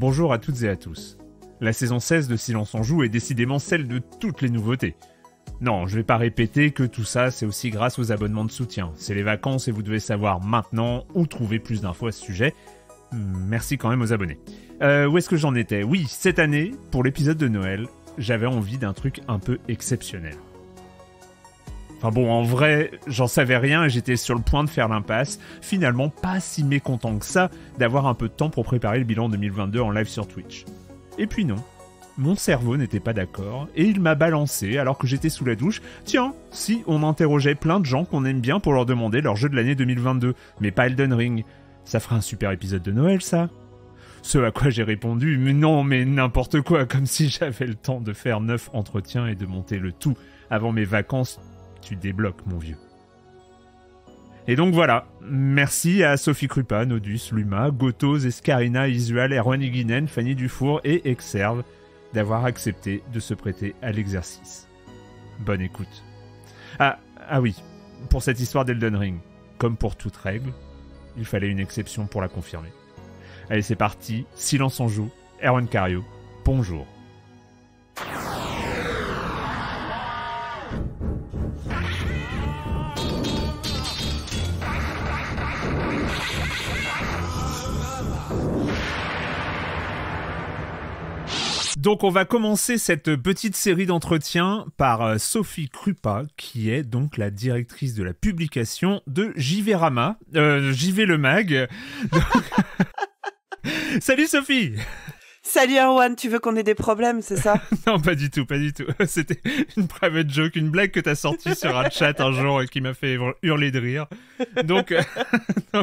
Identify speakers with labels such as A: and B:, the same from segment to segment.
A: Bonjour à toutes et à tous. La saison 16 de Silence en Joue est décidément celle de toutes les nouveautés. Non, je vais pas répéter que tout ça c'est aussi grâce aux abonnements de soutien. C'est les vacances et vous devez savoir maintenant où trouver plus d'infos à ce sujet. Merci quand même aux abonnés. Euh, où est-ce que j'en étais Oui, cette année, pour l'épisode de Noël, j'avais envie d'un truc un peu exceptionnel. Enfin bon, en vrai, j'en savais rien et j'étais sur le point de faire l'impasse. Finalement, pas si mécontent que ça d'avoir un peu de temps pour préparer le bilan 2022 en live sur Twitch. Et puis non, mon cerveau n'était pas d'accord et il m'a balancé alors que j'étais sous la douche. Tiens, si on interrogeait plein de gens qu'on aime bien pour leur demander leur jeu de l'année 2022, mais pas Elden Ring. Ça ferait un super épisode de Noël, ça. Ce à quoi j'ai répondu, mais non, mais n'importe quoi, comme si j'avais le temps de faire neuf entretiens et de monter le tout avant mes vacances tu débloques, mon vieux. Et donc voilà, merci à Sophie Krupa, Nodus, Luma, Gotos, Escarina, Isual, Erwan Iguinen, Fanny Dufour et Exerve d'avoir accepté de se prêter à l'exercice. Bonne écoute. Ah, ah oui, pour cette histoire d'Elden Ring, comme pour toute règle, il fallait une exception pour la confirmer. Allez, c'est parti, silence en joue, Erwan Cario, bonjour. Donc on va commencer cette petite série d'entretiens par euh, Sophie Krupa, qui est donc la directrice de la publication de JV Rama, euh, le mag. Salut Sophie Salut Erwan, tu veux qu'on ait des problèmes, c'est ça Non, pas du tout, pas du tout. C'était une private joke, une blague que t'as sortie sur un chat un jour et qui m'a fait hurler de rire. Euh, donc,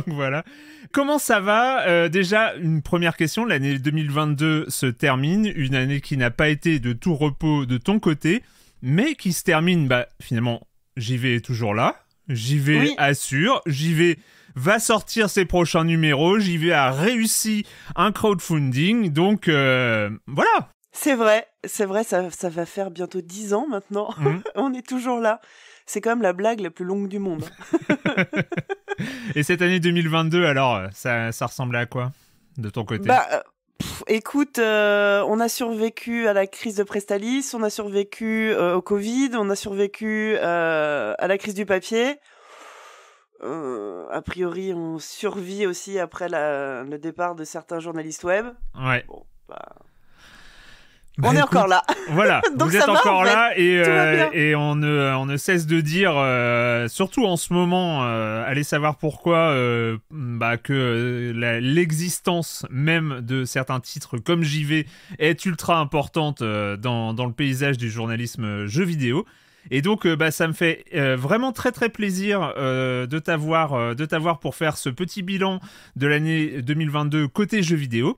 A: voilà. Comment ça va euh, Déjà, une première question. L'année 2022 se termine, une année qui n'a pas été de tout repos de ton côté, mais qui se termine, bah finalement, j'y vais toujours là. J'y vais assure, j'y vais va sortir ses prochains numéros. J'y vais a réussi un crowdfunding, donc euh, voilà. C'est vrai, c'est vrai, ça, va faire bientôt
B: 10 ans maintenant. Mmh. On est toujours là. C'est comme la blague la plus longue du monde.
A: Et cette année 2022, alors, euh, ça, ça ressemblait à quoi de ton côté bah,
B: euh, écoute, on a survécu à la crise de Prestalis, on a survécu au Covid, on a survécu à la crise du papier a priori, on survit aussi après le départ de certains journalistes web.
A: Ouais. Bah. Bah, on est encore là. Voilà, vous êtes encore là et, euh, on, ne, cesse de dire, euh, surtout en ce moment, euh, allez savoir pourquoi, bah, que l'existence même de certains titres comme JV est ultra importante dans, dans le paysage du journalisme jeu vidéo. Et donc, euh, bah, ça me fait euh, vraiment très très plaisir euh, de t'avoir, de t'avoir pour faire ce petit bilan de l'année 2022 côté jeux vidéo.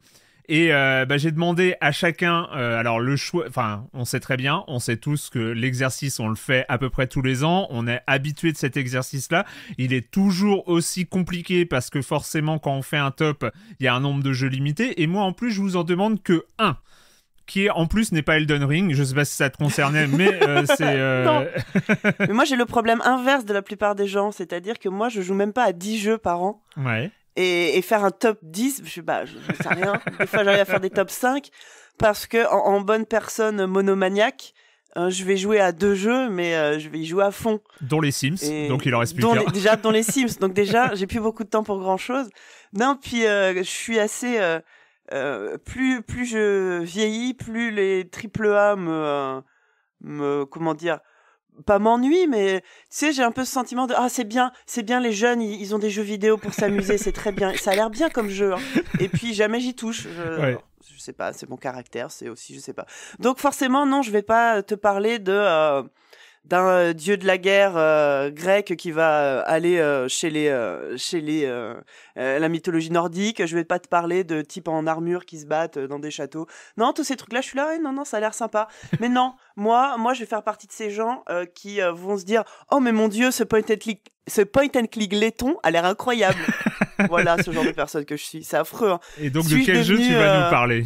A: Et bah, j'ai demandé à chacun, alors le choix, enfin on sait très bien, on sait tous que l'exercice on le fait à peu près tous les ans, on est habitué de cet exercice-là, il est toujours aussi compliqué parce que forcément quand on fait un top, il y a un nombre de jeux limité, et moi en plus je vous en demande que un qui en plus n'est pas Elden Ring. Je sais pas si ça te concernait, mais
B: euh, c'est. Euh, non. mais moi j'ai le problème inverse de la plupart des gens, c'est-à-dire que moi je joue même pas à 10 jeux par an. Et, faire un top 10, je, bah, je, sais rien. des fois j'arrive à faire des top 5 parce que en, bonne personne monomaniaque, euh, je vais jouer à deux jeux, mais je vais y jouer à fond.
A: Dont les Sims, donc il en reste plus Déjà,
B: dont les Sims, donc déjà, j'ai plus beaucoup de temps pour grand chose. Non, puis je suis assez euh, plus plus je vieillis, plus les triple A me, comment dire pas m'ennuie, mais tu sais, j'ai un peu ce sentiment de ah c'est bien, c'est bien les jeunes, ils, ont des jeux vidéo pour s'amuser, c'est très bien, ça a l'air bien comme jeu. Hein. Et puis jamais j'y touche. Je, sais pas, c'est mon caractère, c'est aussi je sais pas. Donc forcément non, je vais pas te parler de euh, d'un euh, dieu de la guerre euh, grec qui va euh, aller chez les chez les la mythologie nordique. Je vais pas te parler de types en armure qui se battent dans des châteaux. Non, tous ces trucs-là, je suis là. non, non, ça a l'air sympa. mais non, moi, moi, je vais faire partie de ces gens qui vont se dire, oh mais mon dieu, ce point and click, ce point and click laiton a l'air incroyable. voilà, ce genre de personne que je suis. C'est affreux. Hein. Et donc, de quel jeu tu vas nous parler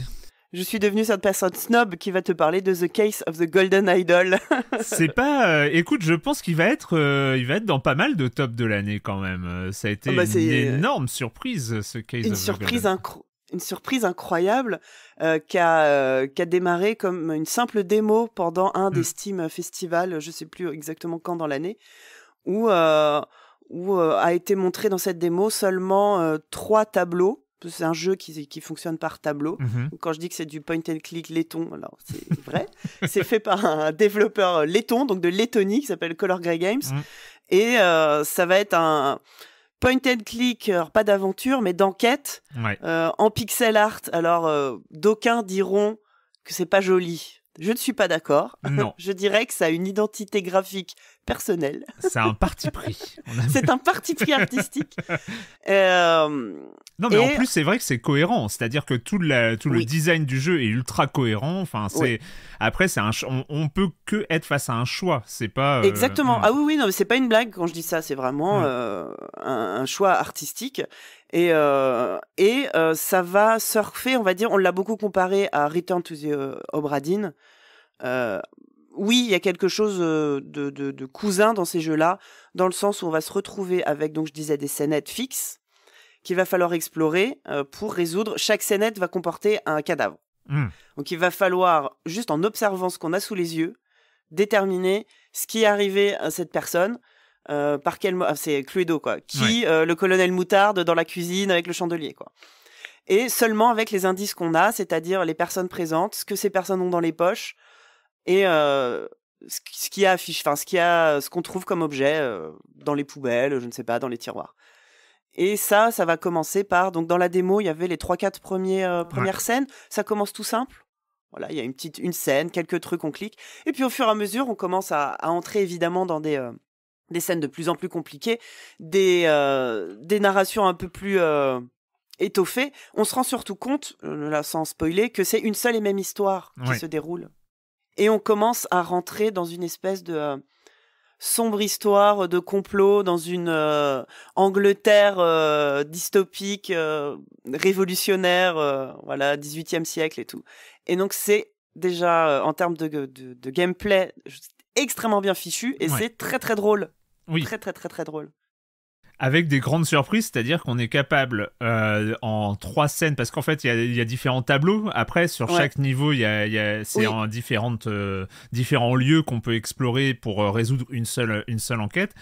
B: je suis devenue cette personne snob qui va te parler de The Case of the Golden Idol.
A: c'est pas. Euh, écoute, je pense qu'il va être, euh, il va être dans pas mal de top de l'année quand même. Euh, ça a été ah bah, une énorme surprise, ce Case of the Golden
B: Idol. Une surprise incroyable qui a, a, démarré comme une simple démo pendant un des hmm. Steam Festivals, je sais plus exactement quand dans l'année, où, où a été montré dans cette démo seulement trois tableaux c'est un jeu qui, fonctionne par tableau. Mhm. Quand je dis que c'est du point and click laiton, alors c'est vrai. c'est fait par un développeur euh, laiton, donc de Lettonie, qui s'appelle Color Grey Games. Mhm. Et euh, ça va être un point and click, pas d'aventure, mais d'enquête euh, en pixel art. Alors, d'aucuns diront que c'est pas joli. Je ne suis pas d'accord. Non. Je dirais que ça a une identité graphique personnelle. C'est un parti pris. c'est un parti pris artistique. Euh,
A: non, mais en plus, c'est vrai que c'est cohérent. C'est-à-dire que tout, le design du jeu est ultra cohérent. Enfin, c'est après, c'est un on, ne peut que être face à un choix. C'est pas euh, exactement. Hmm. Ah
B: oui, oui, non, mais c'est pas une blague quand je dis ça. C'est vraiment hmm. euh, un choix artistique. Et, euh, euh, ça va surfer, on va dire, on l'a beaucoup comparé à Return to the euh, Obra oui, il y a quelque chose de, cousin dans ces jeux-là, dans le sens où on va se retrouver avec, donc je disais, des scénettes fixes qu'il va falloir explorer pour résoudre. Chaque scénette va comporter un cadavre. Hmm. Donc il va falloir, juste en observant ce qu'on a sous les yeux, déterminer ce qui est arrivé à cette personne, euh, par quel mot ah, c'est Cluedo quoi, qui euh, le colonel Moutarde dans la cuisine avec le chandelier quoi. Et seulement avec les indices qu'on a, c'est-à-dire les personnes présentes, ce que ces personnes ont dans les poches et euh, ce qui affiche, enfin ce qui a ce qu'on trouve comme objet dans les poubelles, je ne sais pas, dans les tiroirs. Et ça, ça va commencer par donc dans la démo, il y avait les trois quatre premières premières scènes. Ça commence tout simple. Voilà, il y a une petite une scène, quelques trucs, on clique. Et puis au fur et à mesure, on commence à, entrer évidemment dans des, des scènes de plus en plus compliquées, des, euh, des narrations un peu plus euh, étoffées, on se rend surtout compte, euh, là sans spoiler, que c'est une seule et même histoire qui se déroule. Et on commence à rentrer dans une espèce de sombre histoire de complot, dans une Angleterre dystopique, révolutionnaire, voilà, 18e siècle et tout. Et donc c'est déjà, en termes de, de, gameplay, extrêmement bien fichu et c'est très très drôle oui. Très, très, très, très drôle.
A: Avec des grandes surprises, c'est-à-dire qu'on est capable euh, en trois scènes, parce qu'en fait il y, a différents tableaux. Après, sur chaque niveau, y y a, c'est en différentes, euh, différents lieux qu'on peut explorer pour euh, résoudre une seule, une seule enquête.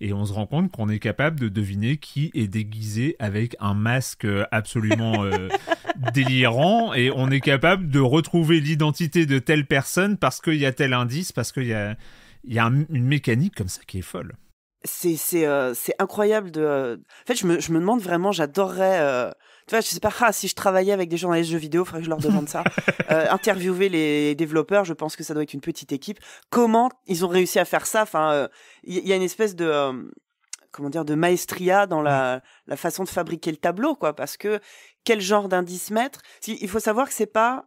A: Et on se rend compte qu'on est capable de deviner qui est déguisé avec un masque absolument délirant. Et on est capable de retrouver l'identité de telle personne parce qu'il y a tel indice, parce qu'il y a, y a une mécanique comme ça qui est folle
B: c'est c'est euh, c'est incroyable de euh, en fait je me je me demande vraiment j'adorerais euh, tu vois je sais pas ah, si je travaillais avec des journalistes de jeux vidéo faudrait que je leur demande ça interviewer les développeurs je pense que ça doit être une petite équipe comment ils ont réussi à faire ça enfin il y, a une espèce de comment dire de maestria dans la la façon de fabriquer le tableau quoi parce que quel genre d'indice mettre il faut savoir que c'est pas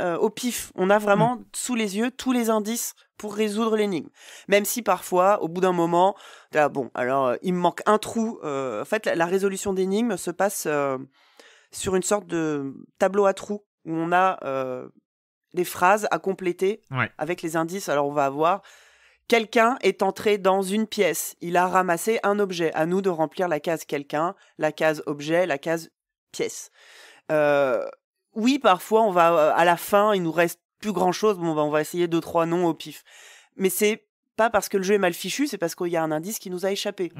B: euh, au pif. On a vraiment mm. sous les yeux tous les indices pour résoudre l'énigme. Même si parfois, au bout d'un moment, bon, alors euh, il me manque un trou. Euh, en fait, la, résolution d'énigme se passe sur une sorte de tableau à trous où on a des phrases à compléter avec les indices. Alors on va avoir Quelqu'un est entré dans une pièce. Il a ramassé un objet. À nous de remplir la case quelqu'un, la case objet, la case pièce oui, parfois, on va euh, à la fin, il nous reste plus grand chose. Bon, bah, on va essayer deux trois noms au pif. Mais c'est pas parce que le jeu est mal fichu, c'est parce qu'il y a un indice qui nous a échappé.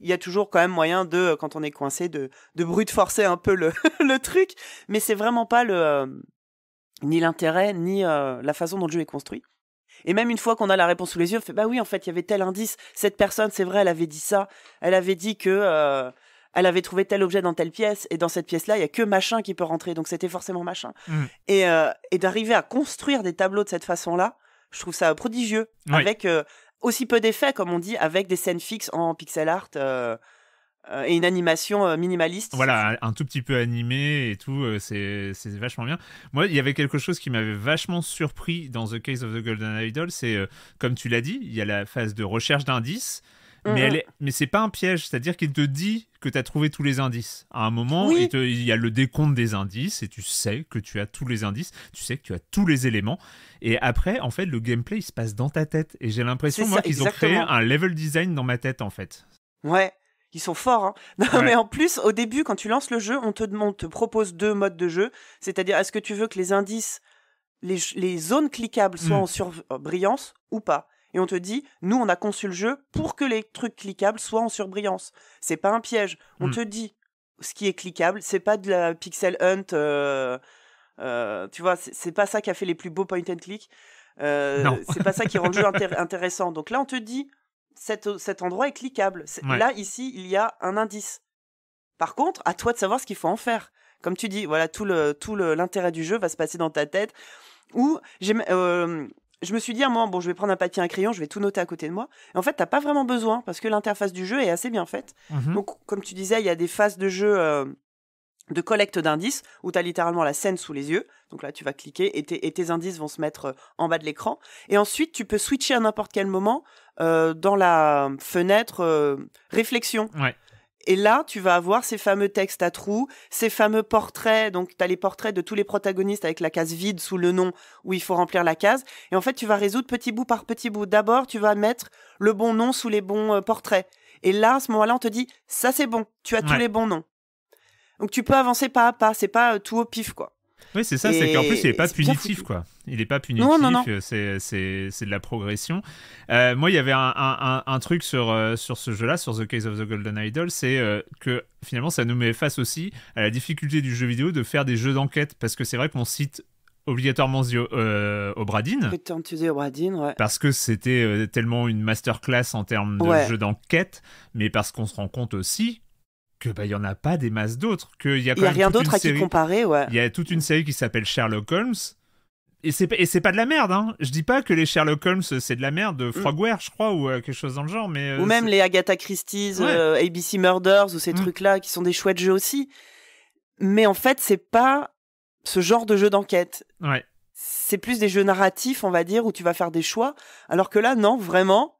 B: Il y a toujours quand même moyen de, euh, quand on est coincé, de de brute forcer un peu le truc. Mais c'est vraiment pas le euh, ni l'intérêt ni la façon dont le jeu est construit. Et même une fois qu'on a la réponse sous les yeux, on fait bah oui, en fait, il y avait tel indice. Cette personne, c'est vrai, elle avait dit ça. Elle avait dit que elle avait trouvé tel objet dans telle pièce, et dans cette pièce-là, il y a que machin qui peut rentrer, donc c'était forcément machin. Hmm. Euh, et, d'arriver à construire des tableaux de cette façon-là, je trouve ça prodigieux, avec euh, aussi peu d'effets, comme on dit, avec des scènes fixes en pixel art. Euh,
A: et une animation minimaliste. Voilà, un tout petit peu animé et tout, c'est vachement bien. Moi, il y avait quelque chose qui m'avait vachement surpris dans The Case of the Golden Idol, c'est, comme tu l'as dit, il y a la phase de recherche d'indices, Mm, mm. Mais, c'est pas un piège, c'est-à-dire qu'il te dit que tu as trouvé tous les indices. À un moment, il, y a le décompte des indices et tu sais que tu as tous les indices, tu sais que tu as tous les éléments. Et après, en fait, le gameplay, il se passe dans ta tête. Et j'ai l'impression, moi, qu'ils ont créé un level design dans ma tête, en fait.
B: Ouais, ils sont forts. Hein. Non, mais en plus, au début, quand tu lances le jeu, on te, propose deux modes de jeu. C'est-à-dire, est-ce que tu veux que les indices, les, zones cliquables soient hmm. en surbrillance ou pas et on te dit nous on a conçu le jeu pour que les trucs cliquables soient en surbrillance. C'est pas un piège. On hmm. te dit ce qui est cliquable, c'est pas de la pixel hunt. Euh, euh, tu vois, c'est pas ça qui a fait les plus beaux point and click. Euh, c'est pas ça qui rend le jeu intéressant. Donc là, on te dit cet, endroit est cliquable. Là, ici, il y a un indice. Par contre, à toi de savoir ce qu'il faut en faire. Comme tu dis, voilà, tout l'intérêt le, tout le, du jeu va se passer dans ta tête. Ou j'ai euh, je me suis dit à ah, bon, je vais prendre un papier, un crayon, je vais tout noter à côté de moi. Et en fait, tu t'as pas vraiment besoin parce que l'interface du jeu est assez bien faite. Mhm. Donc, comme tu disais, il y a des phases de jeu euh, de collecte d'indices où tu as littéralement la scène sous les yeux. Donc là, tu vas cliquer et, tes indices vont se mettre euh, en bas de l'écran. Et ensuite, tu peux switcher à n'importe quel moment euh, dans la fenêtre réflexion. Ouais. Et là, tu vas avoir ces fameux textes à trous, ces fameux portraits. Donc, tu as les portraits de tous les protagonistes avec la case vide sous le nom où il faut remplir la case. Et en fait, tu vas résoudre petit bout par petit bout. D'abord, tu vas mettre le bon nom sous les bons euh, portraits. Et là, à ce moment-là, on te dit, ça c'est bon, tu as tous les bons noms. Donc, tu peux avancer pas à pas. C'est pas euh, tout au pif, quoi.
A: Oui, c'est ça, c'est qu'en plus, il n'est pas punitif, quoi. Il n'est pas punitif, non, non, euh, non. c'est de la progression. Euh, moi, il y avait un, un, truc sur, euh, sur ce jeu-là, sur The Case of the Golden Idol, c'est que finalement, ça nous met face aussi à la difficulté du jeu vidéo de faire des jeux d'enquête, parce que c'est vrai qu'on cite obligatoirement Zio, euh, Obradine. Obradine ouais. Parce que c'était tellement une masterclass en termes de jeux jeu d'enquête, mais parce qu'on se rend compte aussi que bah il y en a pas des masses d'autres, Il y a, y a rien d'autre à série... qui comparer, ouais. Il y a toute une série qui s'appelle Sherlock Holmes et c'est pas de la merde hein. je dis pas que les Sherlock Holmes c'est de la merde mm. Frogware je crois ou euh, quelque chose dans le genre mais euh, ou
B: même les Agatha Christie's ABC euh, Murders ou ces mm. trucs là qui sont des chouettes jeux aussi mais en fait c'est pas ce genre de jeu d'enquête ouais. c'est plus des jeux narratifs on va dire où tu vas faire des choix alors que là non vraiment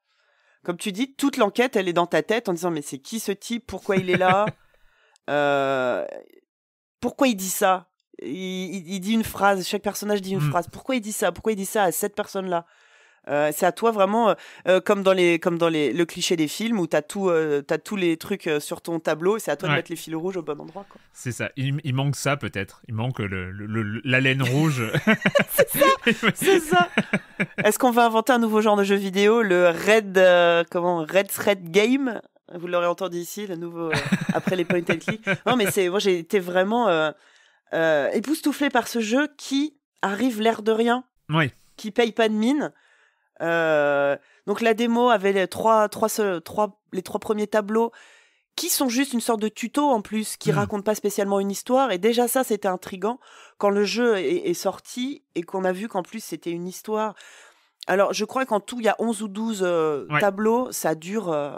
B: comme tu dis toute l'enquête elle est dans ta tête en disant mais c'est qui ce type pourquoi il est là pourquoi il dit ça il, dit une phrase, chaque personnage dit une mm. phrase. Pourquoi il dit ça Pourquoi il dit ça à cette personne-là euh, c'est à toi vraiment, euh, euh, comme dans les, comme dans le cliché des films où t'as tout, as tous les trucs sur ton tableau. C'est à toi de mettre les fils rouges au bon endroit.
A: C'est ça. Il, manque ça peut-être. Il manque le, laine rouge.
B: c'est ça. Est-ce qu'on va inventer un nouveau genre de jeu vidéo, le Red, comment, Red Thread Game Vous l'aurez entendu ici, le nouveau après les point and click. Non, mais moi j'ai vraiment euh, époustouflé par ce jeu qui arrive l'air de rien, oui. qui paye pas de mine. Euh, donc la démo avait les trois, trois, trois, les trois premiers tableaux qui sont juste une sorte de tuto en plus, qui hmm. raconte pas spécialement une histoire. Et déjà ça, c'était intrigant quand le jeu est, sorti et qu'on a vu qu'en plus c'était une histoire. Alors je crois qu'en tout, il y a 11 ou 12 euh, tableaux, ça dure euh,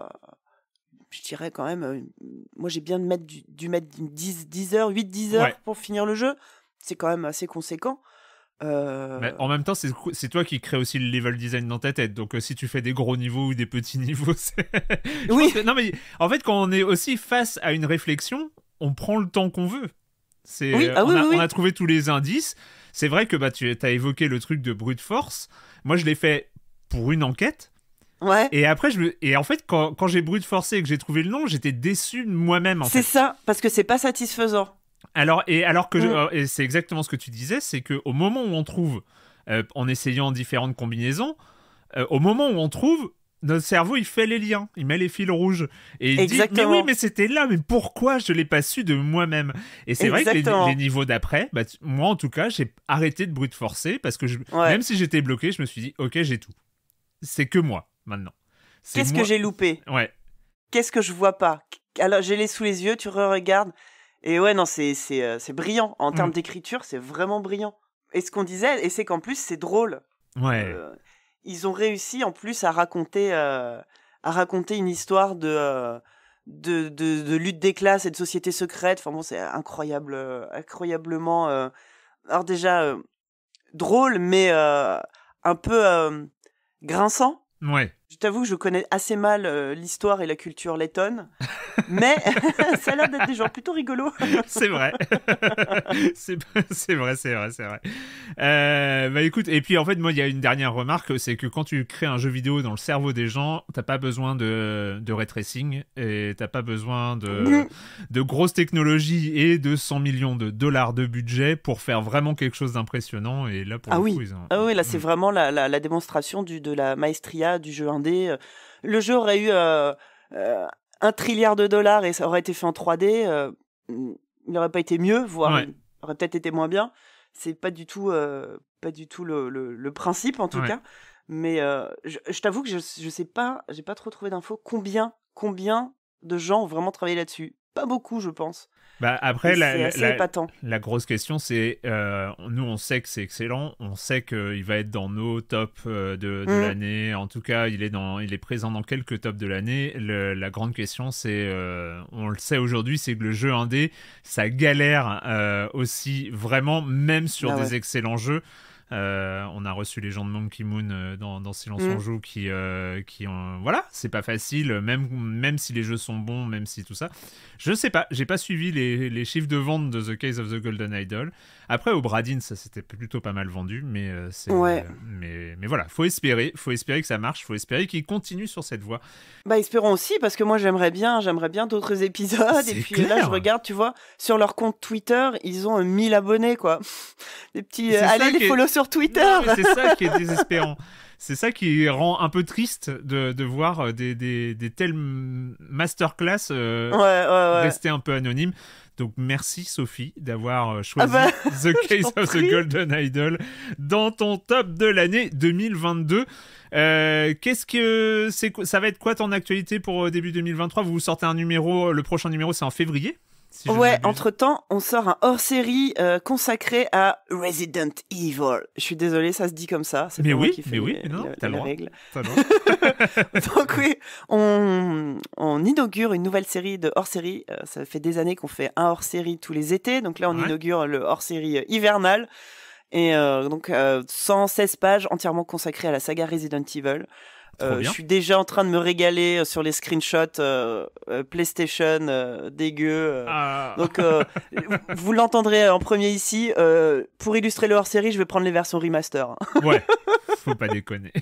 B: je dirais quand même, euh, moi j'ai bien de mettre du, dû mettre 10, 10 heures, 8-10 heures pour finir le jeu. C'est quand même assez conséquent. Euh,
A: en même temps, c'est toi qui crée aussi le level design dans ta tête. Donc, euh, si tu fais des gros niveaux ou des petits niveaux, oui. Non, mais en fait, quand on est aussi face à une réflexion, on prend le temps qu'on veut. C'est ah on, a trouvé tous les indices. C'est vrai que bah, tu as évoqué le truc de brute force. Moi, je l'ai fait pour une enquête et après, je et en fait, quand, quand j'ai de forcé et que j'ai trouvé le nom, j'étais déçu de moi-même. C'est ça, parce que c'est pas satisfaisant. Alors, et alors que mm. euh, c'est exactement ce que tu disais, c'est que au moment où on trouve, euh, en essayant différentes combinaisons, euh, au moment où on trouve, notre cerveau il fait les liens, il met les fils rouges et il dit mais oui mais c'était là mais pourquoi je l'ai pas su de moi-même et c'est vrai que les, niveaux d'après bah, moi en tout cas j'ai arrêté de brute forcer parce que même si j'étais bloqué je me suis dit ok j'ai tout c'est que moi maintenant. Qu'est-ce que j'ai
B: loupé Ouais. Qu'est-ce que je vois pas Alors, j'ai les sous les yeux, tu regardes Et ouais, non, c'est euh, brillant. En termes mm. d'écriture, c'est vraiment brillant. Et ce qu'on disait, et c'est qu'en plus, c'est drôle. Ouais. Euh, ils ont réussi en plus à raconter, euh, à raconter une histoire de, de, de, de, lutte des classes et de société secrète. Enfin bon, c'est incroyable, incroyablement. alors déjà drôle, mais un peu grinçant. Ouais. Je t'avoue que je connais assez mal euh, l'histoire et la culture lettonne, mais ça a l'air d'être des gens plutôt rigolos.
A: c'est vrai. c'est vrai, c'est vrai, c'est euh, vrai. bah écoute, et puis en fait, moi, il y a une dernière remarque, c'est que quand tu crées un jeu vidéo dans le cerveau des gens, t'as pas besoin de, de et t'as pas besoin de, de grosses technologies et de 100 millions de dollars de budget pour faire vraiment quelque chose d'impressionnant. Et là, pour ah le Coup, ils ont...
B: Ah oui, là, mm. c'est vraiment la, la, démonstration du, de la maestria du jeu euh, le jeu aurait eu euh, euh, un trilliard de dollars et ça aurait été fait en 3D. Mm, il n'aurait pas été mieux, voire aurait peut-être été moins bien. C'est pas du tout, pas du tout le, le, principe en tout cas. Mais je, t'avoue que je, je sais pas, j'ai pas trop trouvé d'infos combien, combien de gens ont vraiment travaillé là-dessus pas beaucoup, je pense. Bah après, la,
A: la, grosse question, c'est euh, nous, on sait que c'est excellent, on sait qu'il va être dans nos tops euh, de, mm. l'année, en tout cas, il est, dans, il est présent dans quelques tops de l'année. La grande question, c'est, euh, on le sait aujourd'hui, c'est que le jeu indé, ça galère aussi vraiment, même sur bah des excellents jeux. Euh, on a reçu les gens de Monkey Moon euh, dans, Silence on mm. Joue qui, euh, qui ont. Voilà, c'est pas facile, même, même si les jeux sont bons, même si tout ça. Je sais pas, j'ai pas suivi les chiffres de vente de The Case of the Golden Idol. Après, au Bradin, ça s'était plutôt pas mal vendu, mais, euh, c'est, mais, mais voilà, faut espérer, faut espérer que ça marche, faut espérer qu'ils continuent sur cette voie. Bah, espérons aussi, parce que moi, j'aimerais bien, j'aimerais bien d'autres épisodes.
B: et puis là, je regarde, tu vois, sur leur compte Twitter, ils ont 1000 euh, abonnés, quoi.
A: Des petits, euh, allez, les follow sur Twitter. c'est ça qui est désespérant. c'est ça qui rend un peu triste de, voir euh, des, telles masterclass euh, rester un peu anonymes. Donc merci Sophie d'avoir euh, choisi ah bah, The Case of the Golden Idol dans ton top de l'année 2022. Qu'est-ce que Ça va être quoi ton actualité pour début 2023 Vous sortez un numéro. Le prochain numéro, c'est en février
B: ouais, entre-temps, on sort un hors-série euh, consacré à Resident Evil. Je suis désolé, ça se dit comme ça. Mais oui, qui mais oui, non, Donc oui, on, inaugure une nouvelle série de hors-série. Euh, ça fait des années qu'on fait un hors-série tous les étés. Donc là, on inaugure le hors-série euh, hivernal. Et donc, 116 pages entièrement consacrées à la saga Resident Evil. Euh, je suis déjà en train de me régaler euh, sur les screenshots euh, PlayStation dégueu. Ah. Donc vous l'entendrez en premier ici. pour illustrer le hors-série, je vais prendre les versions remaster. Hein.
A: ouais. Faut pas déconner.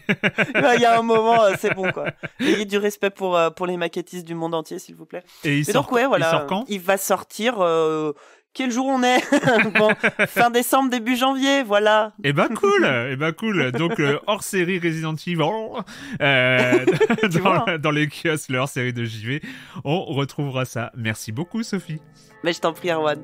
B: Il y a un moment, c'est bon quoi. Ayez du respect pour pour les maquettistes du monde entier, s'il vous plaît. Et il sort, donc voilà. Il, sort quand il va sortir quel jour on est Fin décembre, début
A: janvier, voilà. Eh ben cool, eh ben cool. Donc euh, hors série Resident Evil, euh, dans, les kiosques, le hors série de JV, on retrouvera ça. Merci beaucoup Sophie.
B: Mais je t'en prie Erwan.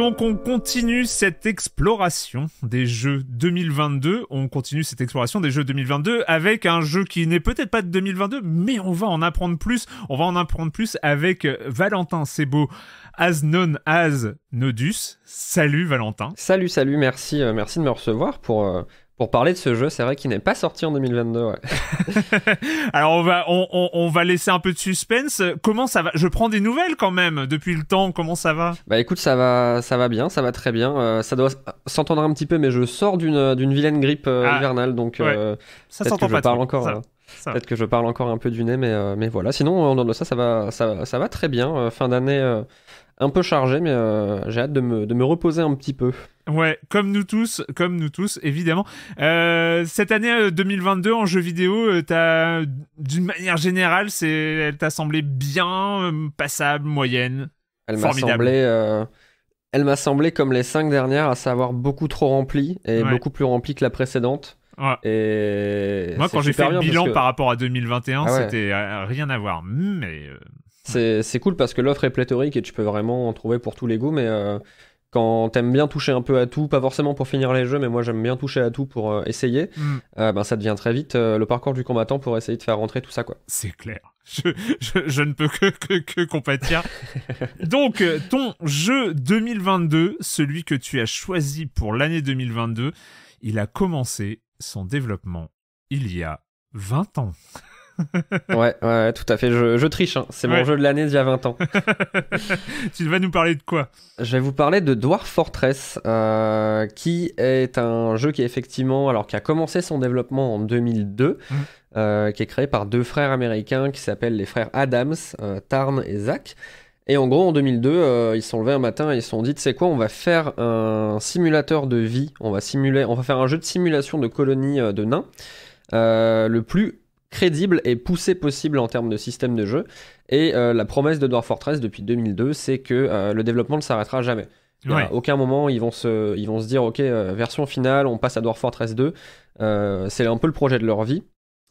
A: donc on continue cette exploration des jeux 2022. On continue cette exploration des jeux 2022 avec un jeu qui n'est peut-être pas de 2022, mais on va en apprendre plus. On va en apprendre plus avec euh, Valentin Sebo, as non as Nodus. Salut Valentin.
C: Salut, salut, merci, euh, merci de me recevoir pour euh, pour parler de ce jeu, c'est vrai qu'il n'est pas sorti en 2022. Ouais. Alors on va, on, va laisser un peu de suspense. Comment ça va Je prends des nouvelles
A: quand même depuis le temps. Comment ça va
C: Bah écoute, ça va, ça va bien, ça va très bien. Euh, ça doit s'entendre un petit peu, mais je sors d'une, vilaine grippe euh, ah, hivernale, donc euh, ça s'entend pas. parle hein. Peut-être que je parle encore un peu du nez, mais, mais voilà. Sinon, en de ça, ça va, ça, ça va très bien. fin d'année un peu chargé, mais euh, j'ai hâte de me, de me, reposer un petit peu. Ouais,
A: comme nous tous, comme nous tous, évidemment. Euh, cette année 2022 euh, en jeu vidéo, d'une manière générale, c'est, elle t'a semblé bien passable, moyenne,
C: elle M'a semblé, elle m'a semblé comme les cinq dernières, à savoir beaucoup trop remplie et beaucoup plus remplie que la précédente. Et Moi, quand j'ai fait le bilan par
A: rapport à 2021, ah c'était rien à voir. Mais
C: c'est cool parce que l'offre est pléthorique et tu peux vraiment en trouver pour tous les goûts, mais euh, quand t'aimes bien toucher un peu à tout, pas forcément pour finir les jeux, mais moi j'aime bien toucher à tout pour euh, essayer, mm. euh, ben, ça devient très vite le parcours du combattant pour essayer de faire rentrer tout ça. quoi. C'est
A: clair. Je, ne peux que, que, que compatir. Donc, ton jeu 2022, celui que tu as choisi pour l'année 2022, il a commencé son développement il y a 20 ans.
C: ouais, ouais, tout à fait. Je, triche. Hein. C'est mon jeu de l'année d'il y a 20 ans. tu vas nous parler de quoi Je vais vous parler de Dwarf Fortress, euh, qui est un jeu qui est effectivement, alors qui a commencé son développement en 2002, hum. euh, qui est créé par deux frères américains qui s'appellent les frères Adams, euh, Tarn et Zach. Et en gros, en 2002, ils se sont levés un matin et ils se sont dit, c'est quoi, on va faire un simulateur de vie, on va simuler, on va faire un jeu de simulation de colonies de nains. le plus crédible et poussé possible en termes de système de jeu. Et euh, la promesse de Dwarf Fortress depuis 2002, c'est que euh, le développement ne s'arrêtera jamais. À aucun moment, ils vont se, ils vont se dire, OK, euh, version finale, on passe à Dwarf Fortress 2. c'est un peu le projet de leur vie.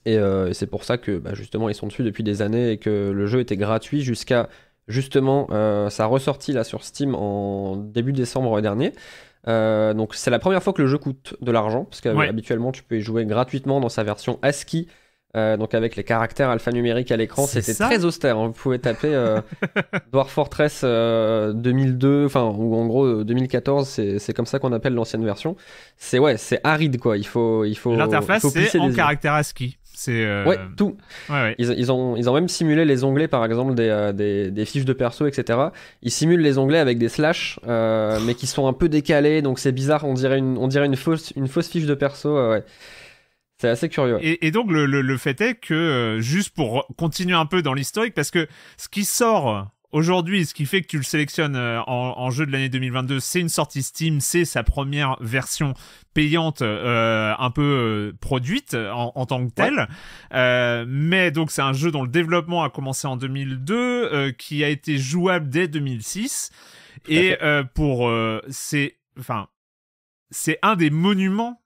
C: Et, c'est pour ça que, bah, justement, ils sont dessus depuis des années et que le jeu était gratuit jusqu'à, justement, sa ressortie là sur Steam en début décembre dernier. donc c'est la première fois que le jeu coûte de l'argent, parce qu'habituellement habituellement tu peux y jouer gratuitement dans sa version ASCII euh, donc avec les caractères alphanumériques à l'écran, c'était très austère. Hein. Vous pouvez taper euh, Dwarf Fortress 2002, euh, enfin ou en gros 2014, euh, c'est comme ça qu'on appelle l'ancienne version. C'est ouais, c'est aride quoi. Il faut il faut. L'interface c'est en
A: caractères ASCII. C'est
C: ouais tout. Ouais, ouais. Ils, ont ils ont même simulé les onglets par exemple des, des, des, fiches de perso etc. Ils simulent les onglets avec des slash mais qui sont un peu décalés donc c'est bizarre. On dirait une on dirait une fausse une fausse fiche de perso. Ouais. C'est assez curieux. Et, donc le, le,
A: fait est que, euh, juste pour continuer un peu dans l'historique, parce que ce qui sort aujourd'hui, ce qui fait que tu le sélectionnes euh, en, en jeu de l'année 2022, c'est une sortie Steam, c'est sa première version payante euh, un peu euh, produite en, en, tant que telle. Euh, mais donc c'est un jeu dont le développement a commencé en 2002, qui a été jouable dès 2006. Et pour... c'est... Enfin... C'est un des monuments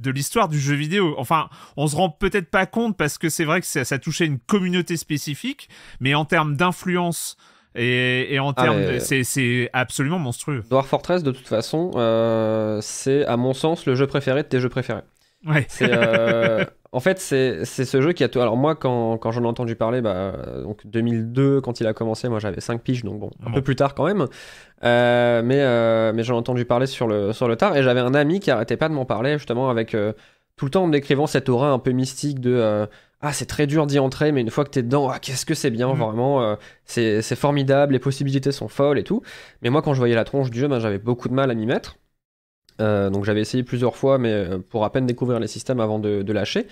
A: de l'histoire du jeu vidéo. Enfin, on se rend peut-être pas compte parce que c'est vrai que ça, ça, touchait une communauté spécifique, mais en termes d'influence et, en ah, termes, de... Euh, c'est absolument monstrueux.
C: Dwarf Fortress, de toute façon, euh, c'est à mon sens le jeu préféré de tes jeux préférés. Ouais. Euh, En fait, c'est ce jeu qui a tout. Alors, moi, quand, quand j'en ai entendu parler, bah, euh, donc 2002, quand il a commencé, moi j'avais 5 piges, donc bon, un ah peu plus tard quand même. Euh, mais euh, mais j'en ai entendu parler sur le, sur le tard, et j'avais un ami qui arrêtait pas de m'en parler, justement, avec euh, tout le temps en me décrivant cette aura un peu mystique de. ah, c'est très dur d'y entrer, mais une fois que t'es dedans, ah, qu'est-ce que c'est bien, mmh. vraiment, c'est formidable, les possibilités sont folles et tout. Mais moi, quand je voyais la tronche du jeu, ben, j'avais beaucoup de mal à m'y mettre. Euh, donc j'avais essayé plusieurs fois, mais euh, pour à peine découvrir les systèmes avant de, lâcher.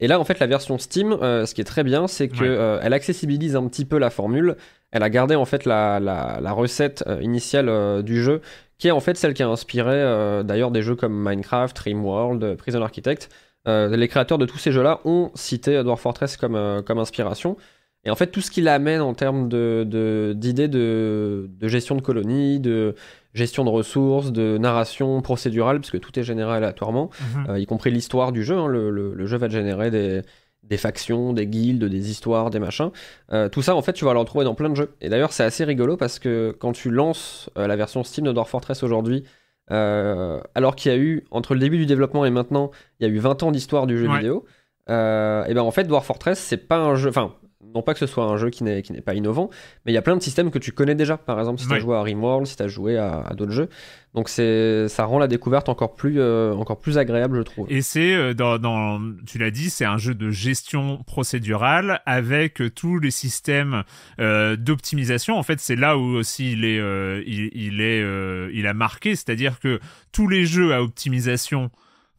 C: Et là, en fait, la version Steam, euh, ce qui est très bien, c'est qu'elle accessibilise un petit peu la formule. Elle a gardé en fait la, recette initiale du jeu, qui est en fait celle qui a inspiré d'ailleurs des jeux comme Minecraft, World, Prison Architect. les créateurs de tous ces jeux-là ont cité Dwarf Fortress comme, comme inspiration. Et en fait, tout ce qu'il amène en termes d'idées de, de, gestion de colonies, de, gestion de ressources, de narration procédurale, parce que tout est généré aléatoirement, mhm. euh, y compris l'histoire du jeu. Hein. le, jeu va générer des, factions, des guildes, des histoires, des machins. Euh, tout ça, en fait, tu vas le retrouver dans plein de jeux. Et d'ailleurs, c'est assez rigolo parce que quand tu lances euh, la version Steam de Dwarf Fortress aujourd'hui, alors qu'il y a eu, entre le début du développement et maintenant, il y a eu 20 ans d'histoire du jeu vidéo. et ben en fait Dwarf Fortress c'est pas un jeu enfin non pas que ce soit un jeu qui n'est pas innovant, mais il y a plein de systèmes que tu connais déjà. Par exemple, si tu as joué à Rimworld, si tu as joué à, d'autres jeux. Donc ça rend la découverte encore plus, euh, encore plus agréable, je trouve.
A: Et c'est, euh, dans, tu l'as dit, c'est un jeu de gestion procédurale avec euh, tous les systèmes d'optimisation. En fait, c'est là où aussi est, il a marqué, c'est-à-dire que tous les jeux à optimisation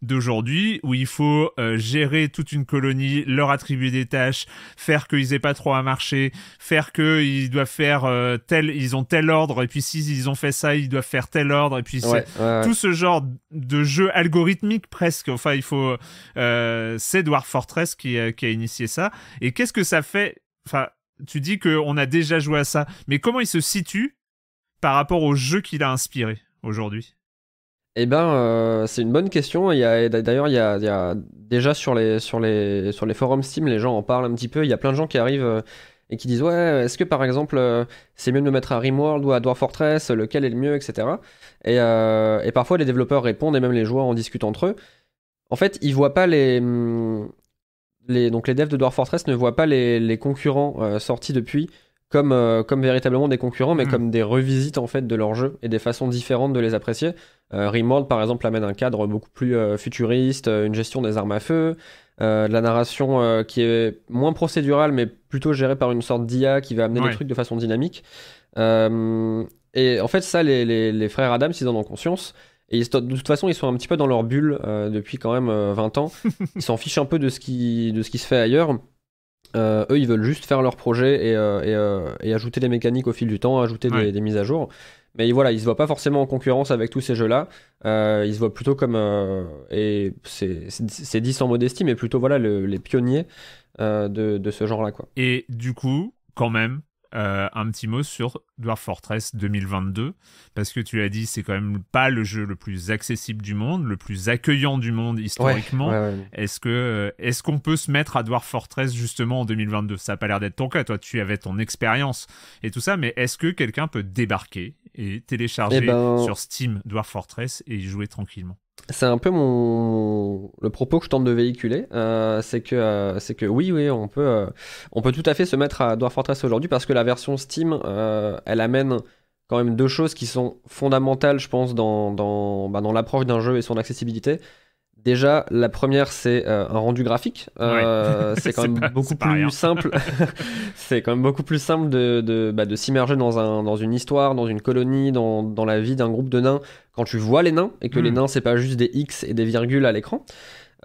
A: d'aujourd'hui où il faut euh, gérer toute une colonie, leur attribuer des tâches, faire qu'ils aient pas trop à marcher, faire qu'ils doivent faire euh, tel, ils ont tel ordre et puis si ils ont fait ça, ils doivent faire tel ordre et puis tout ce genre de jeu algorithmique presque. Enfin, il faut, euh, c'est Dwarf Fortress qui, euh, qui a initié ça. Et qu'est-ce que ça fait Enfin, tu dis qu'on a déjà joué à ça, mais comment il se situe par rapport au jeu qu'il a inspiré aujourd'hui
C: eh bien, euh, c'est une bonne question. D'ailleurs, il y a, déjà sur les, forums Steam, les gens en parlent un petit peu. Il y a plein de gens qui arrivent euh, et qui disent Ouais, est-ce que par exemple, euh, c'est mieux de mettre à Rimworld ou à Dwarf Fortress Lequel est le mieux etc. Et, parfois, les développeurs répondent et même les joueurs en discutent entre eux. En fait, ils voient pas les. Hum, donc, les devs de Dwarf Fortress ne voient pas les, concurrents sortis depuis euh, comme, véritablement des concurrents, mais mm. comme des revisites en fait de leur jeu et des façons différentes de les apprécier. Euh, Remord, par exemple, amène un cadre beaucoup plus euh, futuriste, une gestion des armes à feu, la narration qui est moins procédurale, mais plutôt gérée par une sorte d'IA qui va amener les trucs de façon dynamique. et en fait, ça, les, frères Adams, ils en ont conscience. Et de toute façon, ils sont un petit peu dans leur bulle depuis quand même 20 ans. Ils s'en fichent un peu de ce qui se fait ailleurs. Euh, eux, ils veulent juste faire leur projet euh, euh, et, ajouter des mécaniques au fil du temps, ajouter des, mises à jour. Mais voilà, ils se voient pas forcément en concurrence avec tous ces jeux-là. ils se voient plutôt comme et c'est dit sans modestie, mais plutôt voilà les pionniers de, de, ce genre-là quoi. Et du coup, quand même, euh, un petit mot sur
A: Dwarf Fortress 2022, parce que tu as dit, c'est quand même pas le jeu le plus accessible du monde, le plus accueillant du monde historiquement. Est-ce que euh, est-ce qu'on peut se mettre à Dwarf Fortress justement en 2022 Ça a pas l'air d'être ton cas, toi tu avais ton expérience et tout ça, mais est-ce que quelqu'un peut débarquer et télécharger eh ben, sur Steam Dwarf Fortress et y jouer tranquillement
C: c'est un peu mon le propos que je tente de véhiculer, euh, c'est que euh, c'est que oui oui on peut euh, on peut tout à fait se mettre à Dwarf Fortress aujourd'hui parce que la version Steam elle amène quand même deux choses qui sont fondamentales je pense dans dans, bah, dans l'approche d'un jeu et son accessibilité. Déjà, la première, c'est euh, un rendu graphique. Euh, c'est quand, même beaucoup plus simple. c'est quand même beaucoup plus simple de, s'immerger dans, un, dans une histoire, dans une colonie, dans, la vie d'un groupe de nains quand tu vois les nains et que les hmm. nains, c'est pas juste des X et des virgules à l'écran.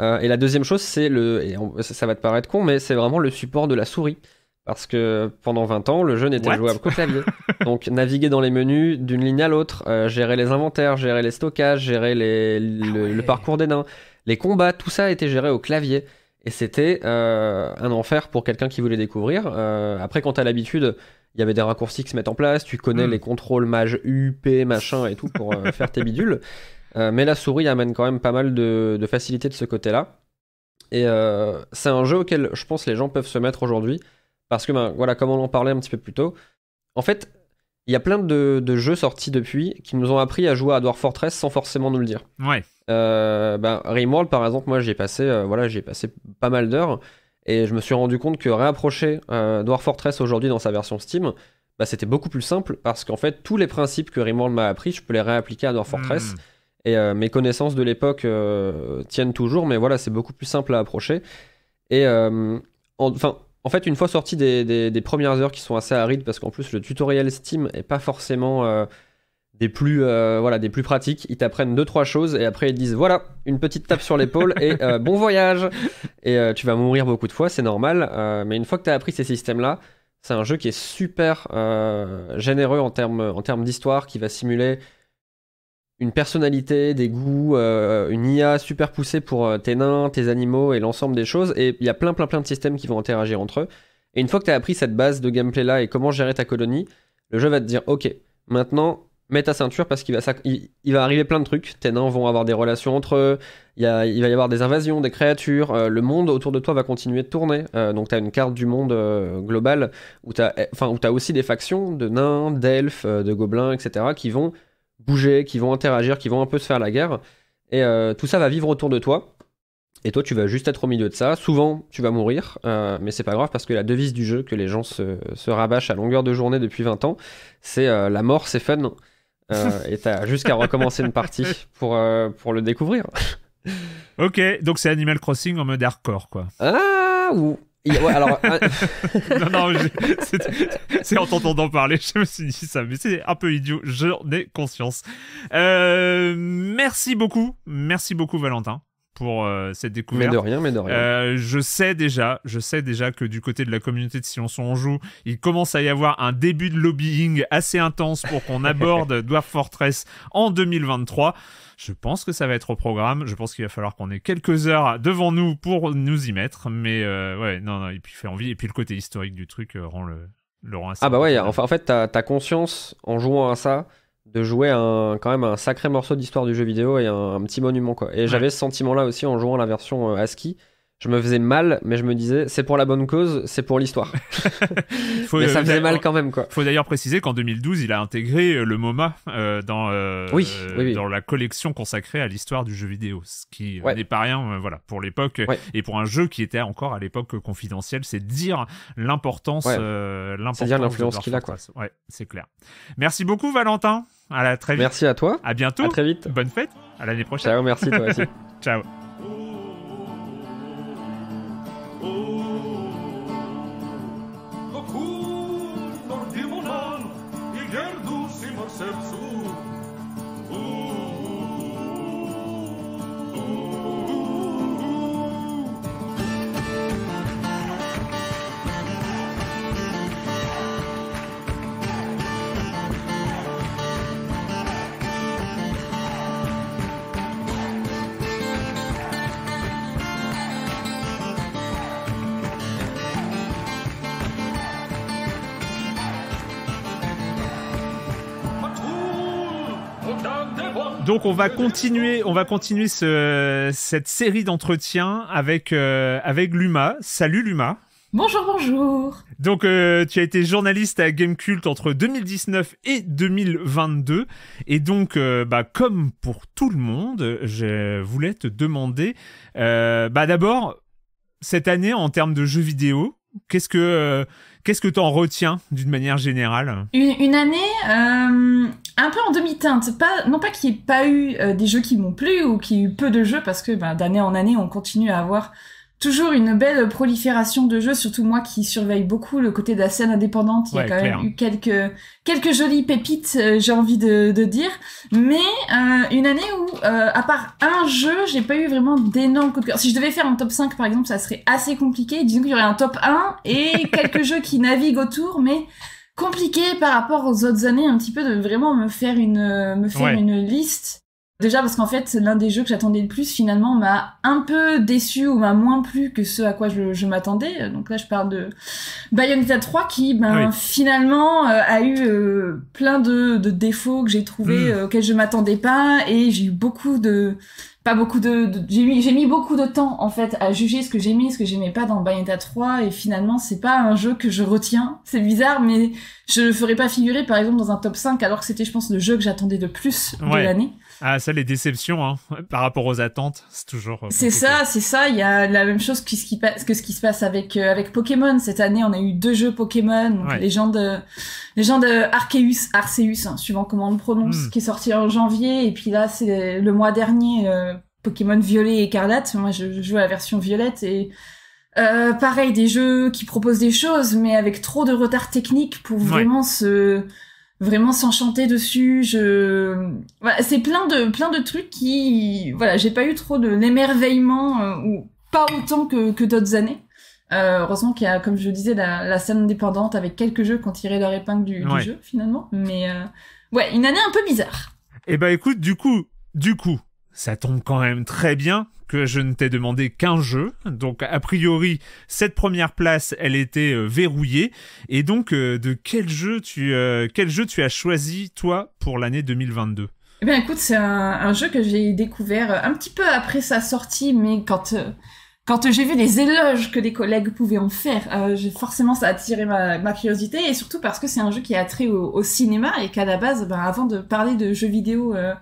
C: Euh, et la deuxième chose, c'est le. Et ça, va te paraître con, mais c'est vraiment le support de la souris. Parce que pendant 20 ans, le jeu n'était jouable qu'au clavier. Donc naviguer dans les menus d'une ligne à l'autre, euh, gérer les inventaires, gérer les stockages, gérer le, ah parcours des nains, les combats, tout ça a été géré au clavier. Et c'était euh, un enfer pour quelqu'un qui voulait découvrir. Euh, après, quand t'as l'habitude, il y avait des raccourcis qui se mettent en place, tu connais hmm. les contrôles mage UP, machin et tout pour faire tes bidules. mais la souris amène quand même pas mal de, de facilité de ce côté-là. Et c'est un jeu auquel je pense les gens peuvent se mettre aujourd'hui parce que, ben, voilà, comme on en parlait un petit peu plus tôt, en fait, il y a plein de, jeux sortis depuis qui nous ont appris à jouer à Dwarf Fortress sans forcément nous le dire. Ouais. Euh, ben, Rimworld, par exemple, moi, j'ai passé, euh, voilà, j'ai passé pas mal d'heures et je me suis rendu compte que réapprocher euh, Dwarf Fortress aujourd'hui dans sa version Steam, bah, c'était beaucoup plus simple parce qu'en fait, tous les principes que Rimworld m'a appris, je peux les réappliquer à Dwarf hmm. Fortress. Et euh, mes connaissances de l'époque tiennent toujours, mais voilà, c'est beaucoup plus simple à approcher. Et enfin, en fait, une fois sorti des, premières heures qui sont assez arides, parce qu'en plus le tutoriel Steam est pas forcément euh, des plus euh, voilà des plus pratiques. Ils t'apprennent deux trois choses et après ils disent voilà une petite tape sur l'épaule et euh, bon voyage. Et tu vas mourir beaucoup de fois, c'est normal. mais une fois que tu as appris ces systèmes là, c'est un jeu qui est super généreux en en termes d'histoire, qui va simuler une personnalité, des goûts, euh, une IA super poussée pour euh, tes nains, tes animaux et l'ensemble des choses. Et il y a plein, plein, plein de systèmes qui vont interagir entre eux. Et une fois que tu as appris cette base de gameplay là et comment gérer ta colonie, le jeu va te dire Ok, maintenant, mets ta ceinture parce qu'il va, il, va arriver plein de trucs. Tes nains vont avoir des relations entre eux, il, il va y avoir des invasions, des créatures, euh, le monde autour de toi va continuer de tourner. donc tu as une carte du monde global où tu as, as aussi des factions de nains, d'elfes, de gobelins, etc. qui vont bouger, qui vont interagir, qui vont un peu se faire la guerre. Et euh, tout ça va vivre autour de toi. Et toi, tu vas juste être au milieu de ça. Souvent, tu vas mourir, euh, mais c'est pas grave parce que la devise du jeu que les gens se, rabâchent à longueur de journée depuis 20 ans, c'est euh, la mort, c'est fun. et t'as jusqu'à recommencer une partie pour, pour le découvrir.
A: ok, donc c'est Animal Crossing en mode hardcore, quoi.
C: Ah, ou
A: Ouais, alors, euh, non, non, c'est en t'entendant parler, je me suis dit ça, mais c'est un peu idiot, j'en ai conscience. Euh, merci beaucoup, merci beaucoup Valentin pour euh, cette découverte. Mais de rien, mais de rien. Euh, je sais déjà, je sais déjà que du côté de la communauté de Silence on joue, il commence à y avoir un début de lobbying assez intense pour qu'on aborde Dwarf Fortress en 2023. Je pense que ça va être au programme. Je pense qu'il va falloir qu'on ait quelques heures devant nous pour nous y mettre. Mais euh, ouais, non, non, il fait envie. Et puis le côté historique du truc rend le, le rend assez. Ah bah
C: ouais, en fait, t'as conscience en jouant à ça de jouer un, quand même un sacré morceau d'histoire du jeu vidéo et un, petit monument quoi. Et j'avais ce sentiment là aussi en jouant la version euh, ASCII. Je me faisais mal, mais je me disais c'est pour la bonne cause, c'est pour l'histoire. mais ça euh, faisait mal
A: quand même quoi. Faut d'ailleurs préciser qu'en 2012, il a intégré euh, le MoMA dans dans la collection consacrée à l'histoire du jeu vidéo, ce qui n'est pas rien voilà pour l'époque et pour un jeu qui était encore à l'époque confidentiel, c'est dire l'importance l'importance c'est dire l'influence qu'il a quoi. c'est clair. Merci beaucoup Valentin la très Merci à toi. À bientôt. À très vite. Bonne fête. À l'année prochaine. Ciao, merci toi aussi. Ciao. Donc on va continuer, on va continuer ce, cette série d'entretiens avec, euh, avec Luma. Salut Luma. Bonjour, bonjour. Donc euh, tu as été journaliste à Gamecult entre 2019 et 2022. Et donc, euh, bah, comme pour tout le monde, je voulais te demander, bah, d'abord, cette année en termes de jeux vidéo, qu'est-ce que Qu'est-ce que tu en retiens d'une manière générale
D: une, année euh, un peu en demi-teinte. Pas, non pas qu'il n'y ait pas eu euh, des jeux qui m'ont plu ou qu'il y ait eu peu de jeux parce que bah, d'année en année on continue à avoir toujours une belle prolifération de jeux, surtout moi qui surveille beaucoup le côté de la scène indépendante. Il y a quand même eu quelques, quelques jolies pépites, euh, j'ai envie de, dire. Mais euh, une année où, euh, à part un jeu, j'ai pas eu vraiment d'énormes coups de cœur. Si je devais faire un top 5, par exemple, ça serait assez compliqué. Disons qu'il y aurait un top 1 et quelques jeux qui naviguent autour, mais compliqué par rapport aux autres années un petit peu de vraiment me faire une me faire une liste Déjà parce qu'en fait, l'un des jeux que j'attendais le plus finalement m'a un peu déçu ou m'a moins plu que ce à quoi je, m'attendais. Donc là, je parle de Bayonetta 3 qui, ben, ah finalement, euh, a eu euh, plein de, défauts que j'ai trouvé hmm. euh, auxquels je m'attendais pas et j'ai eu beaucoup de pas beaucoup de, j'ai mis beaucoup de temps en fait à juger ce que j'ai mis ce que j'aimais pas dans Bayonetta 3 et finalement c'est pas un jeu que je retiens c'est bizarre mais je ne ferai pas figurer par exemple dans un top 5 alors que c'était je pense le jeu que j'attendais le plus de l'année.
A: Ah ça les déceptions hein, par rapport aux attentes, c'est toujours euh, C'est
D: ça, c'est ça, il y a la même chose que ce qui, se passe euh, avec Pokémon cette année, on a eu deux jeux Pokémon, ouais. Légende Légende Arceus, Arceus hein, suivant comment on le prononce, hmm. qui est sorti en janvier et puis là c'est le mois dernier euh, Pokémon Violet et Écarlate, moi je, je joue à la version violette et euh, pareil, des jeux qui proposent des choses, mais avec trop de retard technique pour vraiment se vraiment s'enchanter dessus. Je c'est plein de plein de trucs qui voilà, j'ai pas eu trop de l'émerveillement euh, ou pas autant que que d'autres années. Euh, heureusement qu'il y a, comme je disais, la, scène indépendante avec quelques jeux qui ont tiré leur épingle du, jeu finalement. Mais euh, ouais, une année un peu bizarre.
A: et eh ben écoute, du coup, du coup, ça tombe quand même très bien que je ne t'ai demandé qu'un jeu. Donc, a priori, cette première place, elle était euh, verrouillée. Et donc, euh, de quel jeu, tu, euh, quel jeu tu as choisi, toi, pour l'année 2022
D: eh bien, écoute, c'est un, jeu que j'ai découvert un petit peu après sa sortie, mais quand quand j'ai vu les éloges que des collègues pouvaient en faire, euh, forcément ça a attiré ma, curiosité et surtout parce que c'est un jeu qui est attrait au, cinéma et qu'à la base, ben, avant de parler de jeux vidéo, euh,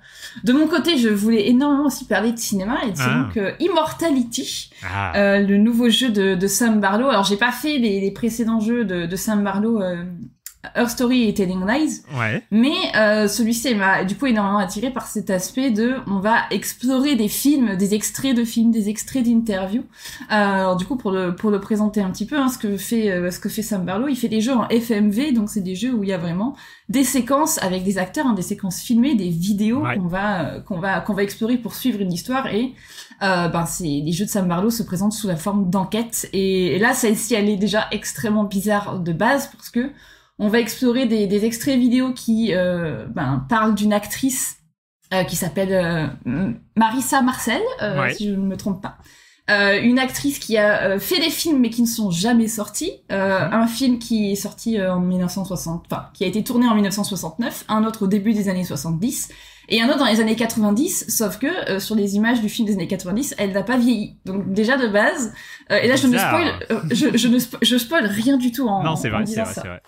D: de mon côté, je voulais énormément aussi parler de cinéma et ah. donc euh, Immortality, ah. le nouveau jeu de, Sam Barlow. Alors j'ai pas fait les, précédents jeux de, de Sam Barlow Her Story et Telling Lies. Mais euh, celui-ci m'a du coup énormément attiré par cet aspect de on va explorer des films, des extraits de films, des extraits d'interviews. Euh, alors du coup pour le pour le présenter un petit peu, hein, ce que fait euh, ce que fait Sam Barlow, il fait des jeux en FMV, donc c'est des jeux où il y a vraiment des séquences avec des acteurs, hein, des séquences filmées, des vidéos qu'on va euh, qu'on va qu'on va explorer pour suivre une histoire et ben c'est les jeux de Sam Barlow se présentent sous la forme d'enquête et, et là celle-ci elle est déjà extrêmement bizarre de base parce que on va explorer des, extraits vidéo qui euh, ben, parlent d'une actrice euh, qui s'appelle euh, Marissa Marcel, si je ne me trompe pas. une actrice qui a fait des films mais qui ne sont jamais sortis. Mhm. Un film qui est sorti en 1960, enfin qui a été tourné en 1969, un autre au début des années 70 et un autre dans les années 90, sauf que sur les images du film des années 90, elle n'a pas vieilli. Donc déjà de base, et là je ne, spoil, je, ne rien du tout en, non, c'est vrai, c'est vrai.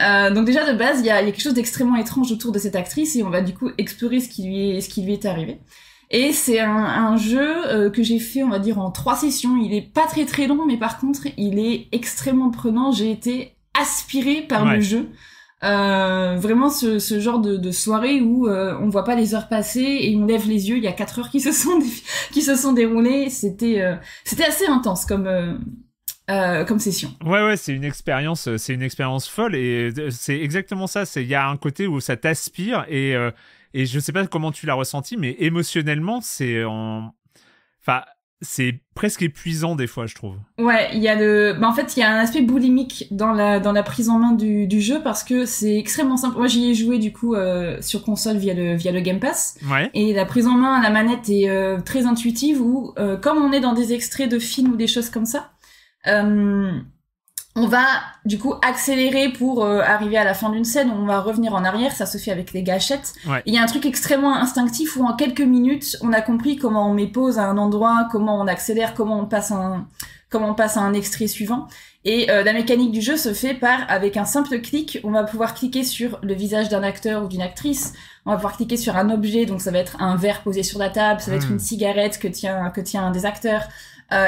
D: Euh, donc déjà de base, il y a, y a, quelque chose d'extrêmement étrange autour de cette actrice et on va du coup explorer ce qui lui est, ce qui lui est arrivé. Et c'est un, un, jeu euh, que j'ai fait, on va dire, en trois sessions. Il est pas très très long, mais par contre, il est extrêmement prenant. J'ai été aspirée par le jeu. Euh, vraiment ce, ce genre de, de soirée où euh, on voit pas les heures passer et on lève les yeux. Il y a quatre heures qui se sont qui se sont déroulées. C'était euh, c'était assez intense comme
A: euh, comme session. Ouais, ouais, c'est une expérience, euh, c'est une expérience folle et euh, c'est exactement ça. C'est il y a un côté où ça t'aspire et je et je sais pas comment tu l'as ressenti, mais émotionnellement, c'est en, enfin, c'est presque épuisant des fois, je trouve.
D: Ouais, il y a le, bah, en fait, il y a un aspect boulimique dans la dans la prise en main du, jeu parce que c'est extrêmement simple. Moi, j'y ai joué du coup sur console via le via le Game Pass. Ouais. Et la prise en main à la manette est très intuitive où comme on est dans des extraits de films ou des choses comme ça euh, on va du coup accélérer pour euh, arriver à la fin d'une scène, on va revenir en arrière, ça se fait avec les gâchettes. Il y a un truc extrêmement instinctif où en quelques minutes, on a compris comment on met pause à un endroit, comment on accélère, comment on passe à un extrait suivant. Et euh, la mécanique du jeu se fait par avec un simple clic, on va pouvoir cliquer sur le visage d'un acteur ou d'une actrice, on va pouvoir cliquer sur un objet, donc ça va être un verre posé sur la table, ça va être hmm. une cigarette que tient un des acteurs.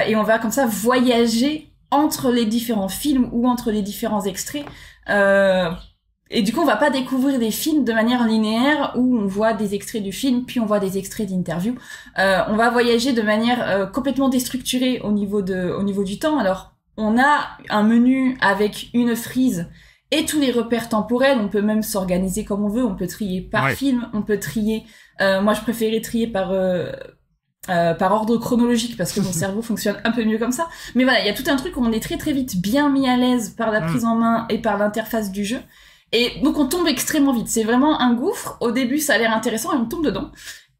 D: et on va comme ça voyager entre les différents films ou entre les différents extraits. Euh, et du coup, on va pas découvrir des films de manière linéaire où on voit des extraits du film, puis on voit des extraits d'interviews. Euh, on va voyager de manière euh, complètement déstructurée au niveau, de, au niveau du temps. Alors, on a un menu avec une frise et tous les repères temporels. On peut même s'organiser comme on veut. On peut trier par film, on peut trier. moi, je préférais trier par euh, par ordre chronologique parce que mon cerveau fonctionne un peu mieux comme ça. Mais voilà, il y a tout un truc où on est très très vite bien mis à l'aise par la mm. prise en main et par l'interface du jeu. Et donc on tombe extrêmement vite. C'est vraiment un gouffre. Au début, ça a l'air intéressant et on tombe dedans.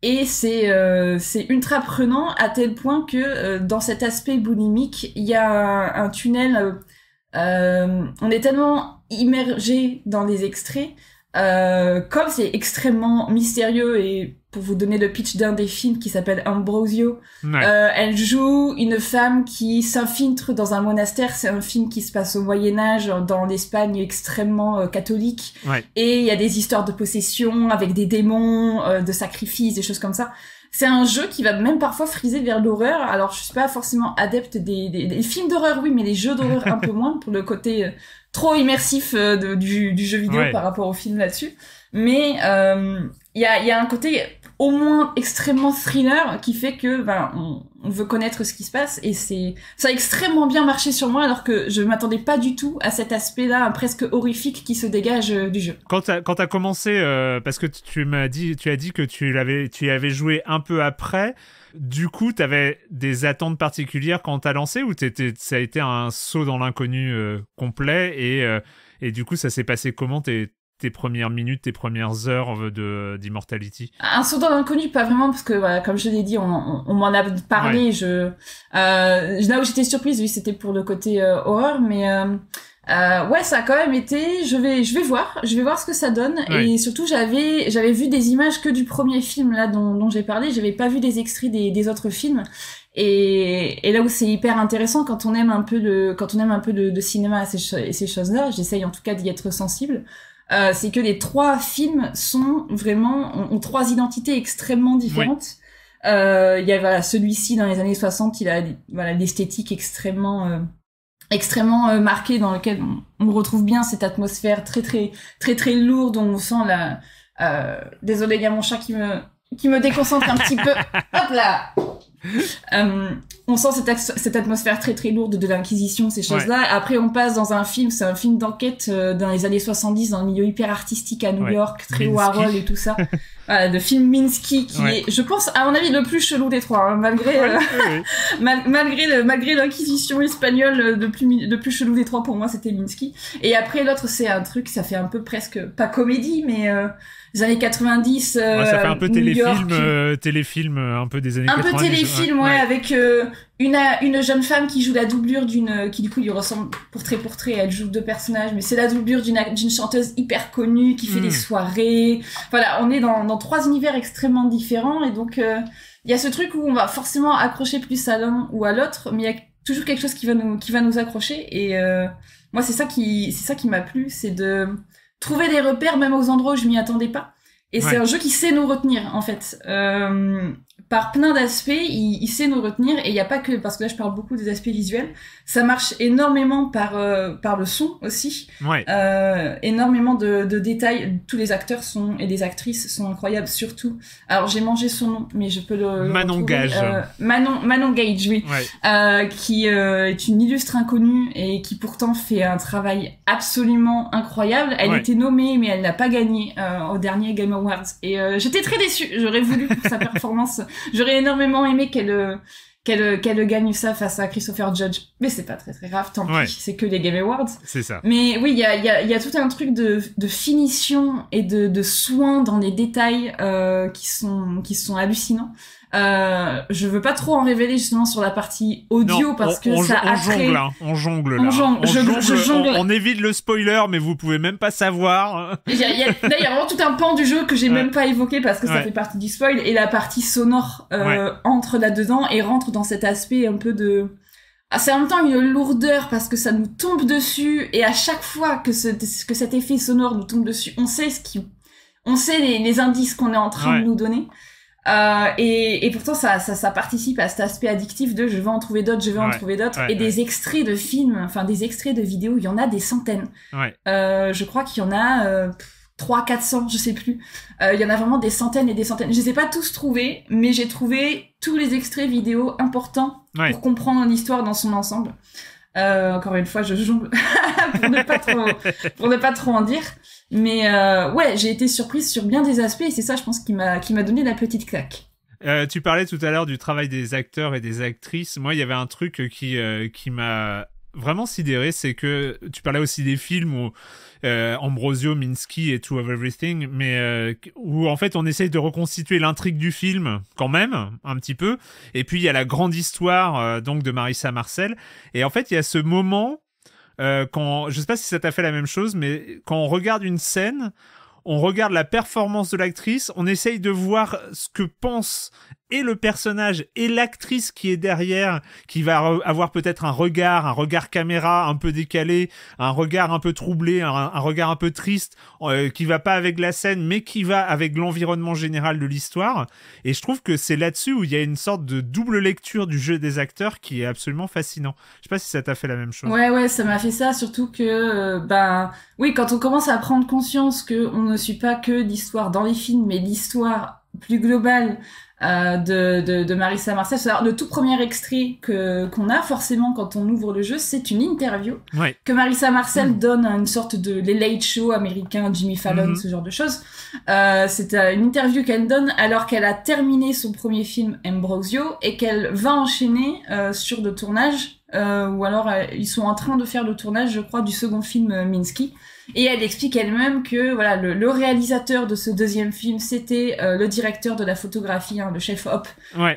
D: Et c'est euh, ultra prenant à tel point que euh, dans cet aspect boulimique, il y a un tunnel. on est tellement immergé dans les extraits euh, comme c'est extrêmement mystérieux et pour vous donner le pitch d'un des films qui s'appelle Ambrosio, euh, elle joue une femme qui s'infiltre dans un monastère. C'est un film qui se passe au Moyen Âge dans l'Espagne extrêmement euh, catholique. Et il y a des histoires de possession avec des démons, de sacrifices, des choses comme ça. C'est un jeu qui va même parfois friser vers l'horreur. Alors je suis pas forcément adepte des, des films d'horreur, oui, mais les jeux d'horreur un peu moins pour le côté trop immersif euh, du, jeu vidéo par rapport au film là-dessus. Mais euh, il y a, un côté au moins extrêmement thriller qui fait que ben on, veut connaître ce qui se passe et c'est ça a extrêmement bien marché sur moi alors que je m'attendais pas du tout à cet aspect-là presque horrifique qui se dégage euh, du jeu.
A: Quand tu as commencé parce que tu m'as dit tu as dit que tu l'avais tu avais joué un peu après du coup, tu avais des attentes particulières quand t'as lancé ou t'étais, ça a été un saut dans l'inconnu euh, complet et, euh, et du coup, ça s'est passé comment t'es, tes premières minutes, tes premières heures de d'immortality
D: Un saut dans l'inconnu, pas vraiment, parce que voilà, comme je l'ai dit, on, on, m'en a parlé. Je euh, là où j'étais surprise, oui, c'était pour le côté euh, horreur, mais euh, euh, ouais, ça a quand même été. Je vais, je vais voir, je vais voir ce que ça donne. Et surtout, j'avais, j'avais vu des images que du premier film là dont, dont j'ai parlé. J'avais pas vu des extraits des, des autres films. Et, et là où c'est hyper intéressant quand on aime un peu de, quand on aime un peu de, de cinéma et ces, choses-là, j'essaye en tout cas d'y être sensible. Euh, c'est que les trois films sont vraiment ont, trois identités extrêmement différentes. Euh, il y a voilà, celui-ci dans les années 60, il a voilà l'esthétique extrêmement euh, extrêmement euh, marqué dans lequel on, retrouve bien cette atmosphère très très très très lourde où on sent la euh, désolé il y a mon chat qui me qui me déconcentre un petit peu hop là euh, on sent cette, atmosphère très très lourde de l'inquisition ces choses là après on passe dans un film c'est un film d'enquête euh, dans les années 70 dans le milieu hyper artistique à New York très Warhol et tout ça voilà, ah, de film Minsky, qui est, je pense, à mon avis, le plus chelou des trois, hein, malgré, euh, malgré, malgré l'inquisition espagnole, le plus, plus chelou des trois pour moi, c'était Minsky. Et après, l'autre, c'est un truc, ça fait un peu presque, pas comédie, mais euh, les années 90. ça fait un euh, peu téléfilm, euh,
A: téléfilm, un peu des années 90. Un peu téléfilm,
D: ouais. avec une, une jeune femme qui joue la doublure d'une. qui du coup lui ressemble pour très pour très elle joue deux personnages, mais c'est la doublure d'une chanteuse hyper connue qui fait des hmm. soirées. Voilà, on est dans, dans, trois univers extrêmement différents et donc euh, il y a ce truc où on va forcément accrocher plus à l'un ou à l'autre, mais il y a toujours quelque chose qui va nous, qui va nous accrocher et euh, moi c'est ça qui, c'est ça qui m'a plu, c'est de trouver des repères même aux endroits où je m'y attendais pas. Et c'est un jeu qui sait nous retenir, en fait. Euh, par plein d'aspects, il, sait nous retenir et il n'y a pas que parce que là je parle beaucoup des aspects visuels, ça marche énormément par euh, par le son aussi, euh, énormément de, détails. Tous les acteurs sont et les actrices sont incroyables surtout. Alors j'ai mangé son nom, mais je peux le, Manon Gage, euh, Manon Manon Gage, oui, qui est une illustre inconnue et qui pourtant fait un travail absolument incroyable. Elle a était nommée mais elle n'a pas gagné au dernier Game Awards et j'étais très déçue. J'aurais voulu pour sa performance. J'aurais énormément aimé qu'elle euh, qu'elle euh, qu'elle gagne ça face à Christopher Judge. Mais c'est pas très très grave, tant pis, c'est que les Game Awards. C'est ça. Mais oui, il y a, y, a, y a, tout un truc de, de finition et de, de soin dans les détails euh, qui, sont, qui sont hallucinants. Euh, je veux pas trop en révéler justement sur la partie audio parce que ça on a hein, jongle,
A: on hein. jongle là. On jongle, On, évite le spoiler, mais vous pouvez même pas savoir. Il y, a, vraiment
E: tout
D: un pan du jeu que j'ai même pas évoqué parce que ça fait partie du spoil et la partie sonore euh, entre là-dedans et rentre dans cet aspect un peu de. Ah, c'est en même temps une lourdeur parce que ça nous tombe dessus et à chaque fois que, ce, que cet effet sonore nous tombe dessus, on sait ce qui, on sait les, les indices qu'on est en train de nous donner. Euh, et, et, pourtant, ça, ça, ça, participe à cet aspect addictif de je vais en trouver d'autres, je vais en trouver d'autres. et des extraits de films, enfin des extraits de vidéos, il y en a des centaines. Euh, je crois qu'il y en a euh, trois, 300, 400, je sais plus. Euh, il y en a vraiment des centaines et des centaines. Je les ai pas tous trouvés, mais j'ai trouvé tous les extraits vidéo importants pour comprendre l'histoire dans son ensemble. Euh, encore une fois, je jongle
A: pour, ne pas trop,
D: en dire. Mais euh, ouais, j'ai été surprise sur bien des aspects et c'est ça, je pense, qui m'a donné la petite claque.
A: Euh, tu parlais tout à l'heure du travail des acteurs et des actrices. Moi, il y avait un truc qui qui m'a vraiment sidéré, c'est que tu parlais aussi des films où euh, Ambrosio, Minsky et tout of Everything, mais euh, où en fait on essaye de reconstituer l'intrigue du film quand même, un petit peu. Et puis il y a la grande histoire euh, donc de Marissa Marcel. Et en fait il y a ce moment, euh, quand, je sais pas si ça t'a fait la même chose, mais quand on regarde une scène, on regarde la performance de l'actrice, on essaye de voir ce que pense et le personnage et l'actrice qui est derrière, qui va avoir peut-être un regard, un regard caméra un peu décalé, un regard un peu troublé, un, regard un peu triste, euh, qui va pas avec la scène, mais qui va avec l'environnement général de l'histoire. Et je trouve que c'est là-dessus où il y a une sorte de double lecture du jeu des acteurs qui est absolument fascinant. Je sais pas si ça t'a fait la même chose. Ouais,
D: ouais, ça m'a fait ça, surtout que, euh, ben, oui, quand on commence à prendre conscience que on ne suit pas que l'histoire dans les films, mais l'histoire plus globale euh, de, de, de, Marissa Marcel. le tout premier extrait que qu'on a forcément quand on ouvre le jeu, c'est une interview que Marissa Marcel hmm. donne à une sorte de les late show américain, Jimmy Fallon, hmm. ce genre de choses. Euh, c'est euh, une interview qu'elle donne alors qu'elle a terminé son premier film Ambrosio et qu'elle va enchaîner sur de tournage ou alors ils sont en train de faire le tournage, je crois, du second film Minsky. Et elle explique elle-même que voilà le, réalisateur de ce deuxième film, c'était euh, le directeur de la photographie, hein, le chef Hop,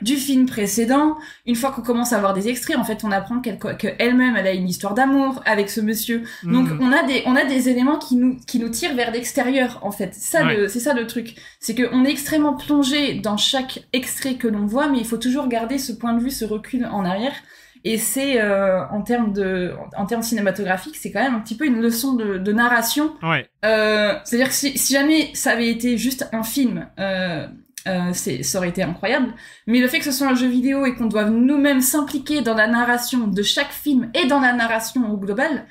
D: du film précédent. Une fois qu'on commence à voir des extraits, en fait, on apprend qu'elle même elle a une histoire d'amour avec ce monsieur. Donc hmm. on a des on a des éléments qui nous qui nous tirent vers l'extérieur en fait. Ça c'est ça le truc, c'est qu'on est extrêmement plongé dans chaque extrait que l'on voit, mais il faut toujours garder ce point de vue, ce recul en arrière. Et c'est, euh, en termes de, en termes cinématographiques, c'est quand même un petit peu une leçon de, de narration. Euh, c'est-à-dire que si, si, jamais ça avait été juste un film, euh, euh ça aurait été incroyable. Mais le fait que ce soit un jeu vidéo et qu'on doive nous-mêmes s'impliquer dans la narration de chaque film et dans la narration au global,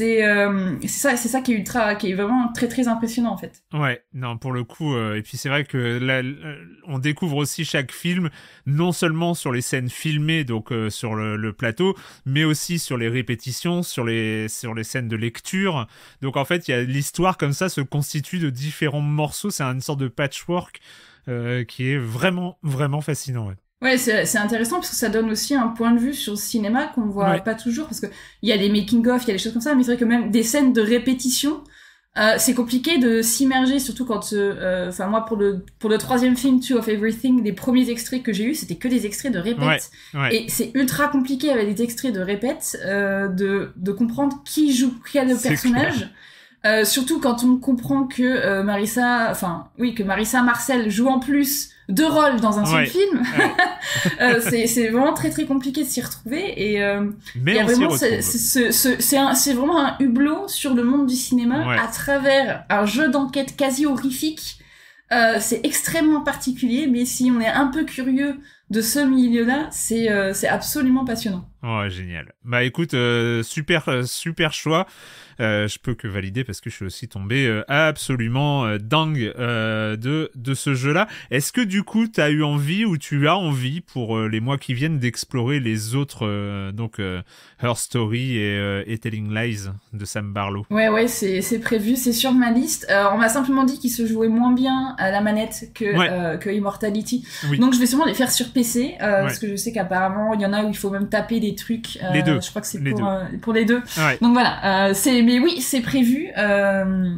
D: euh, c'est ça c'est ça qui est ultra qui est vraiment très très impressionnant en fait
A: ouais non pour le coup euh, et puis c'est vrai que là euh, on découvre aussi chaque film non seulement sur les scènes filmées donc sur le, plateau mais aussi sur les répétitions sur les sur les scènes de lecture donc en fait il y a l'histoire comme ça se constitue de différents morceaux c'est une sorte de patchwork qui est vraiment vraiment fascinant ouais.
D: Ouais, c'est intéressant parce que ça donne aussi un point de vue sur le cinéma qu'on voit pas toujours parce que il y a des making of, il y a des choses comme ça, mais c'est vrai que même des scènes de répétition, euh, c'est compliqué de s'immerger, surtout quand, euh, euh, enfin moi pour le pour le troisième film Two of Everything, les premiers extraits que j'ai eu, c'était que des extraits de répète, et c'est ultra compliqué avec des extraits de répète euh, de de comprendre qui joue quel personnage. Euh, surtout quand on comprend que euh, Marissa, enfin oui, que Marissa Marcel joue en plus deux rôles dans un seul film. Euh, c'est vraiment très très compliqué de s'y retrouver et vraiment, c'est vraiment un hublot sur le monde du cinéma à travers un jeu d'enquête quasi horrifique. Euh, c'est extrêmement particulier, mais si on est un peu curieux de ce milieu-là, c'est absolument passionnant.
A: Ouais, oh, génial. Bah écoute, euh, super, euh, super choix. Euh, je peux que valider parce que je suis aussi tombé absolument dingue de, de ce jeu-là. Est-ce que du coup, tu as eu envie ou tu as envie pour les mois qui viennent d'explorer les autres, donc Her Story et, Telling Lies de Sam Barlow
D: Ouais, ouais, c'est prévu, c'est sur ma liste. on m'a simplement dit qu'il se jouait moins bien à la manette que, que Immortality. Donc je vais sûrement les faire sur PC, parce que je sais qu'apparemment, il y en a où il faut même taper des trucs. Euh, les deux. Je crois que c'est pour, les deux. Donc voilà. Euh, c'est mais oui, c'est prévu. Euh,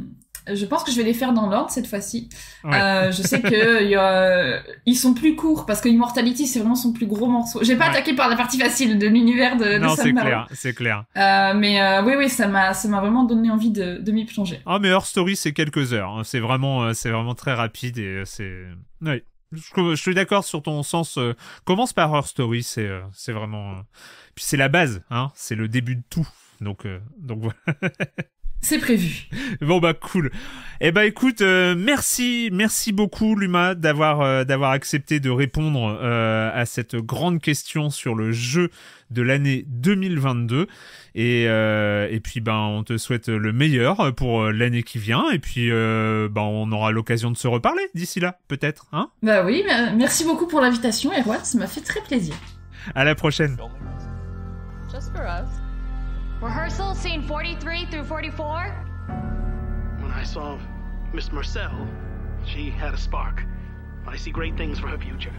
D: je pense que je vais les faire dans l'ordre cette fois-ci. je sais que ils sont plus courts parce que Immortality c'est vraiment son plus gros morceau. J'ai pas attaqué par la partie facile de l'univers de, non, c'est clair, c'est clair. mais oui, oui, ça m'a, vraiment donné envie de, m'y plonger.
A: Ah, mais Her Story c'est quelques heures. Hein. C'est vraiment, c'est vraiment très rapide et c'est. Oui. Je, suis d'accord sur ton sens. Euh, commence par Horror Story, c'est euh, c'est vraiment. Euh, puis c'est la base, hein, c'est le début de tout. Donc, donc voilà. C'est prévu. Bon bah cool. Eh bah écoute, euh, merci, merci beaucoup Luma d'avoir euh, d'avoir accepté de répondre euh, à cette grande question sur le jeu de l'année 2022. Et, et puis ben on te souhaite le meilleur pour l'année qui vient. Et puis bah, on aura l'occasion de se reparler d'ici là, peut-être. Hein
D: bah oui, merci beaucoup pour l'invitation Erwan, ça m'a fait très plaisir.
A: À la prochaine.
F: Just for us. Rehearsal, scene
A: 43 through 44.
E: When I saw Miss Marcel, she had a spark. I see great things for her future.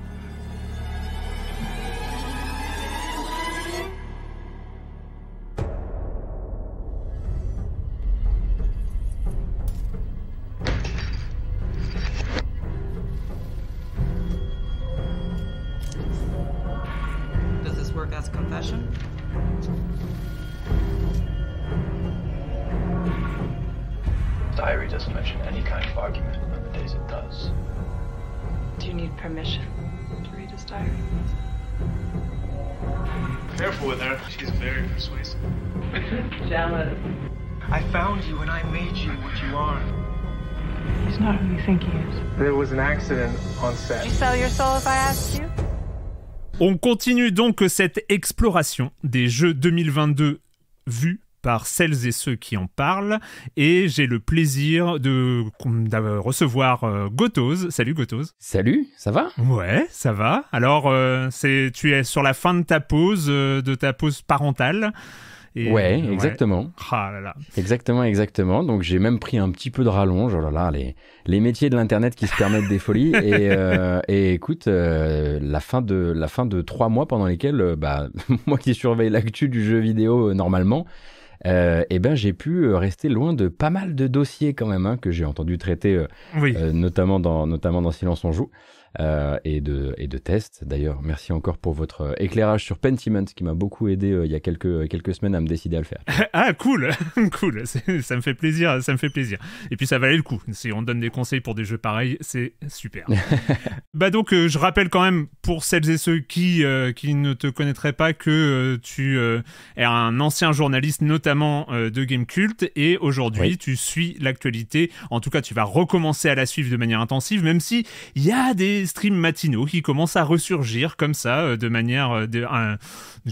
B: Does this work as confession?
G: diary doesn't mention any kind of argument and on the
D: days it does.
E: Do you need permission to read his diary?
H: Careful with her. She's very persuasive. Jealous.
E: I found you and I made you what you are. He's not who you think
G: he is.
H: There was an accident on set. You sell your soul if I asked you?
A: On continue donc cette exploration des Jeux 2022 vus par celles et ceux qui en parlent. Et j'ai le plaisir de, recevoir euh, Gotose. Salut Gotose
I: Salut, ça va Ouais,
A: ça va. Alors, euh, tu es sur la fin de ta pause, euh, de ta pause parentale. ouais, exactement.
E: Ah là là.
I: Exactement, exactement. Donc j'ai même pris un petit peu de rallonge. Oh là là, les, métiers de l'internet qui se permettent des folies. Et, écoute, la fin de la fin de trois mois pendant lesquels, bah, moi qui surveille l'actu du jeu vidéo normalement, euh, eh ben, j'ai pu euh, rester loin de pas mal de dossiers quand même hein, que j'ai entendu traiter, euh, euh, notamment, dans, notamment dans Silence on joue. Euh, et, de, et de tests. D'ailleurs, merci encore pour votre euh, éclairage sur Pentiment qui m'a beaucoup aidé euh, il y a quelques, quelques semaines à me décider à le faire.
A: ah, cool, cool, ça me fait plaisir, ça me fait plaisir. Et puis ça valait le coup. Si on donne des conseils pour des jeux pareils, c'est super. bah donc, je rappelle quand même pour celles et ceux qui, qui ne te connaîtraient pas que tu es un ancien journaliste, notamment de Game Cult, et aujourd'hui, tu suis l'actualité. En tout cas, tu vas recommencer à la suivre de manière intensive, même si il y a des stream streams matinaux qui commencent à ressurgir comme ça, euh, de manière euh, de,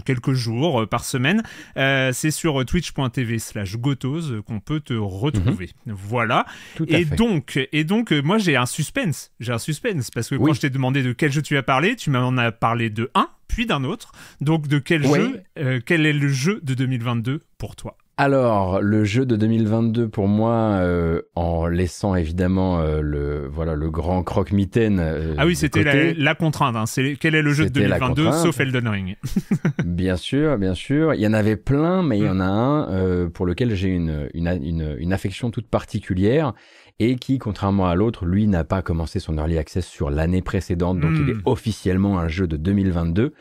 A: quelques jours euh, par semaine. c'est sur twitch.tv slash gotose qu'on peut te retrouver. Mhm. Voilà. et, Donc, et donc, moi j'ai un suspense. J'ai un suspense parce que quand je t'ai demandé de quel jeu tu as parlé, tu m'en as parlé de un, puis d'un autre. Donc de quel jeu, quel est le jeu de 2022 pour toi
I: alors, le jeu de 2022 pour moi, euh, en laissant évidemment euh, le voilà le grand croque-mitaine. Euh, ah oui, c'était
A: la, contrainte. Hein. C'est quel est le jeu de 2022 sauf Elden Ring
I: Bien sûr, bien sûr. Il y en avait plein, mais il y mm. en a un pour lequel j'ai une, une, une, affection toute particulière et qui, contrairement à l'autre, lui n'a pas commencé son early access sur l'année précédente, donc il mm. est officiellement un jeu de 2022.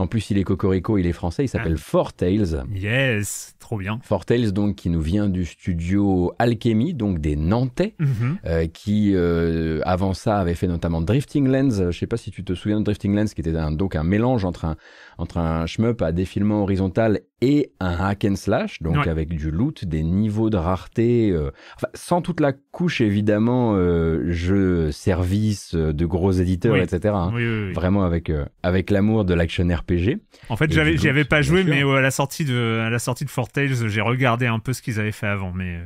I: En plus, il est cocorico, il est français, il s'appelle ah. Four Tales. Yes, trop bien. Four Tales, donc, qui nous vient du studio Alchemy, donc des Nantais, mhm. euh, qui, euh, avant ça, avait fait notamment Drifting Lens. Euh, je ne sais pas si tu te souviens de Drifting Lens, qui était donc un mélange entre un, entre un shmup à défilement horizontal et un hack and slash, donc avec du loot, des niveaux de rareté, euh, sans toute la couche évidemment euh, jeux, services euh, de gros éditeurs, etc. Hein. Vraiment avec euh, avec l'amour de l'action RPG. En fait, j'avais j'avais
A: pas joué, mais à la sortie de à la sortie de Fortales j'ai regardé un peu ce qu'ils avaient fait avant, mais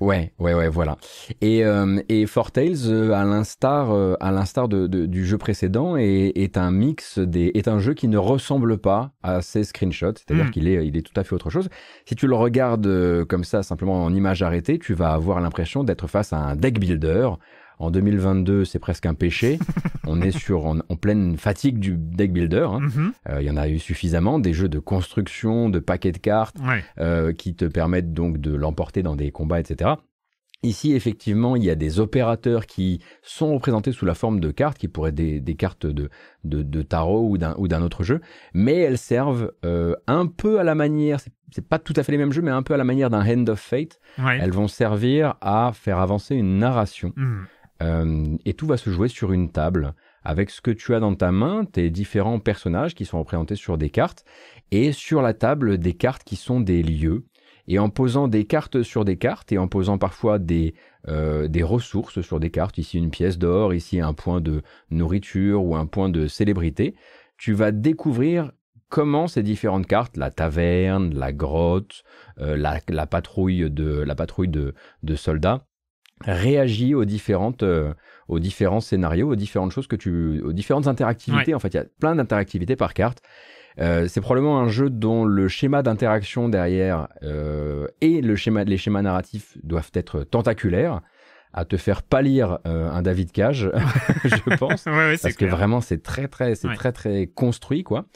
I: ouais. ouais. ouais, voilà. Et et Fortales à l'instar à l'instar de, du jeu précédent, est, est un mix des est un jeu qui ne ressemble pas à ces screenshots, c'est-à-dire hmm. qu'il est, il est tout à fait autre chose. Si tu le regardes euh, comme ça, simplement en image arrêtée, tu vas avoir l'impression d'être face à un deck builder. En 2022, c'est presque un péché. on est sur en, pleine fatigue du deck builder. Hein. Mm-hmm. Euh, il y en a eu suffisamment des jeux de construction, de paquets de cartes euh, qui te permettent donc de l'emporter dans des combats, etc. Ici, effectivement, il y a des opérateurs qui sont représentés sous la forme de cartes, qui pourraient être des, cartes de, tarot ou d'un, autre jeu, mais elles servent euh, un peu à la manière, c'est, n'est pas tout à fait les mêmes jeux, mais un peu à la manière d'un Hand of Fate. Elles vont servir à faire avancer une narration. Hmm. Euh, et tout va se jouer sur une table, avec ce que tu as dans ta main, tes différents personnages qui sont représentés sur des cartes, et sur la table des cartes qui sont des lieux et en posant des cartes sur des cartes et en posant parfois euh, des, ressources sur des cartes, ici une pièce d'or, ici un point de nourriture ou un point de célébrité, tu vas découvrir comment ces différentes cartes, la taverne, la grotte, euh, la, patrouille de, la patrouille de, soldats, réagit aux différentes euh, différents scénarios, aux différentes choses que tu aux différentes interactivités en fait, il y a plein d'interactivités par carte euh, c'est probablement un jeu dont le schéma d'interaction derrière euh, et le schéma, les schémas narratifs doivent être tentaculaires à te faire pâlir euh, un David Cage, je pense, parce que vraiment c'est très très c'est très très construit quoi.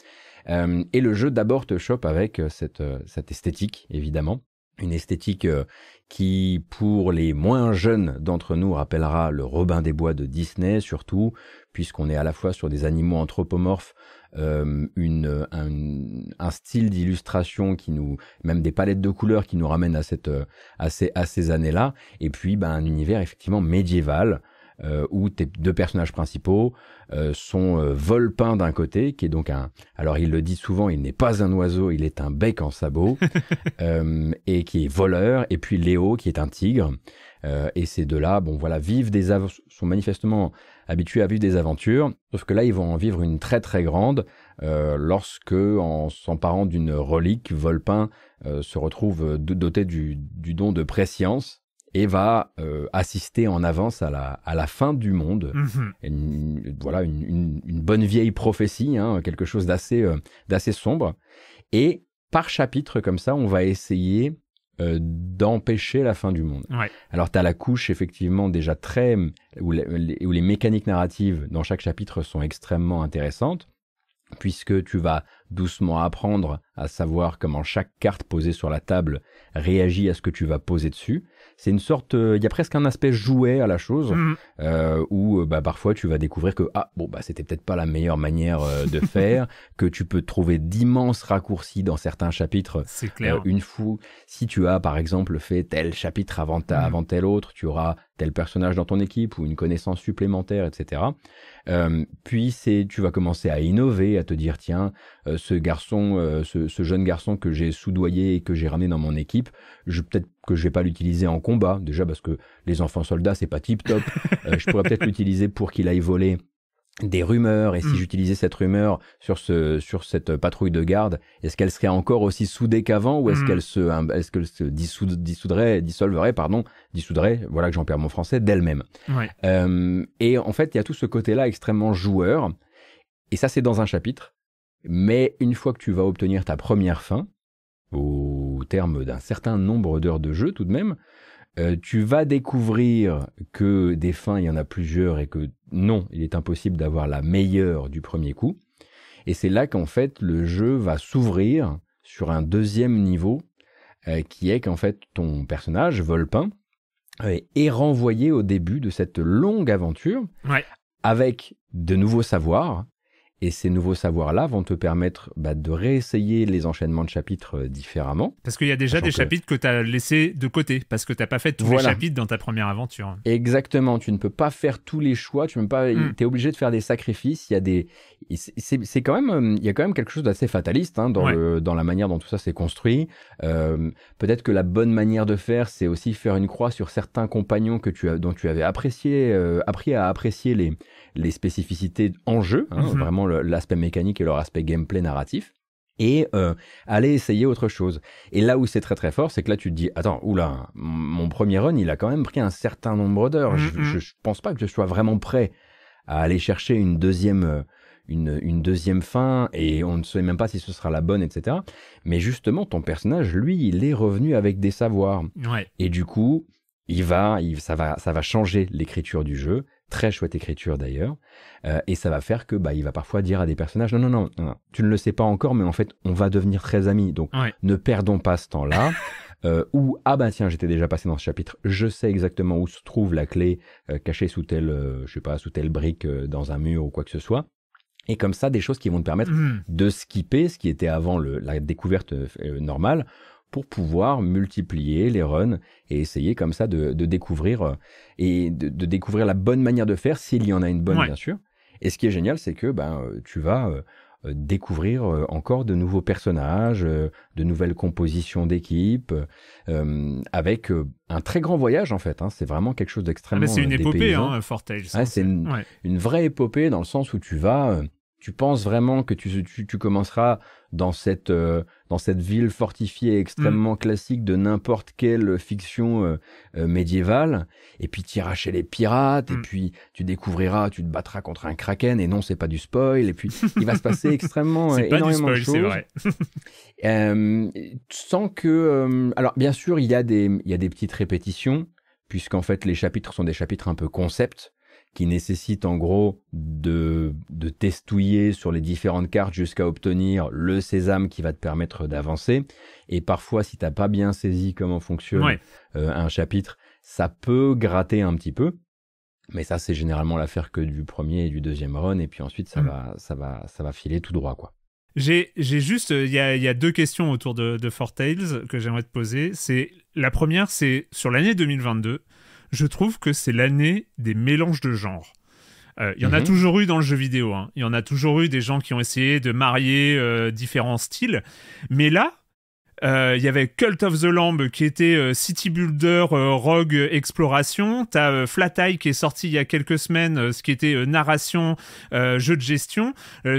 I: et le jeu d'abord te chope avec cette cette esthétique évidemment une esthétique euh, qui, pour les moins jeunes d'entre nous, rappellera le Robin des Bois de Disney, surtout, puisqu'on est à la fois sur des animaux anthropomorphes, euh, une, un, un, style d'illustration qui nous, même des palettes de couleurs qui nous ramènent à, cette, euh, ces, à ces années-là, et puis ben, un univers effectivement médiéval, euh, où tes deux personnages principaux euh, sont euh, Volpin d'un côté, qui est donc un. Alors il le dit souvent, il n'est pas un oiseau, il est un bec en sabot, et qui est voleur, et puis Léo, qui est un tigre. et ces deux-là, bon voilà, vivent des av sont manifestement habitués à vivre des aventures, sauf que là ils vont en vivre une très très grande lorsque, en s'emparant d'une relique, Volpin se retrouve doté du, du don de préscience et va euh, assister en avance à la, à la fin du monde. Mhm. voilà, une, bonne vieille prophétie, hein, quelque chose euh, d'assez, sombre. Et par chapitre comme ça, on va essayer euh, d'empêcher la fin du monde. Alors tu as la couche effectivement déjà très... où les mécaniques narratives dans chaque chapitre sont extrêmement intéressantes puisque tu vas doucement apprendre à savoir comment chaque carte posée sur la table réagit à ce que tu vas poser dessus c'est une sorte, euh, il y a presque un aspect jouet à la chose, mm. euh, où euh, bah, parfois tu vas découvrir que ah bon bah c'était peut-être pas la meilleure manière de faire, que tu peux trouver d'immenses raccourcis dans certains chapitres. C'est clair. une fou, si tu as par exemple fait tel chapitre avant, ta, mm. avant tel autre, tu auras tel personnage dans ton équipe ou une connaissance supplémentaire, etc. puis c'est, tu vas commencer à innover, à te dire tiens, ce garçon, ce, jeune garçon que j'ai soudoyé et que j'ai ramené dans mon équipe, je peut-être que je vais pas l'utiliser en combat, déjà parce que les enfants soldats, c'est pas tip top. Euh, je pourrais peut-être l'utiliser pour qu'il aille voler des rumeurs, et si hmm. j'utilisais cette rumeur sur, ce, sur cette patrouille de garde, est-ce qu'elle serait encore aussi soudée qu'avant, ou est-ce hmm. qu'elle se, est se dissoud, dissoudrait, dissolverait, pardon, dissoudrait, voilà que j'en perds mon français, d'elle-même. Euh, et en fait, il y a tout ce côté-là extrêmement joueur, et ça c'est dans un chapitre, mais une fois que tu vas obtenir ta première fin, au terme d'un certain nombre d'heures de jeu tout de même, euh, tu vas découvrir que des fins, il y en a plusieurs et que non, il est impossible d'avoir la meilleure du premier coup. Et c'est là qu'en fait le jeu va s'ouvrir sur un deuxième niveau euh, qui est qu'en fait ton personnage, Volpin, euh, est renvoyé au début de cette longue aventure avec de nouveaux savoirs, et ces nouveaux savoirs-là vont te permettre bah, de réessayer les enchaînements de chapitres euh, différemment.
A: Parce qu'il y a déjà des chapitres que tu as laissés de côté, parce que tu n'as pas fait tous les chapitres dans ta première aventure.
I: Exactement, tu ne peux pas faire tous les choix, tu pas... Hmm. es obligé de faire des sacrifices, il y a des... C'est quand même, euh, il y a quand même quelque chose d'assez fataliste hein, dans, le, dans la manière dont tout ça s'est construit. Euh, peut-être que la bonne manière de faire, c'est aussi faire une croix sur certains compagnons que tu as, dont tu avais apprécié, appris à apprécier les, les spécificités en jeu, hein, mhm. vraiment l'aspect mécanique et leur aspect gameplay narratif et euh, aller essayer autre chose. Et là où c'est très très fort, c'est que là tu te dis, attends, oula, mon premier run, il a quand même pris un certain nombre d'heures. je, ne mm-hmm. pense pas que je sois vraiment prêt à aller chercher une deuxième, une, une, deuxième fin, et on ne sait même pas si ce sera la bonne, etc. Mais justement, ton personnage, lui, il est revenu avec des savoirs. Et du coup, il va, ça va, ça va changer l'écriture du jeu. Très chouette écriture d'ailleurs, euh, et ça va faire que bah il va parfois dire à des personnages non, non non tu ne le sais pas encore, mais en fait on va devenir très amis. Donc ne perdons pas ce temps-là. Euh, ou ah bah tiens j'étais déjà passé dans ce chapitre, je sais exactement où se trouve la clé euh, cachée sous telle je sais pas sous telle brique dans un mur ou quoi que ce soit. Et comme ça, des choses qui vont te permettre mmh. de skipper ce qui était avant la découverte normale pour pouvoir multiplier les runs et essayer comme ça de, découvrir euh, et de, découvrir la bonne manière de faire s'il y en a une bonne bien sûr. Et ce qui est génial, c'est que ben euh, tu vas euh, découvrir encore de nouveaux personnages, de nouvelles compositions d'équipe avec un très grand voyage en fait. Hein. C'est vraiment quelque chose ah, d'extrêmement. c'est une épopée, hein, Fortage. c'est une, vraie épopée dans le sens où tu vas tu penses vraiment que tu, tu, commenceras dans cette, euh, dans cette ville fortifiée extrêmement mm. classique de n'importe quelle fiction euh, euh, médiévale, et puis tu iras chez les pirates, et mm. puis tu découvriras, tu te battras contre un kraken, et non, c'est pas du spoil, et puis il va se passer extrêmement énormément pas du spoil, de choses. C'est vrai. sans que. alors, bien sûr, il y, a des, il y a des petites répétitions, puisqu'en fait, les chapitres sont des chapitres un peu concept qui nécessite en gros de, de testouiller sur les différentes cartes jusqu'à obtenir le sésame qui va te permettre d'avancer. Et parfois, si t'as pas bien saisi comment fonctionne euh, un chapitre, ça peut gratter un petit peu. Mais ça, c'est généralement l'affaire que du premier et du deuxième run, et puis ensuite, ça, hmm. va, ça, va, ça va filer tout droit, quoi.
A: J'ai juste, euh, il y, a, y, a deux questions autour de, de Tales que j'aimerais te poser. C'est la première, c'est sur l'année 2022, je trouve que c'est l'année des mélanges de genres. Euh, il y en a mhm. toujours eu dans le jeu vidéo. Hein. Il y en a toujours eu des gens qui ont essayé de marier euh, différents styles. Mais là, euh, il y avait Cult of the Lamb qui était euh, City Builder, euh, Rogue Exploration. T'as Flat Eye qui est sorti il y a quelques semaines, ce qui était narration, jeu de gestion.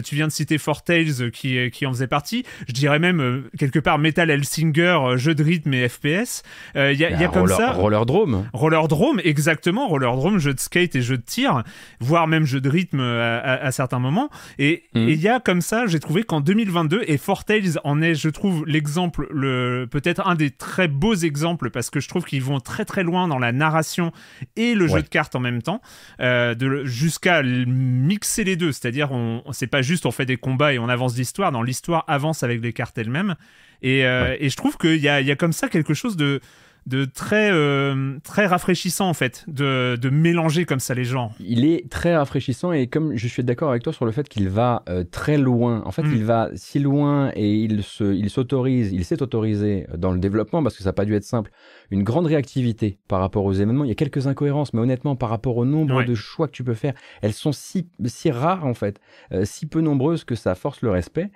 A: tu viens de citer Four Tales qui, qui en faisait partie. Je dirais même quelque part Metal Hellsinger, jeu de rythme et FPS. Il y a, bah, comme ça.
I: Roller Drome.
A: Roller Drome, exactement. Roller Drome, jeu de skate et jeu de tir, voire même jeu de rythme à, certains moments. Hmm. Et il y a comme ça, j'ai trouvé qu'en 2022, et Fortales en est, je trouve, l'exemple peut-être un des très beaux exemples parce que je trouve qu'ils vont très très loin dans la narration et le jeu de cartes en même temps, euh, jusqu'à mixer les deux. C'est-à-dire, on, c'est pas juste on fait des combats et on avance l'histoire. dans l'histoire avance avec les cartes elles-mêmes. Et, euh, je trouve qu'il y y a comme ça quelque chose de de très, euh, très rafraîchissant, en fait, de, mélanger comme ça les gens
I: Il est très rafraîchissant et comme je suis d'accord avec toi sur le fait qu'il va euh, très loin, en fait, mm. il va si loin et il s'autorise, il s'est autorisé dans le développement, parce que ça n'a pas dû être simple, une grande réactivité par rapport aux événements. Il y a quelques incohérences, mais honnêtement, par rapport au nombre de choix que tu peux faire, elles sont si, si rares, en fait, euh, si peu nombreuses que ça force le respect.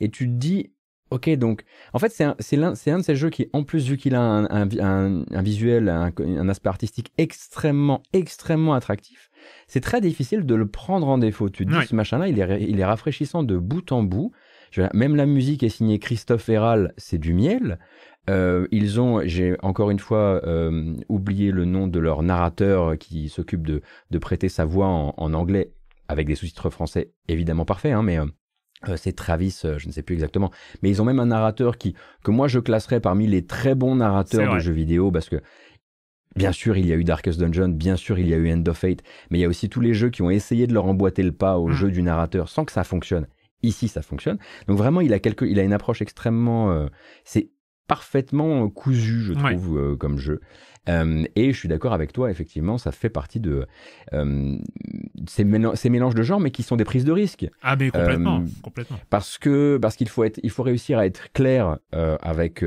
I: Et tu te dis, Ok, donc en fait, c'est un, un, de ces jeux qui, en plus, vu qu'il a un, visuel, un, aspect artistique extrêmement, extrêmement attractif, c'est très difficile de le prendre en défaut. Tu dis, ce machin-là, il est, il est rafraîchissant de bout en bout. Même la musique est signée Christophe Héral, c'est du miel. Euh, ils ont, j'ai encore une fois euh, oublié le nom de leur narrateur qui s'occupe de, de, prêter sa voix en, anglais, avec des sous-titres français évidemment parfaits, hein, mais euh, euh, c'est Travis, euh, je ne sais plus exactement, mais ils ont même un narrateur qui que moi je classerais parmi les très bons narrateurs de jeux vidéo parce que bien sûr il y a eu Darkest Dungeon, bien sûr il y a eu End of Fate, mais il y a aussi tous les jeux qui ont essayé de leur emboîter le pas au mm. jeu du narrateur sans que ça fonctionne. Ici ça fonctionne. Donc vraiment il a quelque, il a une approche extrêmement, euh, c'est parfaitement cousu je trouve comme jeu. Euh, et je suis d'accord avec toi, effectivement, ça fait partie de euh, ces, mélanges de genres, mais qui sont des prises de risque. Ah, mais complètement, euh, complètement. Parce que parce qu'il faut être, il faut réussir à être clair euh, avec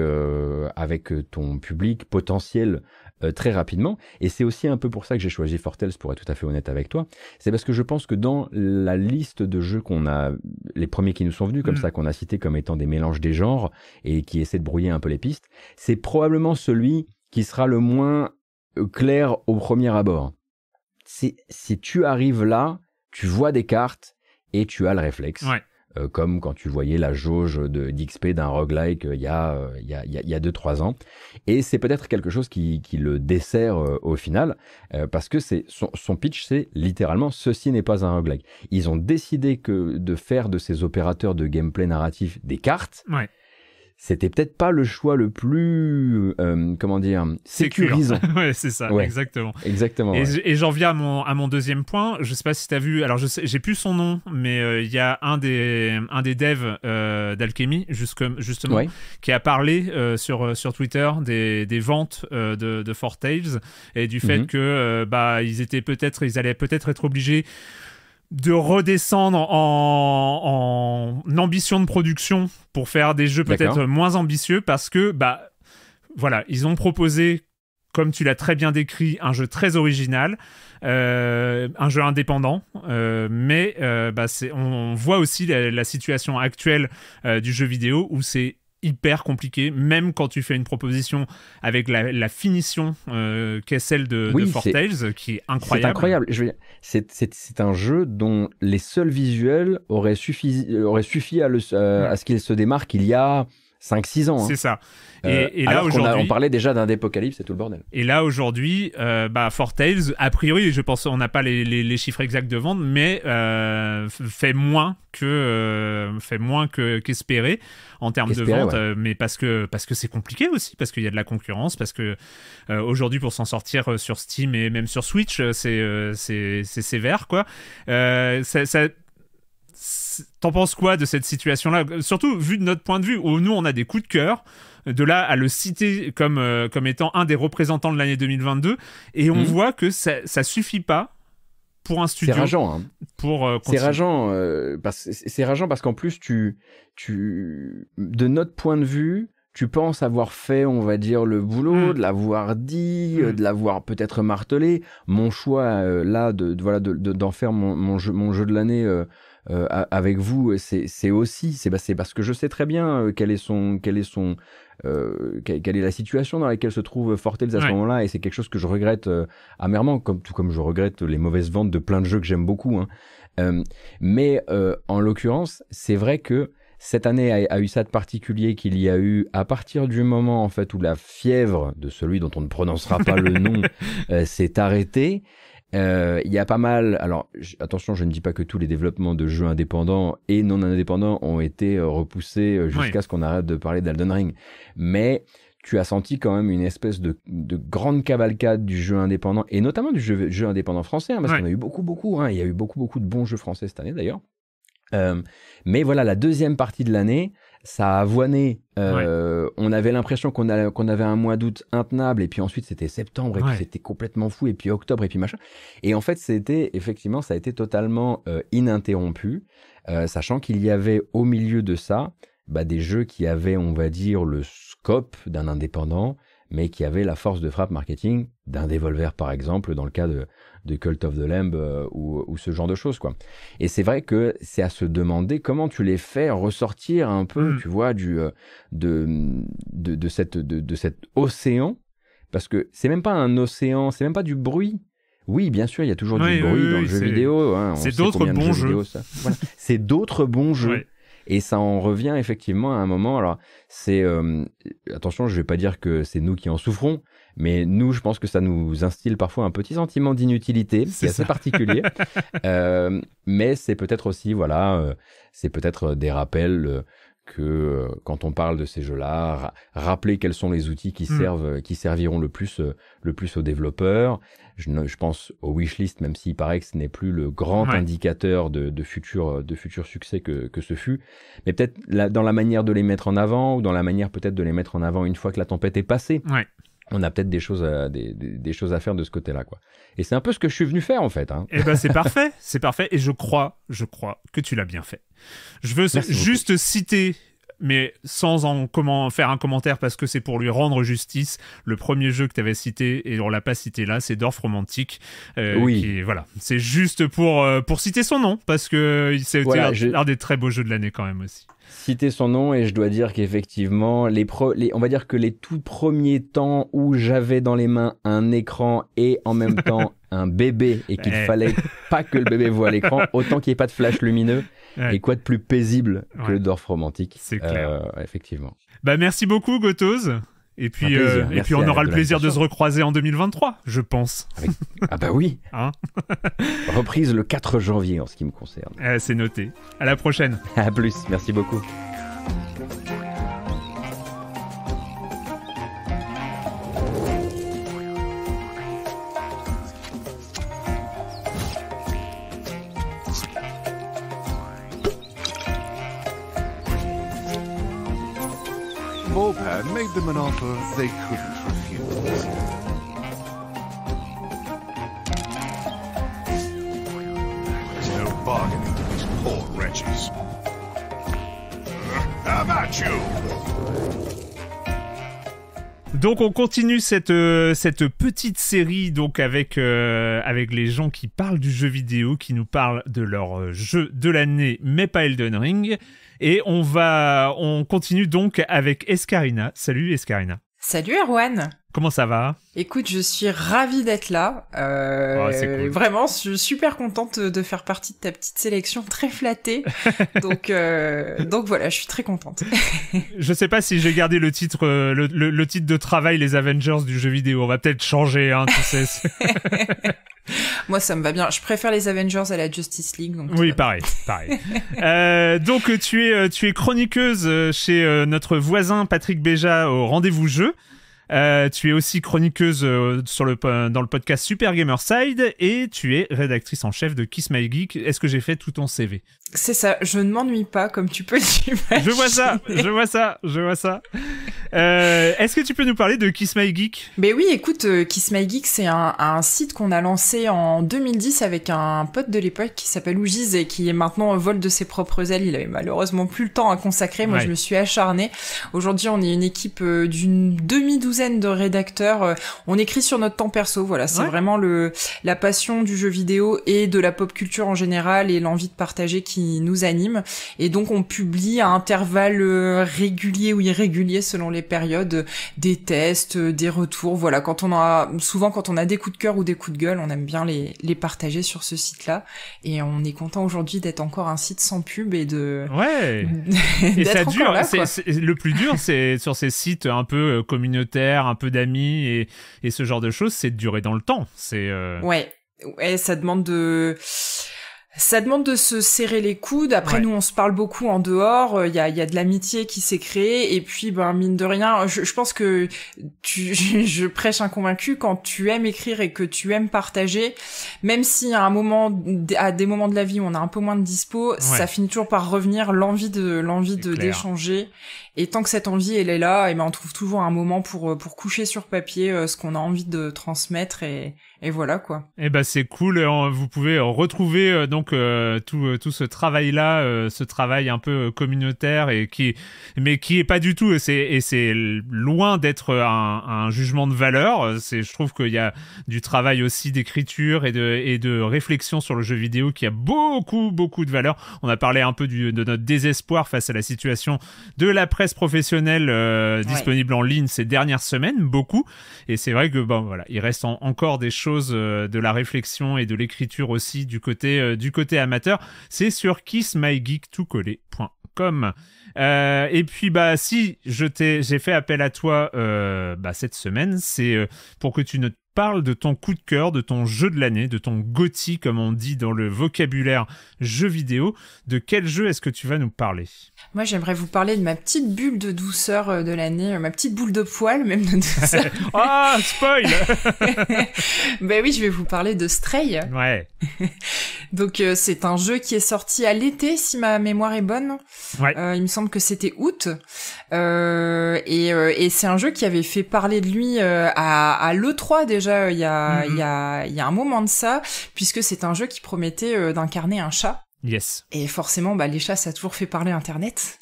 I: avec ton public potentiel. très rapidement, et c'est aussi un peu pour ça que j'ai choisi Fortels, pour être tout à fait honnête avec toi, c'est parce que je pense que dans la liste de jeux qu'on a, les premiers qui nous sont venus comme mm. ça, qu'on a cités comme étant des mélanges des genres, et qui essaient de brouiller un peu les pistes, c'est probablement celui qui sera le moins euh, clair au premier abord. Si, tu arrives là, tu vois des cartes et tu as le réflexe. Euh, comme quand tu voyais la jauge de d'XP d'un roguelike euh, il y a 2-3 y a, y a ans. Et c'est peut-être quelque chose qui, qui le dessert au final, parce que son, son pitch, c'est littéralement ceci n'est pas un roguelike. Ils ont décidé que de faire de ces opérateurs de gameplay narratif des cartes c'était peut-être pas le choix le plus, euh, comment dire, sécurisant. ouais, c'est ça, exactement. Exactement. Et,
A: j'en viens à mon, à mon, deuxième point. Je sais pas si tu as vu, alors je j'ai plus son nom, mais euh, il y a un des, un des devs euh, d'Alchemy, justement, qui a parlé euh, sur, sur Twitter des, des ventes de, de Fortales et du fait mhm. que bah, ils étaient peut-être, ils allaient peut-être être obligés de redescendre en, ambition de production pour faire des jeux peut-être moins ambitieux parce que, bah, voilà, ils ont proposé, comme tu l'as très bien décrit, un jeu très original, euh, un jeu indépendant, euh, mais euh, bah, on, voit aussi la situation actuelle du jeu vidéo où c'est hyper compliqué, même quand tu fais une proposition avec la, finition euh, qu'est celle de, oui, qui est incroyable.
I: C'est incroyable. c'est, un jeu dont les seuls visuels auraient suffi, suffi à, le, euh, à ce qu'il se démarque il y a 5-6 ans. Hein. C'est ça. Et, euh, là, aujourd'hui. On, parlait déjà d'un dépocalypse et tout le bordel.
A: Et là, aujourd'hui, euh, bah, Fortales, a priori, je pense qu'on n'a pas les, chiffres exacts de vente, mais euh, fait moins que euh, fait moins qu'espéré en termes de vente, mais parce que parce que c'est compliqué aussi, parce qu'il y a de la concurrence, parce que aujourd'hui, pour s'en sortir sur Steam et même sur Switch, c'est c'est sévère, quoi. ça T'en penses quoi de cette situation-là Surtout vu de notre point de vue, où nous on a des coups de cœur, de là à le citer comme, euh, comme étant un des représentants de l'année 2022, et on mmh. voit que ça, ça suffit pas pour un studio. C'est rageant. Hein. Euh,
I: euh, c'est rageant, parce qu'en plus tu, tu, de notre point de vue, tu penses avoir fait, on va dire, le boulot, mmh. de l'avoir dit, mmh. de l'avoir peut-être martelé. Mon choix là, de, voilà, d'en faire mon, mon, jeu, mon jeu de l'année euh, avec vous, c'est aussi, c'est parce que je sais très bien euh, quel est son, quel est son, euh, quelle est la situation dans laquelle se trouve Fortel à ce moment-là, et c'est quelque chose que je regrette amèrement, comme, tout comme je regrette les mauvaises ventes de plein de jeux que j'aime beaucoup. Hein. mais en l'occurrence, c'est vrai que cette année a, eu ça de particulier qu'il y a eu à partir du moment en fait où la fièvre de celui dont on ne prononcera pas le nom s'est arrêtée. Euh, il y a pas mal. Alors attention, je ne dis pas que tous les développements de jeux indépendants et non indépendants ont été euh, repoussés euh, jusqu'à ce qu'on arrête de parler d'Alden Ring, mais tu as senti quand même une espèce de, de, grande cavalcade du jeu indépendant et notamment du jeu, jeu indépendant français, hein, parce qu'on a eu beaucoup, beaucoup. Hein, il y a eu beaucoup, beaucoup de bons jeux français cette année d'ailleurs. Euh, mais voilà, la deuxième partie de l'année, ça a euh, On avait l'impression qu'on avait un mois d'août intenable, et puis ensuite c'était septembre, et puis c'était complètement fou, et puis octobre, et puis machin. Et en fait, c'était effectivement, ça a été totalement euh, ininterrompu, euh, sachant qu'il y avait au milieu de ça bah, des jeux qui avaient, on va dire, le scope d'un indépendant, mais qui avaient la force de frappe marketing d'un Devolver, par exemple, dans le cas de, de Cult of the Lamb euh, ou, ce genre de choses, quoi. Et c'est vrai que c'est à se demander comment tu les fais ressortir un peu, mm. tu vois, du, euh, de, de, cette, de, cet océan. Parce que c'est même pas un océan, c'est même pas du bruit. Oui, bien sûr, il y a toujours du bruit dans les le jeu vidéo. c'est d'autres bons jeux. c'est d'autres bons jeux. Et ça en revient effectivement à un moment. Alors, c'est. Euh, attention, je vais pas dire que c'est nous qui en souffrons, mais nous, je pense que ça nous instille parfois un petit sentiment d'inutilité, c'est assez particulier. Euh, mais c'est peut-être aussi, voilà, euh, c'est peut-être des rappels euh, que quand on parle de ces jeux-là, rappeler quels sont les outils qui hmm. servent, qui serviront le plus, le plus aux développeurs. Je, je pense aux wishlist, même s'il paraît que ce n'est plus le grand indicateur de, futur, de futur succès que, que ce fut, mais peut-être dans la manière de les mettre en avant ou dans la manière peut-être de les mettre en avant une fois que la tempête est passée. Ouais on a peut-être des choses, à, des, choses à faire de ce côté-là, quoi. Et c'est un peu ce que je suis venu faire, en fait. Hein. Eh ben, c'est parfait,
A: c'est parfait. Et je crois, je crois que tu l'as bien fait. Je veux juste citer mais sans en comment faire un commentaire parce que c'est pour lui rendre justice. Le premier jeu que tu avais cité, et on l'a pas cité là, c'est Dorf Romantique. Euh, oui. voilà, c'est juste pour, euh, pour citer son nom, parce que c'est un, des très beaux jeux de l'année quand même aussi
I: citer son nom et je dois dire qu'effectivement, les, les on va dire que les tout premiers temps où j'avais dans les mains un écran et en même temps un bébé et qu'il eh. fallait pas que le bébé voit l'écran, autant qu'il n'y ait pas de flash lumineux. Et quoi de plus paisible que le Dorf romantique C'est clair. Euh, effectivement.
A: Bah, merci beaucoup, gotose Et puis, euh, et puis on aura le plaisir de se recroiser en 2023, je pense. Ah bah
I: oui. Hein Reprise le 4 janvier en ce qui me concerne.
A: Eh, c'est noté. À la prochaine.
I: À plus. Merci beaucoup.
A: Donc on continue cette, euh, cette petite série donc avec, euh, avec les gens qui parlent du jeu vidéo, qui nous parlent de leur euh, jeu de l'année, mais pas Elden Ring. Et on va, on continue donc avec Escarina. Salut Escarina.
G: Salut Erwan.
A: Comment ça va
G: Écoute, je suis ravie d'être là. Euh, oh, vraiment, je suis super contente de faire partie de ta petite sélection, très flattée. donc, euh, donc voilà, je suis très contente.
A: je sais pas si j'ai gardé le titre, euh, le, titre de travail les Avengers du jeu vidéo. On va peut-être changer, hein, tu sais.
G: Moi, ça me va bien. Je préfère les Avengers à la Justice League.
A: oui, pareil, pareil. Euh, donc, tu es, euh, tu es chroniqueuse euh, chez notre voisin Patrick Béja au Rendez-vous Jeu. Euh, tu es aussi chroniqueuse euh, sur le, dans le podcast Super Gamer Side et tu es rédactrice en chef de Kiss My Geek. Est-ce que j'ai fait tout ton CV C'est ça, je ne m'ennuie pas comme tu peux l'imaginer. Je vois ça, je vois ça, je vois ça. Euh, est-ce que tu peux nous parler de Kiss My Geek Mais oui,
G: écoute, Kiss My Geek, c'est un, site qu'on a lancé en 2010 avec un pote de l'époque qui s'appelle Oujiz et qui est maintenant au vol de ses propres ailes. Il avait malheureusement plus le temps à consacrer. Moi, je me suis acharnée. Aujourd'hui, on est une équipe d'une demi-douzaine de rédacteurs. Euh, on écrit sur notre temps perso, voilà. C'est vraiment le la passion du jeu vidéo et de la pop culture en général et l'envie de partager qui nous anime. Et donc on publie à intervalles euh, réguliers ou irréguliers selon les périodes des tests, euh, des retours. Voilà, quand on a souvent quand on a des coups de cœur ou des coups de gueule, on aime bien les les partager sur ce site-là. Et on est content aujourd'hui d'être encore un site sans pub et de ouais. et ça dure. Là,
A: le plus dur, c'est sur ces sites un peu communautaires un peu d'amis et, ce genre de choses, c'est de durer dans le temps. C'est euh,
G: ouais, ouais, ça demande de ça demande de se serrer les coudes. Après, nous, on se parle beaucoup en dehors. Il euh, y a, y a de l'amitié qui s'est créée. Et puis, ben, mine de rien, je, pense que je prêche un convaincu quand tu aimes écrire et que tu aimes partager, même si à un moment, à des moments de la vie on a un peu moins de dispo, ça finit toujours par revenir l'envie de, l'envie de d'échanger. Et tant que cette envie, elle est là, et ben, on trouve toujours un moment pour, euh, pour coucher sur papier euh, ce qu'on a envie de transmettre et, et voilà quoi.
A: Et eh ben bah, c'est cool. Vous pouvez euh, retrouver euh, donc euh, tout, tout ce travail là, ce travail un peu communautaire et qui mais qui est pas du tout. et c'est loin d'être un, un, jugement de valeur. C'est je trouve qu'il y a du travail aussi d'écriture et de et de réflexion sur le jeu vidéo qui a beaucoup beaucoup de valeur. On a parlé un peu du, de notre désespoir face à la situation de la presse professionnelle disponible en ligne ces dernières semaines, beaucoup. Et c'est vrai que bon voilà, il reste encore des choses euh, de la réflexion et de l'écriture aussi du côté, euh, du côté amateur, c'est sur kissmygeektoutcollé.com. Euh, et puis bah si je t'ai, j'ai fait appel à toi euh, bah, cette semaine, c'est pour que tu ne parle de ton coup de cœur, de ton jeu de l'année, de ton gothi, comme on dit dans le vocabulaire jeu vidéo. De quel jeu est-ce que tu vas nous parler
G: Moi, j'aimerais vous parler de ma petite bulle de douceur euh, de l'année, euh, ma petite boule de poil, même de douceur. Ah, oh, spoil Ben oui, je vais vous parler de Stray. Ouais. Donc, euh, c'est un jeu qui est sorti à l'été, si ma mémoire est bonne. Ouais. il me semble que c'était août. et, c'est un jeu qui avait fait parler de lui à, à l'E3 déjà euh, mhm. il y, a, un moment de ça, puisque c'est un jeu qui promettait euh, d'incarner un chat. Yes. Et forcément, bah, les chats, ça a toujours fait parler Internet.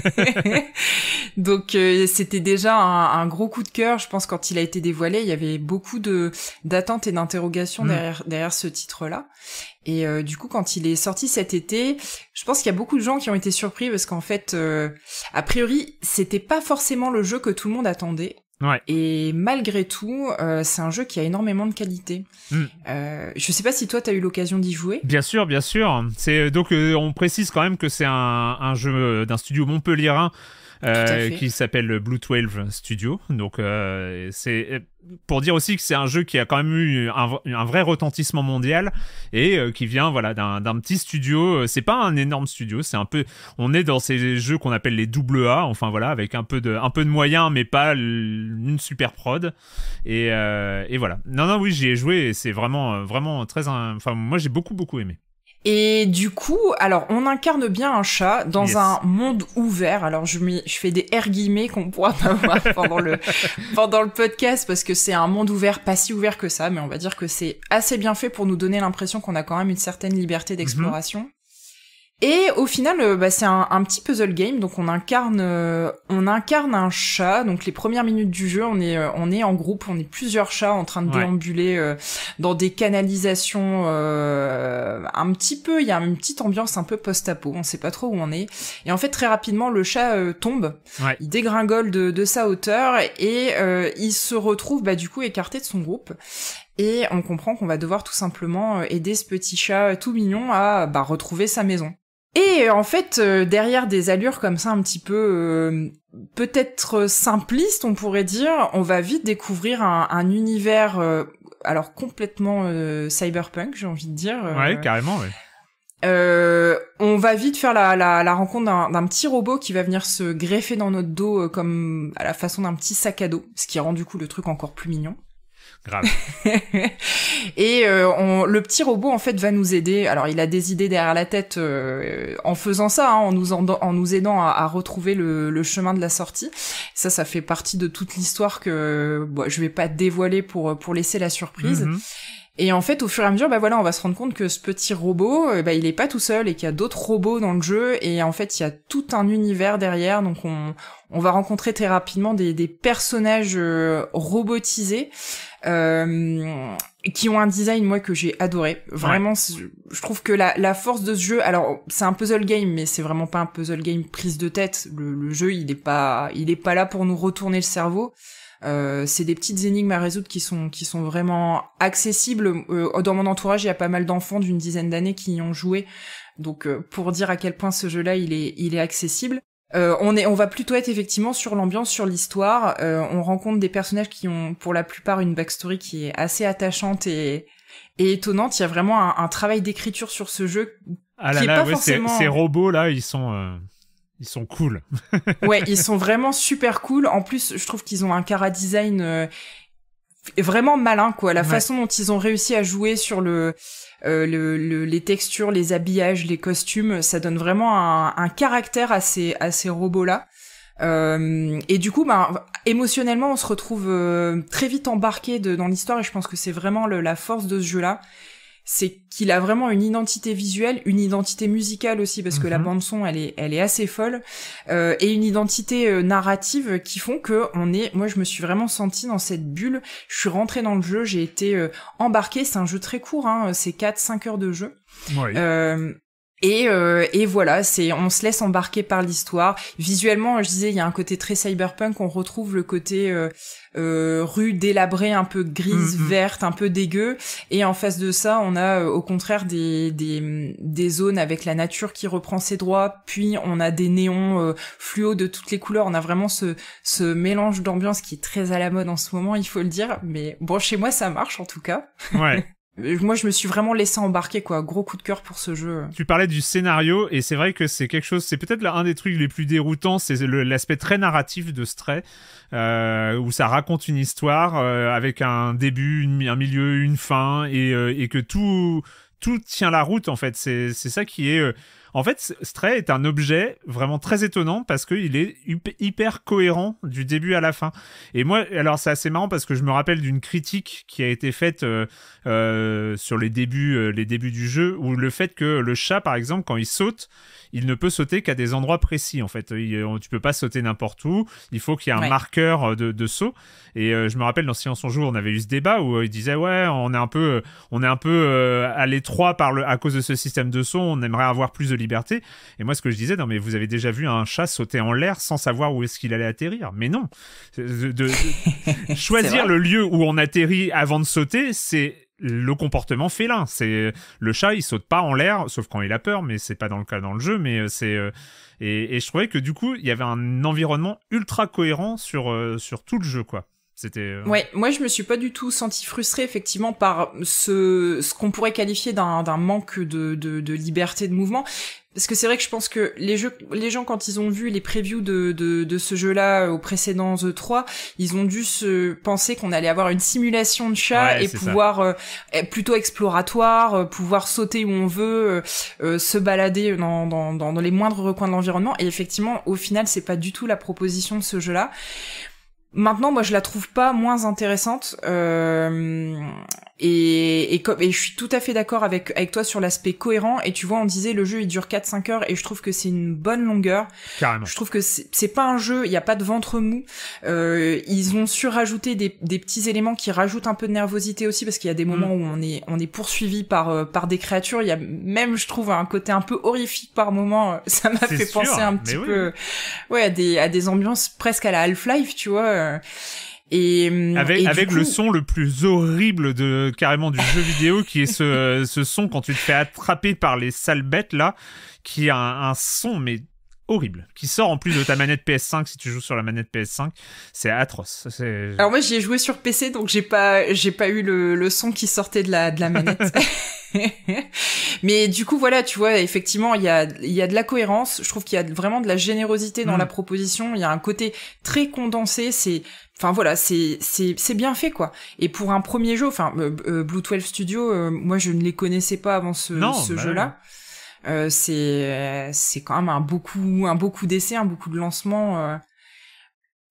G: Donc, euh, c'était déjà un, gros coup de cœur. Je pense quand il a été dévoilé, il y avait beaucoup de d'attentes et d'interrogations mm. derrière, ce titre-là. Et du coup, quand il est sorti cet été, je pense qu'il y a beaucoup de gens qui ont été surpris parce qu'en fait, a priori, c'était pas forcément le jeu que tout le monde attendait. Ouais. Et malgré tout, euh, c'est un jeu qui a énormément de qualité. Hmm. Euh, je sais pas si toi, tu as eu l'occasion d'y jouer.
E: Bien
A: sûr, bien sûr. C'est euh, donc euh, on précise quand même que c'est un, un jeu d'un studio montpelliérain euh, qui s'appelle Blue 12 Studio. Donc, euh, c'est euh, pour dire aussi que c'est un jeu qui a quand même eu un, vrai retentissement mondial et euh, qui vient voilà d'un petit studio. C'est pas un énorme studio, c'est un peu. On est dans ces jeux qu'on appelle les double A, enfin voilà, avec un peu de, un peu de moyens, mais pas une super prod. Et, et voilà. Non, non, oui, j'y ai joué et c'est vraiment, vraiment très. Enfin, moi j'ai beaucoup, beaucoup aimé.
G: Et du coup, alors on incarne bien un chat dans un monde ouvert. Alors je, fais des R guillemets qu'on pourra pas voir pendant le, pendant le podcast parce que c'est un monde ouvert, pas si ouvert que ça, mais on va dire que c'est assez bien fait pour nous donner l'impression qu'on a quand même une certaine liberté mhm. d'exploration. Et au final, euh, bah, c'est un, petit puzzle game, donc on incarne, euh, on incarne un chat. Donc les premières minutes du jeu, on est, euh, on est en groupe, on est plusieurs chats en train de déambuler dans des canalisations. un petit peu, il y a une petite ambiance un peu post-apo. On sait pas trop où on est. Et en fait, très rapidement, le chat tombe, il dégringole de, sa hauteur et il se retrouve bah, du coup écarté de son groupe. Et on comprend qu'on va devoir tout simplement aider ce petit chat tout mignon à bah, retrouver sa maison. Et en fait, euh, derrière des allures comme ça un petit peu euh, peut-être simpliste, on pourrait dire, on va vite découvrir un, univers euh, alors complètement cyberpunk, j'ai envie de dire. ouais, carrément, ouais. on va vite faire la, rencontre d'un petit robot qui va venir se greffer dans notre dos comme à la façon d'un petit sac à dos, ce qui rend du coup le truc encore plus mignon. et euh, le petit robot en fait va nous aider. Alors il a des idées derrière la tête euh, en faisant ça, hein, en nous en, nous aidant à, à retrouver le, le, chemin de la sortie. Ça, ça fait partie de toute l'histoire que je vais pas dévoiler pour pour laisser la surprise. Mhm. Et en fait, au fur et à mesure, bah voilà, on va se rendre compte que ce petit robot, euh, bah, il est pas tout seul et qu'il y a d'autres robots dans le jeu. Et en fait, il y a tout un univers derrière. Donc, on, on va rencontrer très rapidement des, des personnages robotisés. Euh, qui ont un design moi que j'ai adoré. Vraiment,
D: je
G: trouve que la, force de ce jeu, alors c'est un puzzle game, mais c'est vraiment pas un puzzle game prise de tête. Le, jeu, il est pas, il est pas là pour nous retourner le cerveau. Euh, c'est des petites énigmes à résoudre qui sont qui sont vraiment accessibles. Euh, dans mon entourage, il y a pas mal d'enfants d'une dizaine d'années qui y ont joué. Donc euh, pour dire à quel point ce jeu-là il est il est accessible. Euh, on est, on va plutôt être effectivement sur l'ambiance, sur l'histoire. Euh, on rencontre des personnages qui ont, pour la plupart, une backstory qui est assez attachante et, et étonnante. Il y a vraiment un, travail d'écriture sur ce jeu ah ces,
A: robots là, ils sont. Euh, ils sont cool.
G: ouais, ils sont vraiment super cool. En plus, je trouve qu'ils ont un cara design vraiment malin quoi. La façon dont ils ont réussi à jouer sur le euh, le, les textures, les habillages, les costumes, ça donne vraiment un, un caractère à ces, à ces robots-là. Euh, et du coup, ben émotionnellement, on se retrouve euh, très vite embarqué de, dans l'histoire et je pense que c'est vraiment la force de ce jeu-là c'est qu'il a vraiment une identité visuelle, une identité musicale aussi parce que la mhm. bande son elle est elle est assez folle euh, et une identité euh, narrative qui font que on est moi je me suis vraiment senti dans cette bulle, je suis rentrée dans le jeu, j'ai été euh, embarquée, c'est un jeu très court hein, c'est 4 5 heures de jeu. Oui. Euh, et, voilà, c'est on se laisse embarquer par l'histoire. Visuellement, je disais, il y a un côté très cyberpunk. On retrouve le côté euh, euh rue délabrée, un peu grise, mm-hmm. verte, un peu dégueu. Et en face de ça, on a euh, au contraire des, des, des zones avec la nature qui reprend ses droits. Puis on a des néons fluo de toutes les couleurs. On a vraiment ce, ce mélange d'ambiance qui est très à la mode en ce moment, il faut le dire. Mais bon, chez moi, ça marche en tout cas. Ouais. moi je me suis vraiment laissé embarquer quoi gros coup de cœur pour
A: ce jeu tu parlais du scénario et c'est vrai que c'est quelque chose c'est peut-être un des trucs les plus déroutants c'est l'aspect très narratif de Stray euh, où ça raconte une histoire euh, avec un début un milieu une fin et, euh, et que tout tout tient la route en fait c'est ça qui est euh, en fait, Stray est un objet vraiment très étonnant parce qu'il est hyper cohérent du début à la fin. Et moi, alors c'est assez marrant parce que je me rappelle d'une critique qui a été faite euh, euh, sur les débuts, euh, les débuts du jeu, où le fait que le chat, par exemple, quand il saute, il ne peut sauter qu'à des endroits précis. En fait, tu tu peux pas sauter n'importe où. Il faut qu'il y ait un marqueur de, saut. Et je me rappelle dans Science on joue, on avait eu ce débat où il disait ouais, on est un peu, on est un peu à l'étroit par le, à cause de ce système de saut. On aimerait avoir plus de liberté. Et moi, ce que je disais, non, mais vous avez déjà vu un chat sauter en l'air sans savoir où est-ce qu'il allait atterrir. Mais non. De, choisir le lieu où on atterrit avant de sauter, c'est le comportement félin. C'est le chat, il saute pas en l'air, sauf quand il a peur, mais c'est pas dans le cas dans le jeu. Mais euh, c'est euh, et, et, je trouvais que du coup, il y avait un environnement ultra cohérent sur euh, sur tout le jeu, quoi. C'était. Euh, ouais,
G: moi je me suis pas du tout senti frustrée effectivement par ce ce qu'on pourrait qualifier d'un manque de, liberté de mouvement. Parce que c'est vrai que je pense que les jeux, les gens quand ils ont vu les previews de, de, ce jeu-là euh, au précédent The 3, ils ont dû se penser qu'on allait avoir une simulation de chat et pouvoir euh, plutôt exploratoire, pouvoir sauter où on veut, se balader dans, dans, les moindres recoins de l'environnement. Et effectivement, au final, c'est pas du tout la proposition de ce jeu-là. Maintenant, moi, je la trouve pas moins intéressante. Euh, et, et, et, je suis tout à fait d'accord avec, avec toi sur l'aspect cohérent. Et tu vois, on disait le jeu il dure 4-5 heures et je trouve que c'est une bonne longueur. Carrément. Je trouve que c'est pas un jeu, il n'y a pas de ventre mou. Euh, ils ont su rajouter des, des, petits éléments qui rajoutent un peu de nervosité aussi parce qu'il y a des mm. moments où on est, on est poursuivi par, euh, par des créatures. Il y a même, je trouve, un côté un peu horrifique par moment. Ça m'a fait penser un petit peu ouais, à, des, à des ambiances presque à la Half-Life, tu vois. Euh. Et, avec, avec le son
H: le
A: plus horrible de carrément du jeu vidéo, qui est ce, euh, ce son quand tu te fais attraper par les sales bêtes là, qui a un son mais horrible, qui sort en plus de ta manette PS5 si tu joues sur la manette PS5, c'est atroce.
G: Alors moi j'y ai joué sur PC donc j'ai pas j'ai pas eu le, le, son qui sortait de la de la manette. Mais du coup voilà, tu vois effectivement il y a il y a de la cohérence, je trouve qu'il y a vraiment de la générosité dans mm. la proposition, il y a un côté très condensé, c'est Enfin voilà, c'est c'est c'est bien fait quoi. Et pour un premier jeu, enfin euh, euh, Blue Studio, euh, moi je ne les connaissais pas avant ce, ce bah jeu-là. Euh, c'est euh, c'est quand même un beaucoup un beaucoup d'essais, un beaucoup de lancements.
A: Euh.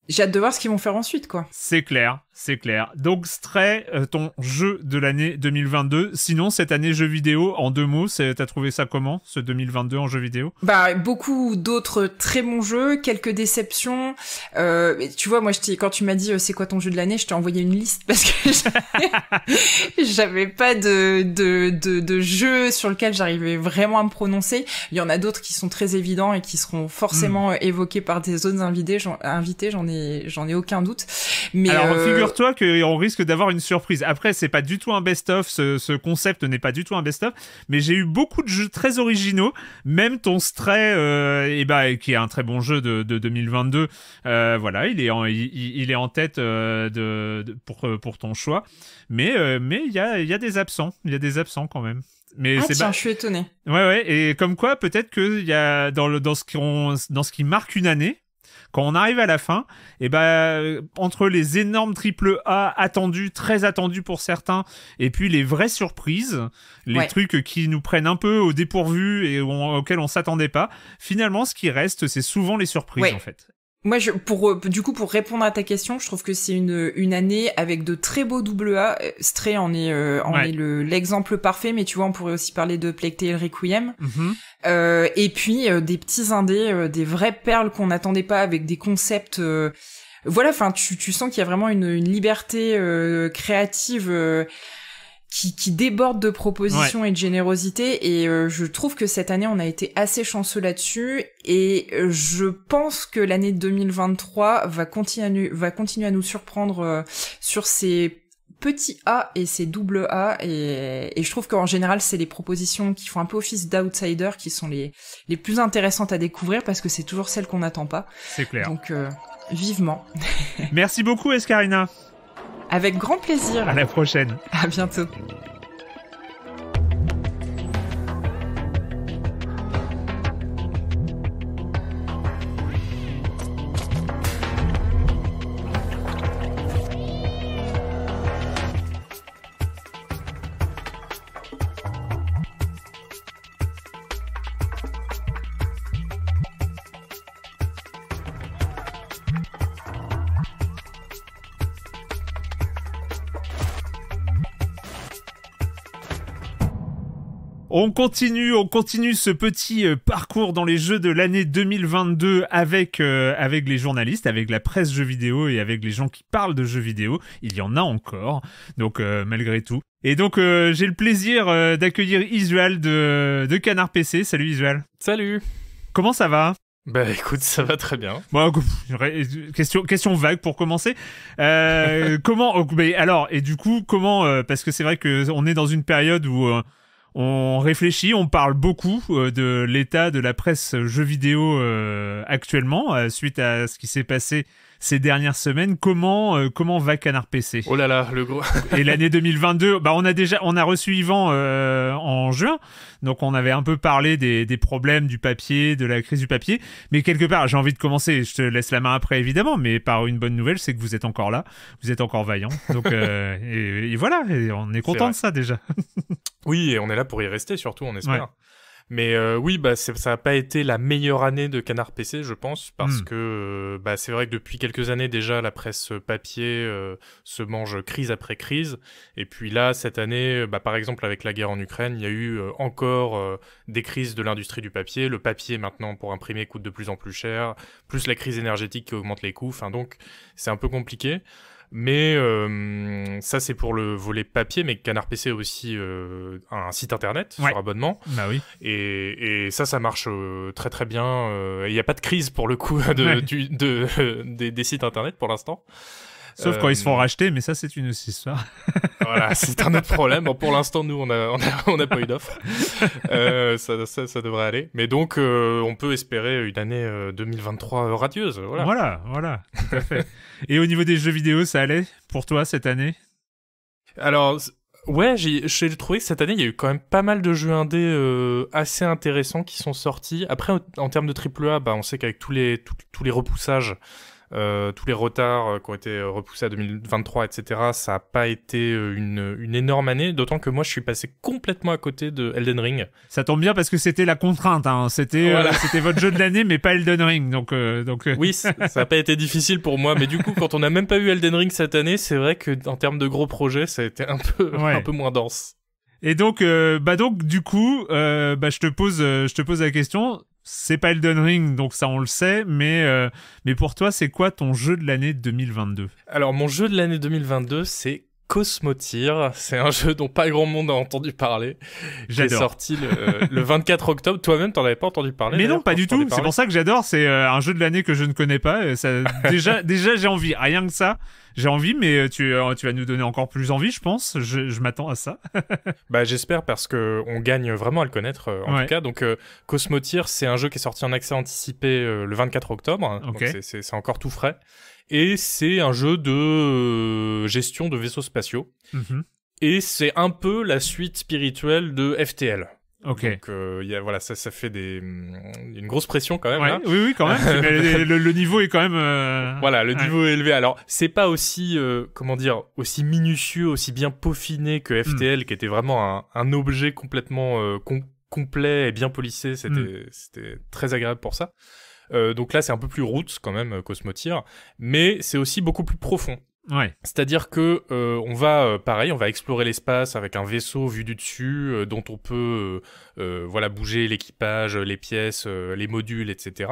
A: J'ai hâte de voir ce qu'ils vont faire ensuite, quoi. C'est clair. C'est clair. Donc, Stray, euh, ton jeu de l'année 2022. Sinon, cette année jeu vidéo, en deux mots, t'as trouvé ça comment, ce 2022 en jeu vidéo
G: Bah, beaucoup d'autres très bons jeux, quelques déceptions. Euh, tu vois, moi, je quand tu m'as dit euh, c'est quoi ton jeu de l'année, je t'ai envoyé une liste parce que j'avais pas de, de, de, de, jeu sur lequel j'arrivais vraiment à me prononcer. Il y en a d'autres qui sont très évidents et qui seront forcément hmm. euh, évoqués par des autres invités. J'en ai, j'en ai aucun doute. Mais Alors,
A: toi qu'on risque d'avoir une surprise. Après, c'est pas du tout un best-of, ce, concept n'est pas du tout un best-of, mais j'ai eu beaucoup de jeux très originaux, même ton Stray, et euh, eh bah, ben, qui est un très bon jeu de, 2022, euh, voilà, il est en, tête euh, de, pour, ton choix, mais il y, a, des absents, il y a des absents quand même. Mais ah c'est tiens, je suis étonné. Ouais, ouais. Et comme quoi, peut-être que y a dans le dans dans ce qui marque une année, quand on arrive à la fin, et eh ben euh, entre les énormes triple A attendus, très attendus pour certains, et puis les vraies surprises, les trucs qui nous prennent un peu au dépourvu et auxquels on s'attendait pas, finalement, ce qui reste, c'est souvent les surprises en fait.
G: Moi, pour euh, du coup, pour répondre à ta question, je trouve que c'est une, une année avec de très beaux double A. Euh, Stray en est, euh, est le, l'exemple parfait, mais tu vois, on pourrait aussi parler de Plague Tale Requiem. Mhm. et puis des petits indés, des vraies perles qu'on n'attendait pas, avec des concepts. voilà, enfin, tu, tu sens qu'il y a vraiment une, une liberté créative qui, qui déborde de propositions et de générosité. Et euh, je trouve que cette année, on a été assez chanceux là-dessus. Et euh, je pense que l'année 2023 va continuer, va continuer à nous surprendre euh, sur ces petits A et ces doubles A. Et, et je trouve qu'en général, c'est les propositions qui font un peu office d'outsider qui sont les, les plus intéressantes à découvrir parce que c'est toujours celles qu'on n'attend pas.
E: C'est clair.
A: Donc, vivement. Merci beaucoup, Escarina. Avec grand plaisir. À la prochaine. À bientôt. On continue, on continue ce petit euh, parcours dans les jeux de l'année 2022 avec, euh, avec les journalistes, avec la presse jeux vidéo et avec les gens qui parlent de jeux vidéo. Il y en a encore, donc euh, malgré tout. Et donc j'ai le plaisir d'accueillir Isual de, Canard PC. Salut Isual. Salut. Comment ça va
H: bah écoute, ça va très bien.
A: Bah, question, vague pour commencer. Euh, comment, oh, alors, et du coup, comment, parce que c'est vrai qu'on est dans une période où on réfléchit, on parle beaucoup euh, de l'état de la presse jeux vidéo euh, actuellement, euh, suite à ce qui s'est passé ces dernières semaines. Comment comment va Canard PC Oh là là, le gros. et l'année 2022, bah on a déjà on a reçu Yvan en juin, donc on avait un peu parlé des, des, problèmes du papier, de la crise du papier. Mais quelque part, j'ai envie de commencer. Je te laisse la main après évidemment, mais par une bonne nouvelle, c'est que vous êtes encore là, vous êtes encore vaillant. Donc et, voilà, on est content de ça déjà.
H: Oui, et on est là pour y rester surtout, on espère. Mais euh, oui, bah, ça n'a pas été la meilleure année de Canard PC, je pense, parce hmm. que euh, bah, c'est vrai que depuis quelques années déjà, la presse papier euh, se mange crise après crise. Et puis là, cette année, bah, par exemple avec la guerre en Ukraine, il y a eu encore des crises de l'industrie du papier. Le papier maintenant pour imprimer coûte de plus en plus cher, plus la crise énergétique qui augmente les coûts. Enfin donc, c'est un peu compliqué. Mais euh, ça, c'est pour le volet papier, mais Canard PC aussi euh, un site internet sur abonnement. Bah oui. Et, ça, ça marche euh, très très bien. Il n'y a pas de crise pour le coup de, des sites internet pour l'instant. Sauf quand ils se font euh,
A: racheter, mais ça, c'est une autre histoire.
H: voilà, c'est un autre problème. pour l'instant, nous, on n'a on a, on pas eu d'offre. Euh, ça, ça, devrait aller. Mais donc, euh, on peut espérer une année 2023 radieuse. Voilà. voilà, tout à fait. Et au niveau des jeux vidéo, ça allait pour toi cette année Alors, Ouais, j'ai trouvé que cette année, il y a eu quand même pas mal de jeux indés assez intéressants qui sont sortis. Après, en termes de AAA, bah, on sait qu'avec tous les, tous les repoussages, euh, tous les retards euh, qui ont été euh, repoussés à 2023, etc., ça n'a pas été euh, une, une énorme année, d'autant que moi je suis passé complètement à côté de Elden Ring. Ça tombe bien
A: parce que c'était la contrainte, hein. c'était c'était
H: votre jeu de l'année, mais pas Elden Ring. Donc, donc Oui, ça n'a pas été difficile pour moi, mais du coup, quand on n'a même pas eu Elden Ring cette année, c'est vrai qu'en termes de gros projets, ça a été un peu, un peu moins dense. Et donc, bah donc, du coup, bah,
A: je te pose, je te pose la question c'est pas Elden Ring, donc ça on le sait, mais, euh, mais pour toi, c'est quoi ton jeu de l'année 2022
H: Alors, mon jeu de l'année 2022, c'est Cosmotir, c'est un jeu dont pas grand monde a entendu parler. J'ai sorti le, 24 euh, octobre. Toi-même, t'en avais pas entendu parler. Mais non, pas du tout. C'est pour
A: ça que j'adore. C'est euh, un jeu de l'année que je ne connais pas. Euh, déjà, déjà, j'ai envie. Rien que ça, j'ai envie. Mais tu, tu vas nous donner encore plus envie, je pense. Je, m'attends à ça.
H: bah, j'espère parce que on gagne vraiment à le connaître en tout cas. Donc, Cosmotir, c'est un jeu qui est sorti en accès anticipé le 24 octobre. C'est encore tout frais. Et c'est un jeu de euh, gestion de vaisseaux spatiaux. Mhm. Et c'est un peu la suite spirituelle de FTL. Ok. Donc, euh, y a, voilà, ça, ça fait des, mm, une grosse pression quand même. Hein. Oui, oui, quand même. le, niveau est quand même. Euh, voilà, le niveau est élevé. Alors, c'est pas aussi, comment dire, aussi minutieux, aussi bien peaufiné que hmm. FTL, qui était vraiment un, objet complètement complet et bien polissé. C'était hmm. c'était très agréable pour ça. Euh, donc là, c'est un peu plus route quand même, euh, Cosmotir, mais c'est aussi beaucoup plus profond. C'est-à-dire que euh, on va pareil, on va explorer l'espace avec un vaisseau vu du dessus dont on peut voilà bouger l'équipage, les pièces, les modules, etc.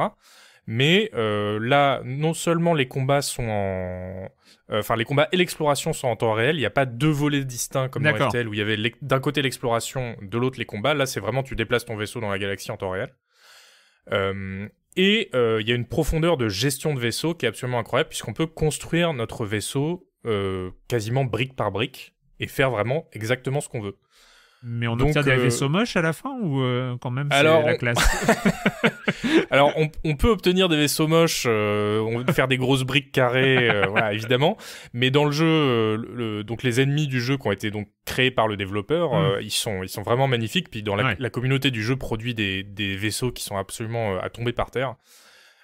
H: Mais là, non seulement les combats sont en, enfin les combats et l'exploration sont en temps réel. Il n'y a pas deux volets distincts comme dans FTL où il y avait d'un côté l'exploration, de l'autre les combats. Là, c'est vraiment tu déplaces ton vaisseau dans la galaxie en temps réel. Et euh, il y a une profondeur de gestion de vaisseau qui est absolument incroyable, puisqu'on peut construire notre vaisseau euh, quasiment brique par brique et faire vraiment exactement ce qu'on veut. Mais on obtient des euh, vaisseaux
A: moches à la fin ou euh, quand même c'est la classe
H: Alors on, on, peut obtenir des vaisseaux moches, euh, on faire des grosses briques carrées, évidemment. Mais dans le jeu, donc les ennemis du jeu qui ont été donc créés par le développeur, mm. ils sont ils sont vraiment magnifiques. Puis dans la, communauté du jeu produit des, vaisseaux qui sont absolument à tomber par terre.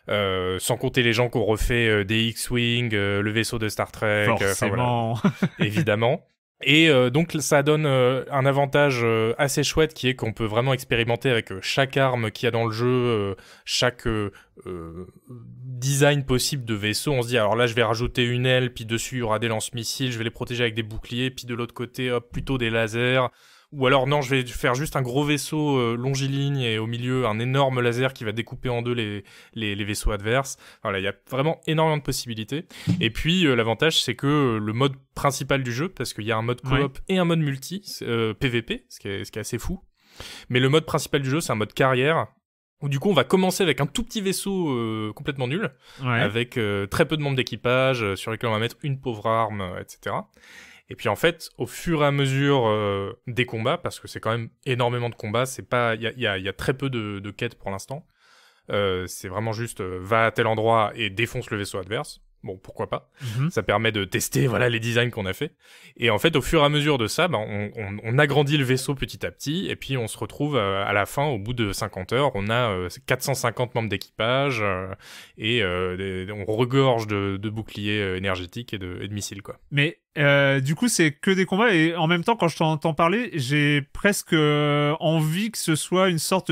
H: sans compter les gens qui ont refait des X-Wing, le vaisseau de Star Trek. Forcément. Évidemment. Et euh, donc ça donne euh, un avantage euh, assez chouette qui est qu'on peut vraiment expérimenter avec chaque arme qu'il y a dans le jeu, chaque design possible de vaisseau. On se dit alors là je vais rajouter une aile, puis dessus il y aura des lance-missiles, je vais les protéger avec des boucliers, puis de l'autre côté plutôt des lasers. Ou alors non, je vais faire juste un gros vaisseau euh, longiligne et au milieu un énorme laser qui va découper en deux les, vaisseaux adverses. Voilà, il y a vraiment énormément de possibilités. Et puis euh, l'avantage c'est que euh, le mode principal du jeu, parce qu'il y a un mode coop et un mode multi, PVP, ce qui, est, assez fou. Mais le mode principal du jeu c'est un mode carrière où du coup on va commencer avec un tout petit vaisseau complètement nul, avec très peu de membres d'équipage, sur lesquels on va mettre une pauvre arme, etc. Et puis en fait, au fur et à mesure euh, des combats, parce que c'est quand même énormément de combats, c'est pas, il y a, y, a, y a, très peu de, de quêtes pour l'instant. Euh, c'est vraiment juste euh, va à tel endroit et défonce le vaisseau adverse. Bon, pourquoi pas mhm. Ça permet de tester voilà les designs qu'on a fait. Et en fait, au fur et à mesure de ça, ben on, on, on, agrandit le vaisseau petit à petit. Et puis, on se retrouve euh, à la fin, au bout de 50 heures, on a 450 membres d'équipage et on regorge de, de, boucliers énergétiques et de, et de missiles. Quoi.
A: Mais euh, du coup, c'est que des combats et en même temps, quand je t'entends parler, j'ai presque euh, envie que ce soit une sorte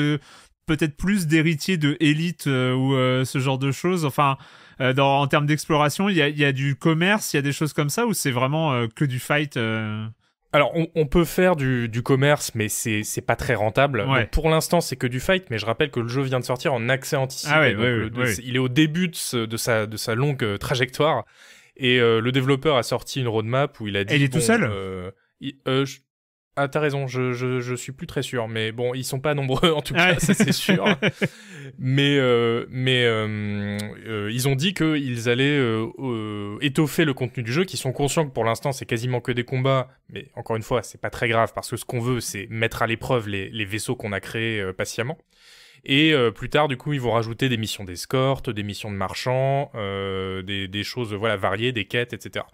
A: peut-être plus d'héritier de élite euh, ou ce genre de choses. Enfin, en termes d'exploration, il y a, du commerce, il y a des choses comme ça ou c'est vraiment que du fight
H: alors, on, peut faire du, commerce, mais c'est pas très rentable. pour l'instant, c'est que du fight, mais je rappelle que le jeu vient de sortir en accès anticipé. Ah il est au début sa, de sa longue trajectoire. Et euh, le développeur a sorti une roadmap où il a dit. il est tout seul euh, il, euh, je... Ah, t'as raison, je, je, je, suis plus très sûr, mais bon, ils sont pas nombreux en tout cas, ça c'est sûr. mais mais ils ont dit qu'ils allaient étoffer le contenu du jeu, qu'ils sont conscients que pour l'instant c'est quasiment que des combats, mais encore une fois, c'est pas très grave parce que ce qu'on veut c'est mettre à l'épreuve les, les, vaisseaux qu'on a créés patiemment. Et euh, plus tard, du coup, ils vont rajouter des missions d'escorte, des missions de marchands, euh, des, des, choses voilà, variées, des quêtes, etc.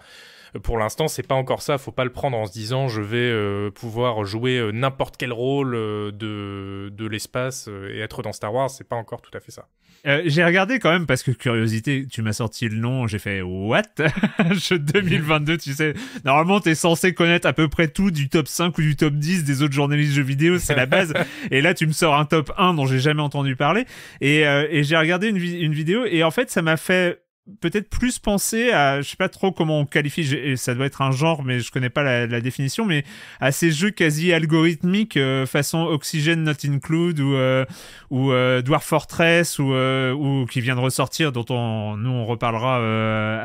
H: Pour l'instant, c'est pas encore ça. Faut pas le prendre en se disant je vais euh, pouvoir jouer euh, n'importe quel rôle euh, de, de l'espace et être dans Star Wars. C'est pas encore tout à fait ça.
A: Euh, j'ai regardé quand même parce que curiosité, tu m'as sorti le nom, j'ai fait what Jeu 2022, tu sais. Normalement, t'es censé connaître à peu près tout du top 5 ou du top 10 des autres journalistes jeux vidéo, c'est la base. et là, tu me sors un top 1 dont j'ai jamais entendu parler. Et, et j'ai regardé une vidéo et en fait, ça m'a fait peut-être plus penser à, je sais pas trop comment on qualifie, ça doit être un genre, mais je connais pas la, définition, mais à ces jeux quasi algorithmiques, euh, façon Oxygen Not Include ou, euh, ou euh, Dwarf Fortress ou, qui vient de ressortir, dont on, nous on reparlera,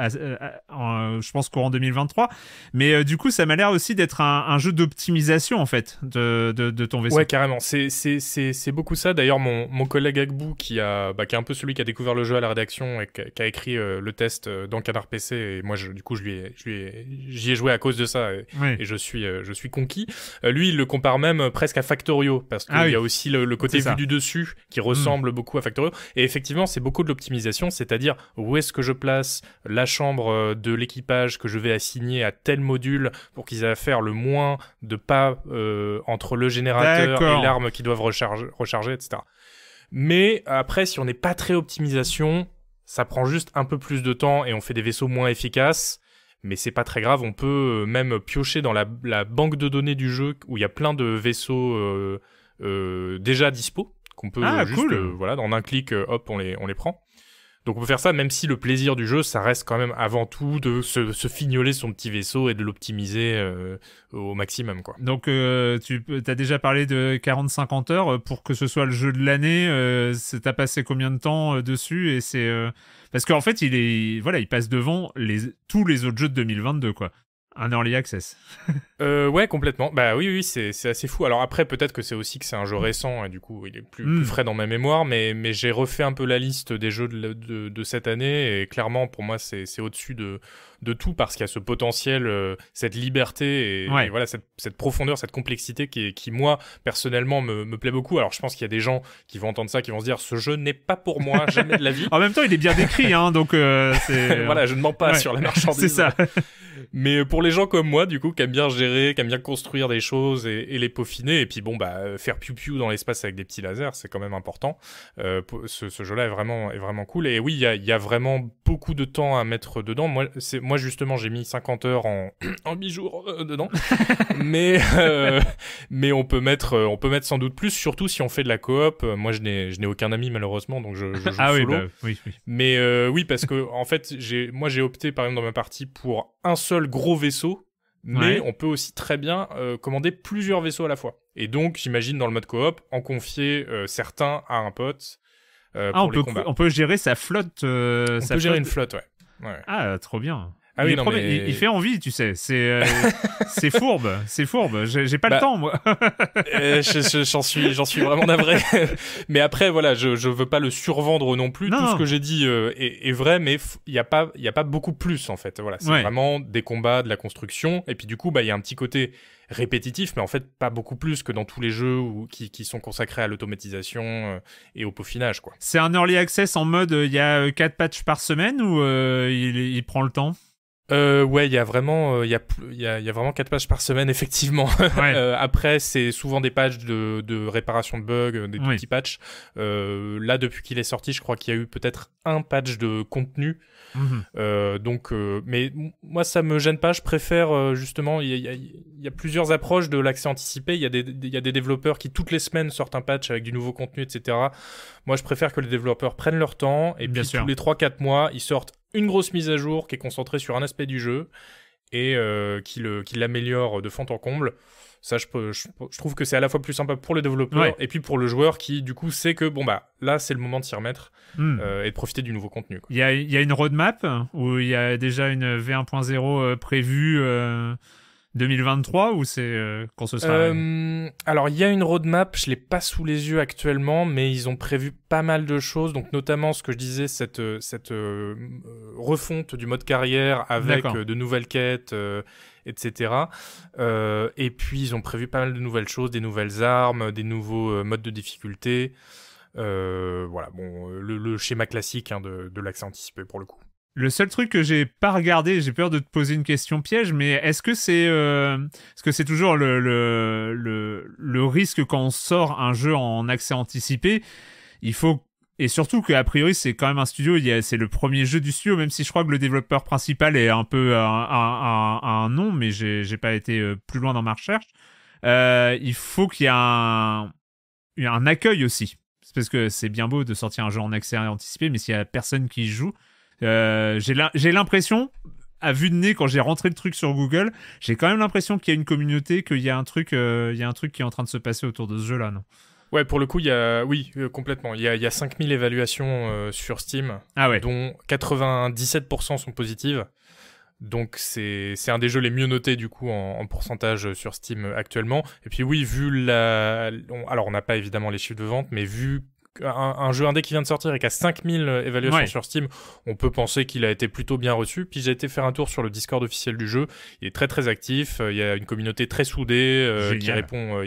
A: je pense courant 2023. Mais du coup, ça m'a l'air aussi d'être un, jeu d'optimisation en fait de, ton vaisseau. Ouais, carrément.
H: C'est beaucoup ça. D'ailleurs, mon, mon, collègue Agbou, qui, a, bah, qui est un peu celui qui a découvert le jeu à la rédaction et qui a écrit le test euh, dans Canard PC et moi du coup je lui je lui j'y ai joué à cause de ça et, je suis euh, je suis conquis. Euh, lui il le compare même presque à Factorio parce qu'il ah y a aussi le, côté vu du dessus qui mm. ressemble beaucoup à Factorio et effectivement c'est beaucoup de l'optimisation, c'est-à-dire où est-ce que je place la chambre de l'équipage que je vais assigner à tel module pour qu'ils aient à faire le moins de pas entre le générateur et l'arme qu'ils doivent recharger, recharger, etc. Mais après, si on n'est pas très optimisation, ça prend juste un peu plus de temps et on fait des vaisseaux moins efficaces, mais c'est pas très grave. On peut euh, même piocher dans la, banque de données du jeu où il y a plein de vaisseaux euh, euh, déjà dispo qu'on peut ah, juste cool. voilà dans un clic hop on les on les prend. Donc on peut faire ça, même si le plaisir du jeu, ça reste quand même avant tout de se, se fignoler son petit vaisseau et de l'optimiser euh, au maximum. Quoi.
A: Donc euh, tu as déjà parlé de 40-50 heures. Euh, pour que ce soit le jeu de l'année, euh, t'as passé combien de temps dessus et c'est Parce qu'en fait, il,
H: est, voilà, il passe devant les, tous les autres jeux de 2022. Quoi un early access. Euh, ouais, complètement. Bah oui, oui, c'est, c'est assez fou. Alors après, peut-être que c'est aussi que c'est un jeu mm. récent et du coup, il est plus, mm. frais dans ma mémoire, mais, mais j'ai refait un peu la liste des jeux de, de, de cette année et clairement, pour moi, c'est, c'est au-dessus de, de tout parce qu'il y a ce potentiel, euh, cette liberté et, voilà cette, profondeur, cette complexité qui, qui moi personnellement me, plaît beaucoup. Alors je pense qu'il y a des gens qui vont entendre ça, qui vont se dire ce jeu n'est pas pour moi, jamais de la vie. en même
A: temps, il est bien décrit, hein, donc euh, voilà, je ne mens pas sur la marchandise. C'est ça.
H: Mais pour les gens comme moi, du coup, qui aiment bien gérer, qui aiment bien construire des choses et, les peaufiner, et puis bon, bah faire piou piou dans l'espace avec des petits lasers, c'est quand même important. Euh, ce, jeu-là est vraiment, est vraiment cool. Et oui, il y a, y a, vraiment beaucoup de temps à mettre dedans. Moi, c'est moi, justement, j'ai mis 50 heures en, en 8 euh, dedans. mais, euh, mais on, peut mettre, euh, on peut mettre sans doute plus, surtout si on fait de la coop. Moi, je n'ai aucun ami, malheureusement, donc je, joue ah solo. Oui, bah, oui, oui, Mais oui, parce que, en fait, moi, j'ai opté, par exemple, dans ma partie pour un seul gros vaisseau. Mais on peut aussi très bien commander plusieurs vaisseaux à la fois. Et donc, j'imagine, dans le mode coop, en confier certains à un pote. ah, on, peut, on
A: peut, gérer sa flotte. on peut gérer une flotte, ouais. ouais. Ah, trop bien. Ah oui, il, non, mais... il, fait envie, tu sais. C'est euh, c'est fourbe,
H: c'est fourbe. J'ai pas le bah, temps, moi. Euh, j'en suis, j'en suis vraiment navré. mais après, voilà, je, je veux pas le survendre non plus. Tout ce que j'ai dit euh, est, vrai, mais il y a pas, il a pas beaucoup plus en fait. Voilà, c'est vraiment des combats, de la construction, et puis du coup, bah, il y a un petit côté répétitif, mais en fait pas beaucoup plus que dans tous les jeux qui, qui, sont consacrés à l'automatisation et au peaufinage. quoi.
A: C'est un early access en mode il y a 4 patchs par semaine ou
H: il, il, prend le temps euh, ouais, il y a vraiment, euh, il y, a, y, a, vraiment quatre pages par semaine, effectivement. Euh, après, c'est souvent des pages de, réparation de bugs, euh, des petits patchs. là, depuis qu'il est sorti, je crois qu'il y a eu peut-être un patch de contenu. Mhm. donc, mais moi, ça me gêne pas. Je préfère justement. Il y, a, plusieurs approches de l'accès anticipé. Il y, a des, y a des développeurs qui toutes les semaines sortent un patch avec du nouveau contenu, etc. Moi, je préfère que les développeurs prennent leur temps et Bien puis sûr. tous les 3-4 mois, ils sortent une grosse mise à jour qui est concentrée sur un aspect du jeu et euh, qui l'améliore de fond en comble. Ça, je, je, trouve que c'est à la fois plus sympa pour le développeur et puis pour le joueur qui, du coup, sait que bon, bah là, c'est le moment de s'y remettre hmm. euh, et de profiter du nouveau contenu.
A: Il y a, une roadmap où il y a déjà une V1.0 euh, prévue. 2023
H: ou c'est euh, quand ce sera euh, Alors il y a une roadmap, je l'ai pas sous les yeux actuellement, mais ils ont prévu pas mal de choses, donc notamment ce que je disais, cette, euh, cette euh, euh, refonte du mode carrière avec de nouvelles quêtes, etc. et puis ils ont prévu pas mal de nouvelles choses, des nouvelles armes, des nouveaux modes de difficulté. voilà, bon, le, schéma classique hein, de, de l'accès anticipé pour le coup.
A: Le seul truc que j'ai pas regardé, j'ai peur de te poser une question piège, mais est-ce que c'est euh, est-ce que c'est toujours le, le, le, risque quand on sort un jeu en accès anticipé Il faut et surtout qu'a priori c'est quand même un studio, c'est le premier jeu du studio, même si je crois que le développeur principal est un peu un, un, un, nom, mais j'ai pas été euh, plus loin dans ma recherche. Euh, il faut qu'il y ait un, un accueil aussi, parce que c'est bien beau de sortir un jeu en accès anticipé, mais s'il y a personne qui joue euh, j'ai l'impression, à vue de nez, quand j'ai rentré le truc sur Google, j'ai quand même l'impression qu'il y a une communauté, qu'il y, a un truc, euh, il y a un truc qui est en train de se passer autour de ce jeu-là, non
H: Ouais, pour le coup, il y a... oui, euh, complètement. Il y a, y a 5000 évaluations euh, sur Steam, ah dont 97% sont positives. Donc c'est un des jeux les mieux notés du coup en, en, pourcentage sur Steam actuellement. Et puis oui, vu la... Alors on n'a pas évidemment les chiffres de vente, mais vu un, jeu indé qui vient de sortir et qui a 5000 euh, évaluations sur Steam, on peut penser qu'il a été plutôt bien reçu. Puis j'ai été faire un tour sur le Discord officiel du jeu. Il est très très actif. Euh, il y a une communauté très soudée euh, qui répond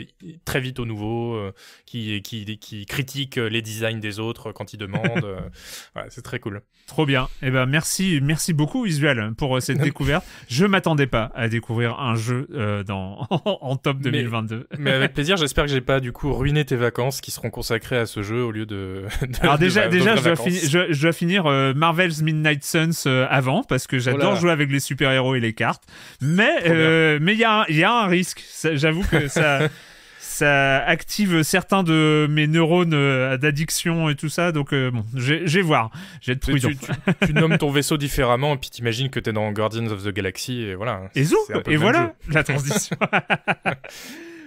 H: très vite aux nouveaux, qui, qui, qui, critique les designs des autres quand ils demandent. c'est très cool.
A: Trop bien. Et eh ben merci merci beaucoup Visual pour cette découverte. Je m'attendais pas à découvrir un jeu dans en top 2022. Mais, avec
H: plaisir. J'espère que j'ai pas du coup ruiné tes vacances qui seront consacrées à ce jeu. Au lieu de. Alors déjà, déjà, je,
A: dois finir, euh, Marvel's Midnight Suns euh, avant parce que j'adore jouer avec les super héros et les cartes. Mais euh, mais il y a, y a un risque. J'avoue que ça. ça active certains de mes neurones d'addiction et tout ça. Donc, bon, j'ai voir. J'ai tu, tu,
H: tu, nommes ton vaisseau différemment, et puis t'imagines que t'es dans Guardians of the Galaxy, et voilà. Et Et voilà la transition.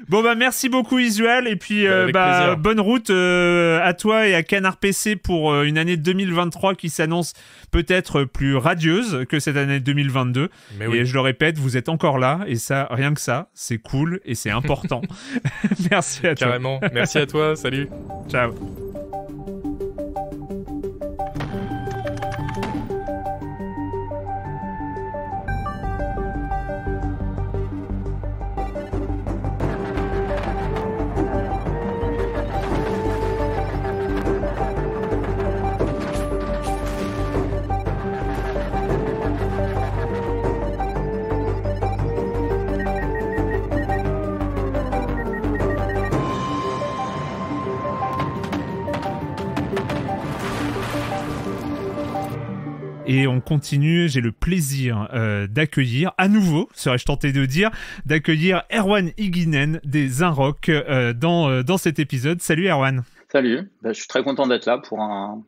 A: Bon bah merci beaucoup Isuel et puis euh, bah, bonne route euh, à toi et à Canard PC pour euh, une année 2023 qui s'annonce peut-être plus radieuse que cette année 2022. Mais Et je le répète, vous êtes encore là et ça rien que ça, c'est cool et c'est important. merci à toi. Carrément. Merci à
H: toi, salut. Ciao.
A: Et on continue, j'ai le plaisir euh, d'accueillir, à nouveau, serais-je tenté de dire, d'accueillir Erwan Higinen des Inrock euh, dans, euh, dans cet épisode. Salut Erwan.
F: Salut, bah, je suis très content d'être là pour un,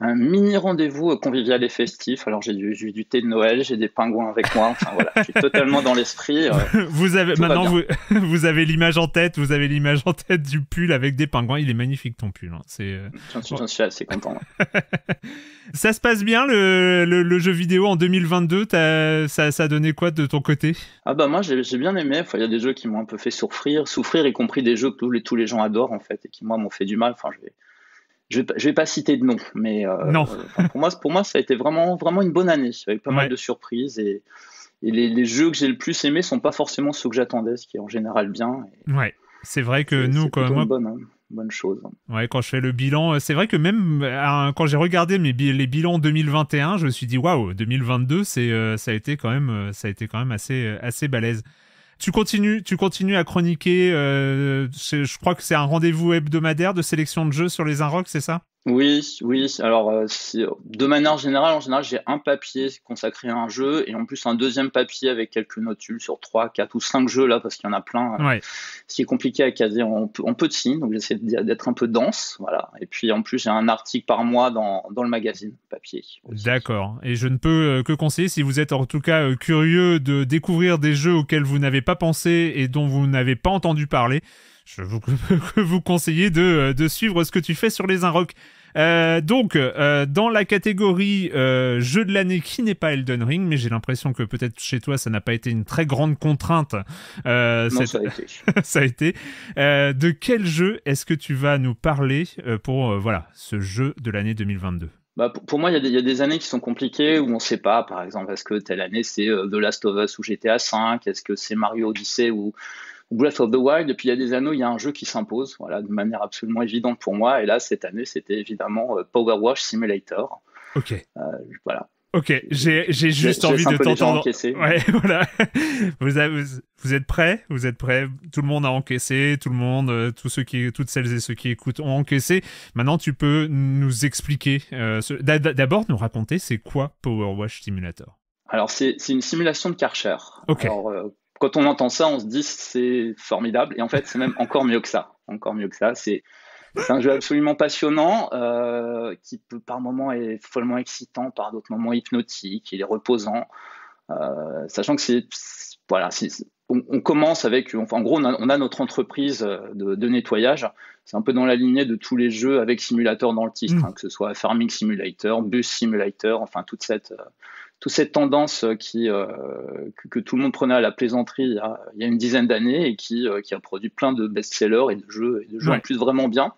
F: un mini rendez-vous euh, convivial et festif. Alors j'ai du, du, thé de Noël, j'ai des pingouins avec moi. Enfin voilà, je suis totalement dans l'esprit. Euh. vous avez maintenant vous,
A: vous, avez l'image en tête, vous avez l'image en tête du pull avec des pingouins. Il est magnifique ton pull.
F: Hein. C'est. Euh, j'en suis, assez content.
A: ça se passe bien le, jeu vidéo en 2022. Ça, ça a donné quoi de ton côté
F: Ah bah moi j'ai bien aimé. il y a des jeux qui m'ont un peu fait souffrir, souffrir y compris des jeux que tous les, tous les gens adorent en fait et qui moi m'ont fait du mal. Enfin je je ne vais pas citer de nom, mais euh, euh, pour moi, pour moi, ça a été vraiment, vraiment une bonne année avec pas mal de surprises et, les, jeux que j'ai le plus aimés sont pas forcément ceux que j'attendais, ce qui est en général bien.
A: ouais, c'est vrai que nous, quand même bonne, hein, bonne, chose. Ouais, quand je fais le bilan, euh, c'est vrai que même quand j'ai regardé mes les bilans 2021, je me suis dit waouh, 2022, c'est ça a été quand même, ça a été quand même assez, assez balèze. Tu continues, tu continues à chroniquer. Euh, je crois que c'est un rendez-vous hebdomadaire de sélection de jeux sur les Inrocks, c'est ça
F: oui, oui. Alors, euh, de manière générale, en général, j'ai un papier consacré à un jeu et en plus un deuxième papier avec quelques notules sur trois, quatre ou cinq jeux là, parce qu'il y en a plein. Euh, ce qui est compliqué à caser en, peu de petit, donc j'essaie d'être un peu dense. Voilà. Et puis en plus, j'ai un article par mois dans, dans le magazine papier
A: D'accord. Et je ne peux euh, que conseiller, si vous êtes en tout cas curieux de découvrir des jeux auxquels vous n'avez pas pensé et dont vous n'avez pas entendu parler, je vous, vous conseiller de, euh, de, suivre ce que tu fais sur les Inrocks. Euh, donc, euh, dans la catégorie jeu de l'année qui n'est pas Elden Ring, mais j'ai l'impression que peut-être chez toi ça n'a pas été une très grande contrainte. non, ça a été. ça a été. de quel jeu est-ce que tu vas nous parler pour voilà ce jeu de l'année 2022
F: bah, pour, moi, il y, y, a des années qui sont compliquées où on ne sait pas, par exemple, est-ce que telle année c'est The Last of Us ou GTA V, est-ce que c'est Mario Odyssey ou Breath of the Wild, depuis il y a des années, il y a un jeu qui s'impose, voilà, de manière absolument évidente pour moi. Et là, cette année, c'était évidemment euh, Power Wash Simulator. Ok. Euh,
E: ok,
A: j'ai juste envie de t'entendre. Vous, êtes prêts Vous êtes prêts Tout le monde a encaissé, tout le monde, euh, tous ceux qui, toutes celles et ceux qui écoutent ont encaissé. Maintenant, tu peux nous expliquer. D'abord, nous raconter c'est quoi Power Wash Simulator
F: Alors, c'est une simulation de Karcher. Ok quand on entend ça, on se dit c'est formidable. Et en fait, c'est même encore mieux que ça. Encore mieux que ça. C'est un jeu absolument passionnant euh, qui peut, par moments est follement excitant, par d'autres moments hypnotique. Il est reposant, euh, sachant que c'est voilà, on, on, commence avec enfin, en gros on a, notre entreprise euh, de, nettoyage. C'est un peu dans la lignée de tous les jeux avec simulateur dans le titre, mm. hein, que ce soit Farming Simulator, Bus Simulator, enfin toute cette toute cette tendance qui, euh, que, tout le monde prenait à la plaisanterie il y a, une dizaine d'années et qui, euh, qui, a produit plein de best-sellers et de jeux, et de jeux en plus vraiment bien.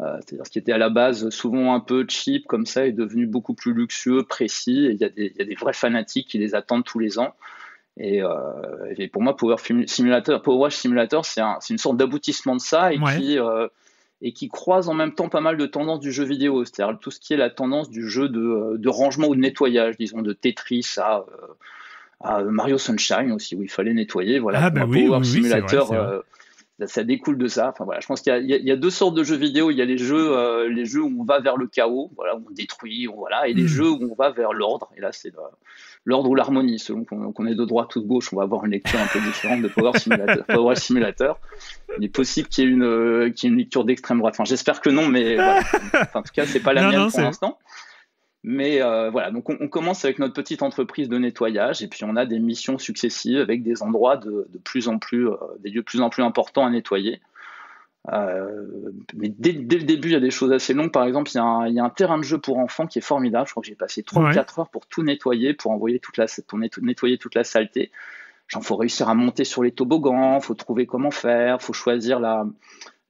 F: Euh, c'est-à-dire ce qui était à la base souvent un peu cheap comme ça est devenu beaucoup plus luxueux, précis, il y, a des, il y a des vrais fanatiques qui les attendent tous les ans. Et, pour moi, Power Simulator, Simulator c'est une sorte d'aboutissement de ça et qui et qui croise en même temps pas mal de tendances du jeu vidéo, c'est-à-dire tout ce qui est la tendance du jeu de, euh, rangement ou de nettoyage, disons de Tetris euh, à, Mario Sunshine aussi, où il fallait nettoyer, voilà, ah bah oui, Power euh, ça, découle de ça. Enfin voilà, je pense qu'il y, a deux sortes de jeux vidéo. Il y a les jeux, les jeux où on va vers le chaos, voilà, où on détruit, voilà, et les hmm. jeux où on va vers l'ordre. Et là, c'est l'ordre ou l'harmonie. Selon qu'on est de droite ou de gauche, on va avoir une lecture un peu différente de Power Simulator. Il est possible qu'il y ait une, euh, y ait une lecture d'extrême droite. Enfin, j'espère que non, mais en tout cas, c'est pas la mienne pour l'instant. Mais euh, voilà, donc on, commence avec notre petite entreprise de nettoyage et puis on a des missions successives avec des endroits de, de plus en plus, euh, des lieux de plus en plus importants à nettoyer. Euh, mais dès, le début, il y a des choses assez longues. Par exemple, il y, a un, il y a un terrain de jeu pour enfants qui est formidable. Je crois que j'ai passé 3 ou 4 heures pour tout nettoyer, pour, envoyer toute la, pour nettoyer toute la saleté. Genre, faut réussir à monter sur les toboggans, faut trouver comment faire, faut choisir la,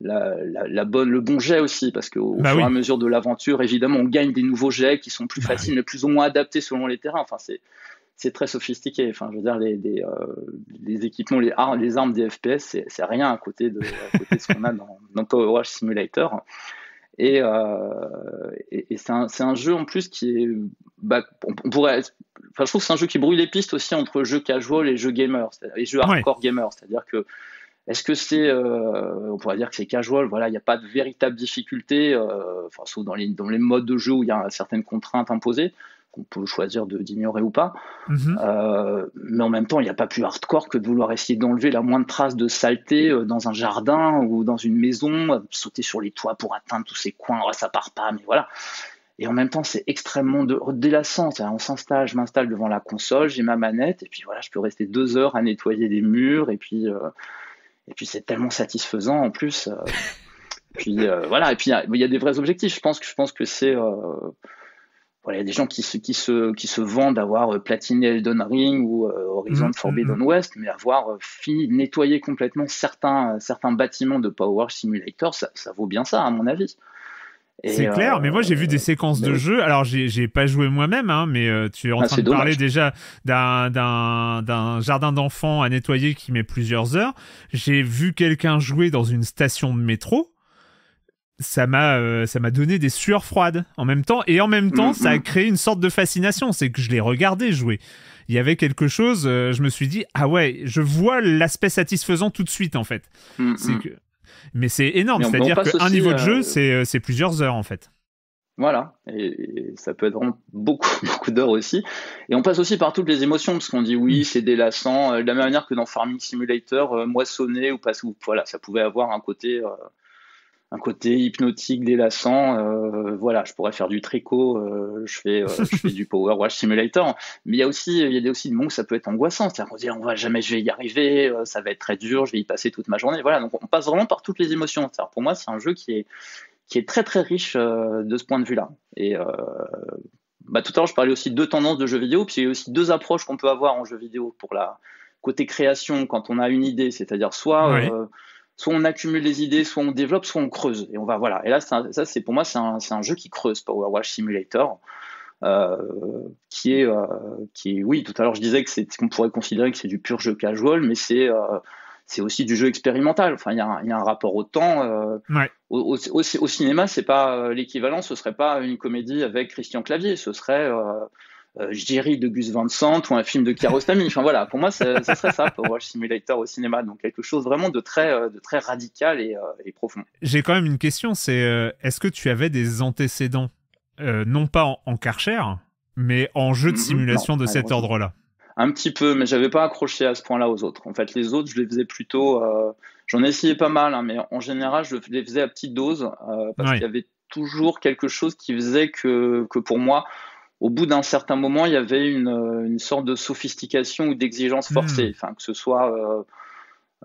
F: la, la, bonne, le bon jet aussi, parce qu'au bah fur et à mesure de l'aventure, évidemment, on gagne des nouveaux jets qui sont plus bah faciles, mais plus ou moins adaptés selon les terrains. Enfin, c'est c'est très sophistiqué. Enfin, je veux dire, les, euh, équipements, les, les, armes des FPS, c'est rien à côté de, ce qu'on a dans, dans Power Simulator. Et, euh, c'est un, jeu en plus qui est. Bah, on pourrait, enfin, je trouve que c'est un jeu qui brouille les pistes aussi entre jeux casual et jeux gamer, les jeux hardcore gamer. C'est-à-dire que, est-ce que c'est. Euh, on pourrait dire que c'est casual, voilà, il n'y a pas de véritable difficulté, enfin, sauf dans dans les modes de jeu où il y a certaines contraintes imposées qu'on peut choisir d'ignorer ou pas. Mhm. Euh, mais en même temps, il n'y a pas plus hardcore que de vouloir essayer d'enlever la moindre trace de saleté euh, dans un jardin ou dans une maison, euh, sauter sur les toits pour atteindre tous ces coins, oh, ça part pas, mais voilà. Et en même temps, c'est extrêmement de... délassant. On s'installe, je m'installe devant la console, j'ai ma manette, et puis voilà, je peux rester deux heures à nettoyer des murs, et puis, et puis c'est tellement satisfaisant en plus. puis voilà, et puis il y, y, a des vrais objectifs. Je pense que, je pense que c'est voilà, il y a des gens qui se, qui se, qui se vendent d'avoir euh, platiné Elden Ring ou euh, Horizon mhm, Forbidden mhm. West, mais avoir euh, fini, nettoyé complètement certains, certains bâtiments de Power Simulator, ça, vaut bien ça, à mon avis. C'est clair, mais
A: moi j'ai vu des séquences de jeu. Alors j'ai pas joué moi-même, hein, mais tu es en ah, train de parler déjà d'un jardin d'enfants à nettoyer qui met plusieurs heures. J'ai vu quelqu'un jouer dans une station de métro ça m'a euh, ça m'a donné des sueurs froides en même temps et en même mm, temps ça a mm. créé une sorte de fascination c'est que je l'ai regardé jouer il y avait quelque chose euh, je me suis dit ah ouais je vois l'aspect satisfaisant tout de suite en fait mm,
F: mais c'est énorme c'est à dire qu'un niveau de jeu
A: euh, c'est plusieurs heures en fait
F: voilà, et, ça peut être vraiment beaucoup, beaucoup d'heures aussi. Et on passe aussi par toutes les émotions, parce qu'on dit oui, c'est délassant, de la même manière que dans Farming Simulator, moissonner ou voilà, ça pouvait avoir un côté un côté hypnotique, délassant. Euh, voilà, je pourrais faire du tricot, euh, je, fais, euh, je fais du Power Wash Simulator. Mais il y a aussi, il y a aussi des moments où ça peut être angoissant. C'est-à-dire qu'on dit, on va jamais, je vais y arriver, euh, ça va être très dur, je vais y passer toute ma journée. Voilà, donc on passe vraiment par toutes les émotions. C'est-à-dire pour moi, c'est un jeu qui est, qui est très très riche de ce point de vue-là. Et bah, tout à l'heure, je parlais aussi de deux tendances de jeux vidéo, puis il y a aussi deux approches qu'on peut avoir en jeu vidéo pour la côté création quand on a une idée, c'est-à-dire soit soit on accumule les idées, soit on développe, soit on creuse. Et on va voilà. Et là, ça, c'est pour moi, c'est un, jeu qui creuse Power Wash Simulator. Euh, qui est euh, qui est oui tout à l'heure je disais que c'est qu'on pourrait considérer que c'est du pur jeu casual mais c'est euh, c'est aussi du jeu expérimental enfin il y, a un, rapport au temps au, au, au, au, cinéma c'est pas l'équivalent ce serait pas une comédie avec Christian Clavier ce serait euh, Jerry de Gus Van Sant ou un film de Kiarostami. Enfin voilà, pour moi, ça, serait ça pour Watch Simulator au cinéma. Donc quelque chose vraiment de très, euh, radical euh, et, profond.
A: J'ai quand même une question, c'est est-ce que tu avais des antécédents, non pas en, en Karcher, mais en jeu de simulation de cet ordre-là
F: un petit peu, mais j'avais pas accroché à ce point-là aux autres. En fait, les autres, je les faisais plutôt. J'en ai essayé pas mal, hein, mais en général, je les faisais à petite dose parce qu'il y avait toujours quelque chose qui faisait que pour moi, au bout d'un certain moment, il y avait une, euh, sorte de sophistication ou d'exigence hmm. forcée, enfin, que ce soit. Euh,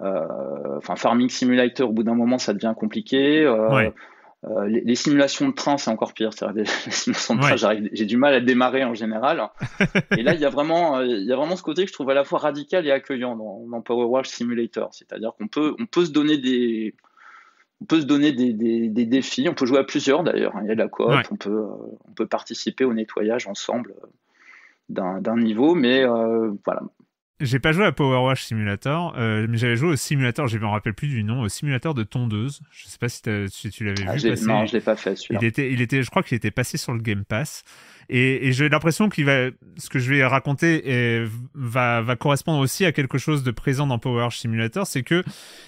F: euh, enfin, Farming Simulator, au bout d'un moment, ça devient compliqué. les, simulations de train, c'est encore pire. j'ai du mal à démarrer en général. et là, il y a vraiment, il vraiment ce côté que je trouve à la fois radical et accueillant dans, Power Watch Simulator. C'est-à-dire qu'on peut, on peut se donner des, on peut se donner des, défis, on peut jouer à plusieurs d'ailleurs. Hein. Il y a de la coop, euh, on, peut, participer au nettoyage ensemble euh, d'un niveau, mais euh, voilà,
A: j'ai pas joué à Power Wash Simulator, euh, mais j'avais joué au simulateur, je m'en rappelle plus du nom, au simulateur de tondeuse. Je sais pas si, tu l'avais ah, vu. Non, je l'ai pas fait celui Il était, il était, je crois qu'il était passé sur le Game Pass. Et, j'ai l'impression qu'il va, ce que je vais raconter va, correspondre aussi à quelque chose de présent dans Power Wash Simulator, c'est que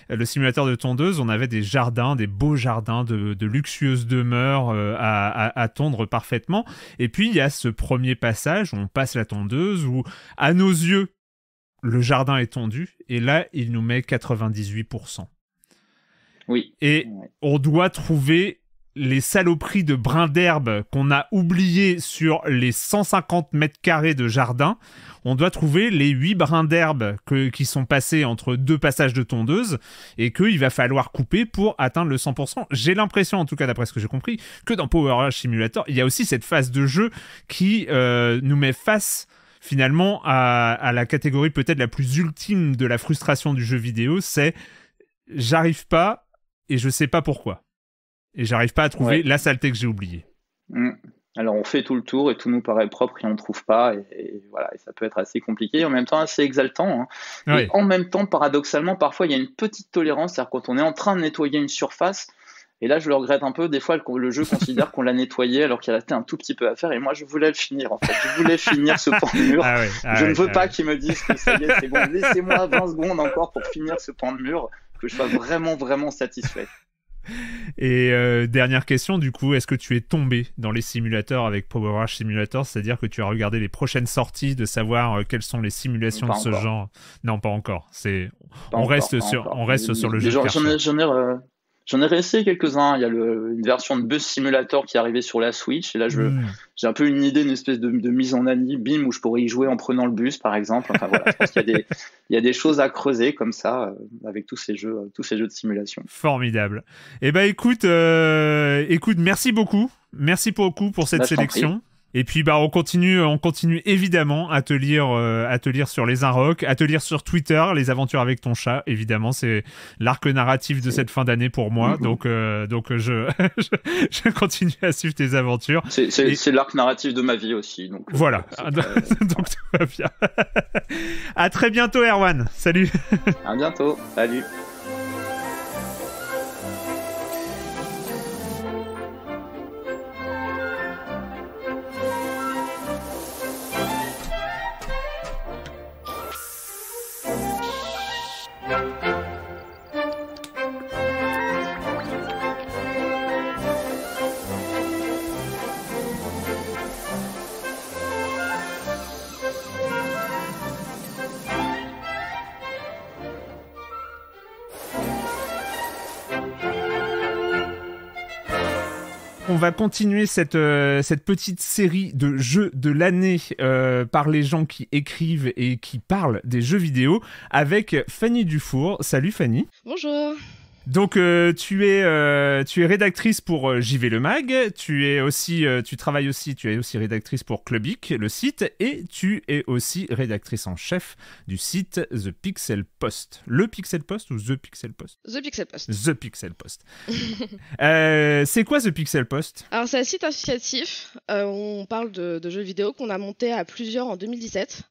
A: le simulateur de tondeuse, on avait des jardins, des beaux jardins, de, luxueuses demeures euh, à, à tondre parfaitement. Et puis il y a ce premier passage où on passe la tondeuse, où à nos yeux, le jardin est tondu et là, il nous met 98%. Oui. Et on doit trouver les saloperies de brins d'herbe qu'on a oubliées sur les 150 mètres carrés de jardin, on doit trouver les 8 brins d'herbe qui sont passés entre deux passages de tondeuse et qu'il va falloir couper pour atteindre le 100%. J'ai l'impression, en tout cas d'après ce que j'ai compris, que dans Power Simulator, il y a aussi cette phase de jeu qui euh, nous met face finalement à, la catégorie peut-être la plus ultime de la frustration du jeu vidéo, c'est j'arrive pas et je sais pas pourquoi. Et j'arrive pas à trouver la saleté que j'ai oubliée.
F: Mm. Alors on fait tout le tour et tout nous paraît propre et on ne trouve pas. Et, voilà, et ça peut être assez compliqué, et en même temps assez exaltant. Hein. en même temps, paradoxalement, parfois il y a une petite tolérance. C'est-à-dire quand on est en train de nettoyer une surface, et là, je le regrette un peu. Des fois, le jeu considère qu'on l'a nettoyé alors qu'il restait un tout petit peu à faire. Et moi, je voulais le finir, en fait. Je voulais finir ce pan de mur. Ah ah je ne veux ah pas qu'ils me disent que c'est bon. Laissez-moi 20 secondes encore pour finir ce pan de mur, que je sois vraiment, vraiment satisfait.
A: Et euh, dernière question, du coup, est-ce que tu es tombé dans les simulateurs avec Power Rush Simulator C'est-à-dire que tu as regardé les prochaines sorties, de savoir euh, quelles sont les simulations de ce genre Non, pas encore. C'est... on, reste sur... on reste sur le jeu. J'en ai,
F: J'en ai resté quelques-uns. Il y a une version de Bus Simulator qui est arrivée sur la Switch. Et là, je, j'ai un peu une idée, une espèce de, mise en année, bim, où je pourrais y jouer en prenant le bus, par exemple. Enfin, voilà, qu'il y il y a des choses à creuser comme ça, euh, avec tous ces, jeux, euh, tous ces jeux de simulation.
A: Formidable. Eh ben, écoute, euh, écoute, merci beaucoup. Merci beaucoup pour cette bah, sélection. Et puis bah on continue, on continue évidemment à te lire, euh, à sur les Inrocks, à te lire sur Twitter, les aventures avec ton chat. Évidemment, c'est l'arc narratif de cette fin d'année pour moi. Mhm. Donc euh, donc euh, je, je,
F: continue à suivre tes aventures. C'est l'arc narratif de ma vie aussi. Donc voilà. donc
A: tout va bien. à très bientôt Erwan. Salut.
F: à bientôt. Salut.
A: on va continuer euh, cette, petite série de jeux de l'année euh, par les gens qui écrivent et qui parlent des jeux vidéo avec Fanny Dufour. Salut Fanny. Bonjour. Donc euh, tu es euh, tu es rédactrice pour euh, JV le Mag, tu es aussi tu travailles aussi tu es aussi rédactrice pour Clubic le site et tu es aussi rédactrice en chef du site The Pixel Post. Le Pixel Post ou The Pixel Post The Pixel Post. The Pixel Post. c'est quoi The Pixel
E: Post
J: Alors c'est un site associatif, on parle de, jeux vidéo qu'on a monté à plusieurs en 2017.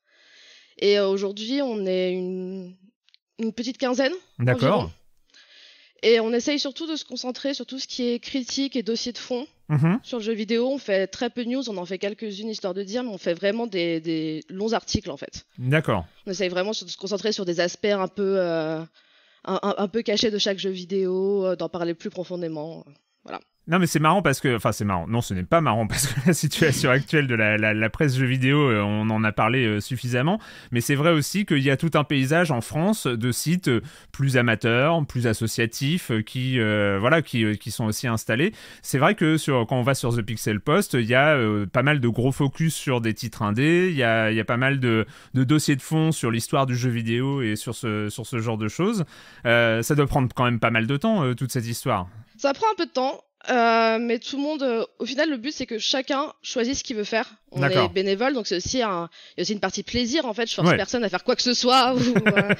J: Et aujourd'hui, on est une, une petite quinzaine. D'accord. Et on essaye surtout de se concentrer sur tout ce qui est critique et dossier de fond. Mhm. Sur le jeu vidéo, on fait très peu de news, on en fait quelques-unes histoire de dire, mais on fait vraiment des, longs articles en fait. D'accord. On essaye vraiment de se concentrer sur des aspects un peu, euh, un, peu cachés de chaque jeu vidéo, euh, d'en parler plus profondément. Euh,
A: voilà. Non, mais c'est marrant parce que. Enfin, c'est marrant. Non, ce n'est pas marrant parce que la situation actuelle de la, la, presse jeux vidéo, euh, on en a parlé euh, suffisamment. Mais c'est vrai aussi qu'il y a tout un paysage en France de sites euh, plus amateurs, plus associatifs, qui, voilà, qui, qui, sont aussi installés. C'est vrai que sur, quand on va sur The Pixel Post, il y a pas mal de gros focus sur des titres indés. Il y a, il y a pas mal de, de, dossiers de fond sur l'histoire du jeu vidéo et sur ce, sur ce genre de choses. ça doit prendre quand même pas mal de temps, toute cette histoire.
J: Ça prend un peu de temps, euh, mais tout le monde, euh, au final, le but c'est que chacun choisisse ce qu'il veut faire. On est bénévole, donc c'est aussi un, il y a aussi une partie plaisir en fait. Je force personne à faire quoi que ce soit ou, euh,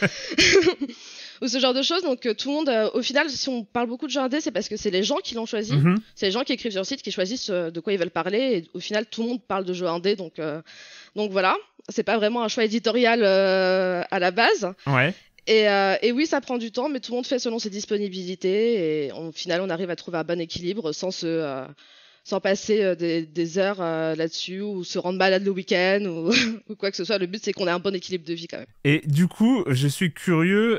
J: ou ce genre de choses. Donc tout le monde, au final, si on parle beaucoup de jeux indés, c'est parce que c'est les gens qui l'ont choisi. Mhm. C'est les gens qui écrivent sur le site qui choisissent de quoi ils veulent parler. Et au final, tout le monde parle de jeux indés, donc donc voilà. C'est pas vraiment un choix éditorial à la base. Ouais. Euh, et, oui, ça prend du temps, mais tout le monde fait selon ses disponibilités. Et au final, on arrive à trouver un bon équilibre sans euh, passer euh, des, heures là-dessus ou se rendre malade le week-end ou, quoi que ce soit. Le but, c'est qu'on ait un bon équilibre de vie quand même.
A: Et du coup, je suis curieux,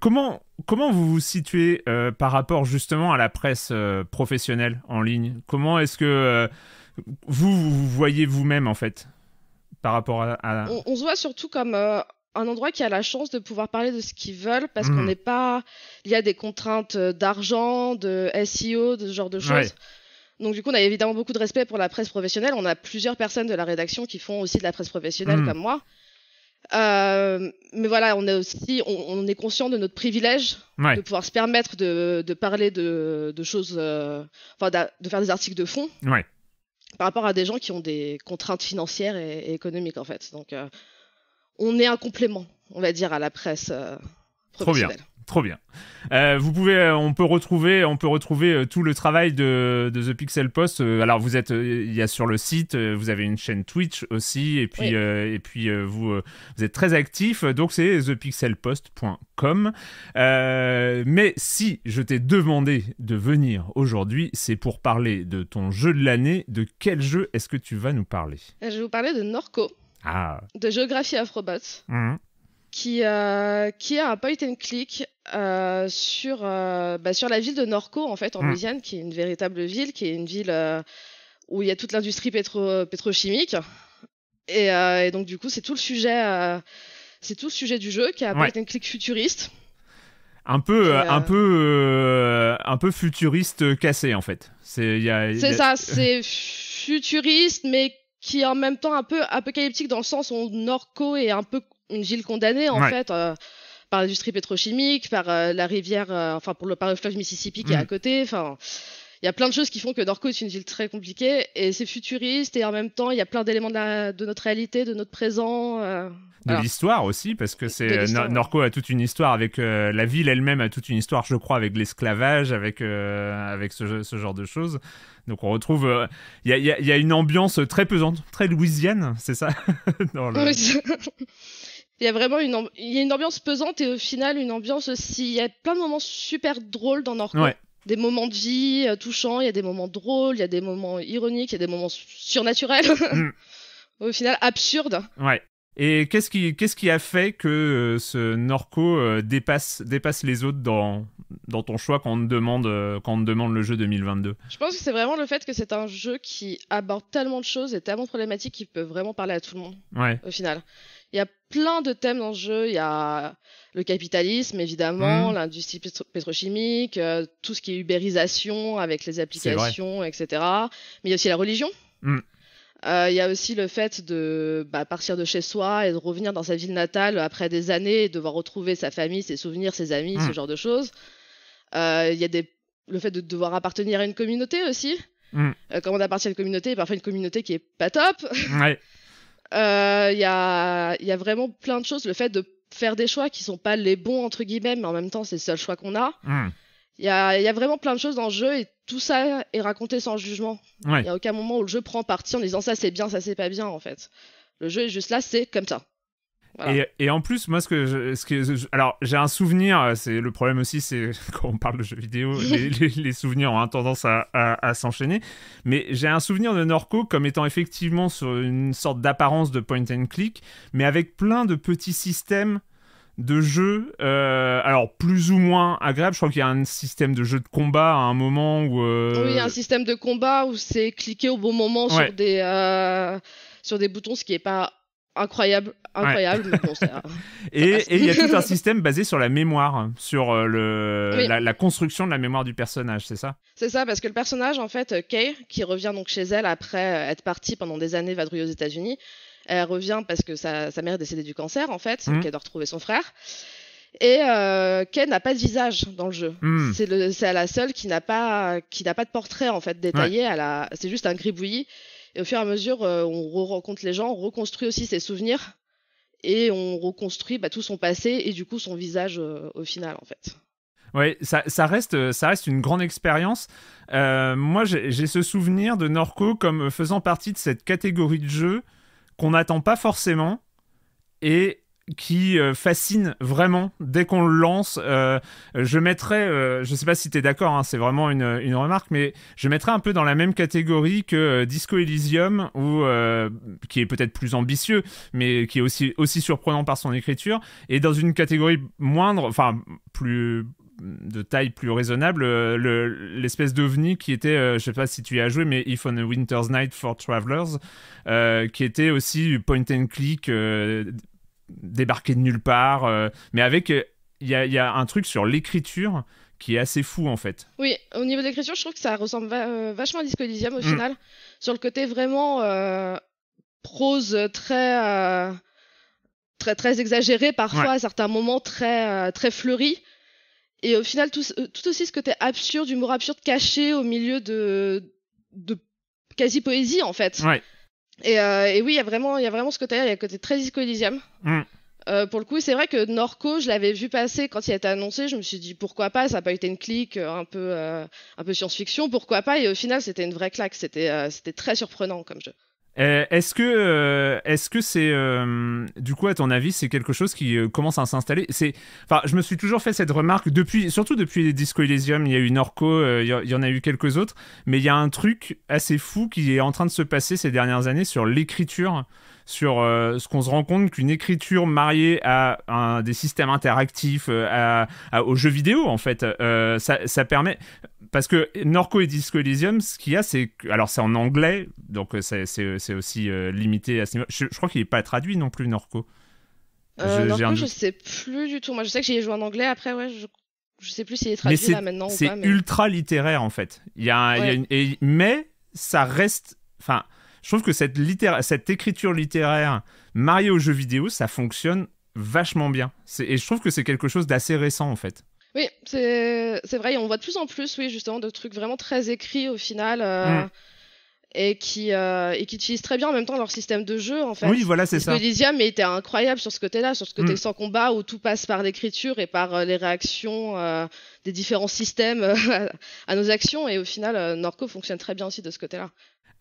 A: comment, comment vous vous situez par rapport justement à la presse professionnelle en ligne Comment est-ce que vous, vous voyez vous-même en fait par rapport à...
J: On, on, se voit surtout comme un endroit qui a la chance de pouvoir parler de ce qu'ils veulent parce hmm. qu'on n'est pas. Il y a des contraintes euh, d'argent, de SEO, de ce genre de choses. Donc, du coup, on a évidemment beaucoup de respect pour la presse professionnelle. On a plusieurs personnes de la rédaction qui font aussi de la presse professionnelle hmm. comme moi. Euh, mais voilà, on est aussi, on, est conscient de notre privilège de pouvoir se permettre de, parler de, choses, euh, enfin, de, faire des articles de fond par rapport à des gens qui ont des contraintes financières et, économiques en fait. Donc, on est un complément, on va dire, à la presse euh, professionnelle.
A: Trop bien. Trop euh, bien. vous pouvez, euh, on peut retrouver, on peut retrouver tout le travail de, The Pixel Post. alors vous êtes, il y a sur le site, vous avez une chaîne Twitch aussi, et puis et puis vous, vous êtes très actif. Donc c'est thepixelpost.com. mais si je t'ai demandé de venir aujourd'hui, c'est pour parler de ton jeu de l'année. De quel jeu est-ce que tu vas nous parler
J: Je vais vous parler de Norco. Ah. de géographie afrobot mhm. qui, a euh, qui un point and click euh, sur, euh, bah, sur la ville de Norco, en fait, en mhm. Louisiane, qui est une véritable ville, qui est une ville où il y a toute l'industrie pétro pétrochimique. Et, donc, du coup, c'est tout le sujet. c'est tout le sujet du jeu qui a un point and click futuriste.
A: Un peu, un peu, un peu futuriste cassé en fait. C'est ça, c'est
J: futuriste mais qui est en même temps un peu apocalyptique dans le sens où Norco est un peu une ville condamnée en fait euh, par l'industrie pétrochimique, par euh, la rivière, euh, enfin pour le par le fleuve Mississippi qui est mm. à côté, enfin il y a plein de choses qui font que Norco est une ville très compliquée et c'est futuriste et en même temps il y a plein d'éléments de, notre réalité, de notre présent. Euh, de
A: l'histoire aussi parce que c'est Norco a toute une histoire avec euh, la ville elle-même a toute une histoire je crois avec l'esclavage avec euh, avec ce, genre de choses. Donc on retrouve il y, y, a une ambiance très pesante, très louisienne, c'est ça.
J: Il y a vraiment une, il y a une ambiance pesante et au final une ambiance aussi. Il y a plein de moments super drôles dans Norco des moments de vie euh, touchants, il y a des moments drôles, il y a des moments ironiques, il y a des moments surnaturels. Mm. Au final, absurdes.
E: Ouais.
A: Et qu'est-ce qui, qu'est-ce qui a fait que euh, ce Norco euh, dépasse, dépasse les autres dans, dans ton choix quand on, te demande, quand on demande le jeu 2022
J: Je pense que c'est vraiment le fait que c'est un jeu qui aborde tellement de choses et tellement de problématiques qu'il peut vraiment parler à tout le monde. Au final. Il y a plein de thèmes dans le jeu. Il y a le capitalisme, évidemment, mm. l'industrie pétrochimique, euh, tout ce qui est ubérisation avec les applications, etc. Mais il y a aussi la religion. Mm. Euh, il y a aussi le fait de bah, partir de chez soi et de revenir dans sa ville natale après des années et devoir retrouver sa famille, ses souvenirs, ses amis, ce mm. genre de choses. Euh, il y a des... le fait de devoir appartenir à une communauté aussi. comment on à une communauté, parfois une communauté qui est pas top. Il y, a... y, a, vraiment plein de choses. Le fait de faire des choix qui sont pas les bons entre guillemets, mais en même temps c'est le seul choix qu'on a. Hmm. Il y, a, y, a, vraiment plein de choses dans le jeu et tout ça est raconté sans jugement. Il n'y a aucun moment où le jeu prend parti en disant ça c'est bien, ça c'est pas bien en fait. Le jeu est juste là, c'est comme ça.
A: Et, en plus, moi, ce que, ce que alors j'ai un souvenir, c'est le problème aussi, c'est quand on parle de jeux vidéo, les, souvenirs ont tendance à, s'enchaîner. Mais j'ai un souvenir de Norco comme étant effectivement sur une sorte d'apparence de point and click, mais avec plein de petits systèmes de jeux, euh, alors plus ou moins agréable. Je crois qu'il y a un système de jeu de combat à un moment où. Euh, oui, il y a un
J: système de combat où c'est cliquer au bon moment sur des. Euh, sur des boutons, ce qui n'est pas incroyable, incroyable. le et il y a tout un système
A: basé sur la mémoire, sur euh, le, la, construction de la mémoire du personnage, c'est ça
J: C'est ça, parce que le personnage, en fait, euh, Kay, qui revient donc chez elle après euh, être partie pendant des années vadrouille aux États-Unis, elle revient parce que sa, sa, mère est décédée du cancer, en fait, donc mmh. elle doit retrouver son frère. Et Kay n'a pas de visage dans le jeu. Mmh. C'est la seule qui n'a pas, qui n'a pas de portrait en fait détaillé. C'est juste un gribouillis. Et au fur et à mesure, euh, on rencontre les gens, on reconstruit aussi ses souvenirs et on reconstruit bah, tout son passé et du coup son visage euh, au final en fait.
A: Oui, euh, ça, reste, une grande expérience. moi, j'ai ce souvenir de Norco comme faisant partie de cette catégorie de jeux qu'on n'attend pas forcément et qui euh, fascine vraiment dès qu'on le lance. Euh, je mettrais, euh, je sais pas si tu es d'accord, hein, c'est vraiment une, une, remarque, mais je mettrais un peu dans la même catégorie que Disco Elysium, ou qui est peut-être plus ambitieux, mais qui est aussi, aussi surprenant par son écriture, et dans une catégorie moindre, enfin plus de taille plus raisonnable, l'espèce d'ovni qui était, je sais pas si tu y as joué, mais If on a Winter's Night for Travelers, qui était aussi point and click débarqué de nulle part. Euh, mais avec, euh, il y a, un truc sur l'écriture qui est assez fou en fait.
J: Oui, au niveau de l'écriture, je trouve que ça ressemble euh, vachement à Disco Elysium au mm. final, sur le côté vraiment prose très, très très exagéré parfois à certains moments très très fleuri. Et au final, tout, tout aussi ce côté absurde, humour absurde caché au milieu de, de quasi poésie en fait. Ouais. Et, euh, et oui, il y a vraiment ce côté-là, il y a le côté très Disco mm. Euh, pour le coup, c'est vrai que Norco, je l'avais vu passer quand il a été annoncé. Je me suis dit pourquoi pas, ça n'a pas été une clique euh, un peu, euh, un peu science-fiction, pourquoi pas. Et au final, c'était une vraie claque. C'était, euh, c'était très surprenant comme jeu.
A: Euh, est-ce que euh, que c'est euh, du coup à ton avis c'est quelque chose qui commence à s'installer C'est enfin je me suis toujours fait cette remarque depuis surtout depuis Disco Elysium il y a eu Norco il y, en a eu quelques autres mais il y a un truc assez fou qui est en train de se passer ces dernières années sur l'écriture sur ce qu'on se rend compte qu'une écriture mariée à, des systèmes interactifs, à, aux jeux vidéo en fait, ça, ça, permet. Parce que Norco et Disco Elysium, ce qu'il y a, c'est Alors, c'est en anglais, donc euh, c'est aussi euh, limité à ce niveau. Je, crois qu'il n'est pas traduit non plus, Norco. Euh, je, Norco, je
J: sais plus du tout. Moi, je sais que j'ai joué en anglais. Après, ouais, je, je sais plus s'il est traduit là maintenant C'est ultra
A: littéraire, en fait. Il y a, mais ça reste. Enfin, je trouve que cette, cette écriture littéraire mariée aux jeux vidéo, ça fonctionne vachement bien. Et je trouve que c'est quelque chose d'assez récent, en fait.
J: Oui, c'est vrai, on voit de plus en plus, oui, justement, de trucs vraiment très écrits au final. Euh, mm. Et qui, euh, et qui utilisent très bien en même temps leur système de jeu en fait. Oui, voilà, c'est ça. était incroyable sur ce côté-là, sur ce côté mm. sans combat où tout passe par l'écriture et par euh, les réactions des différents systèmes à nos actions. Et au final, Norco fonctionne très bien aussi de ce côté-là.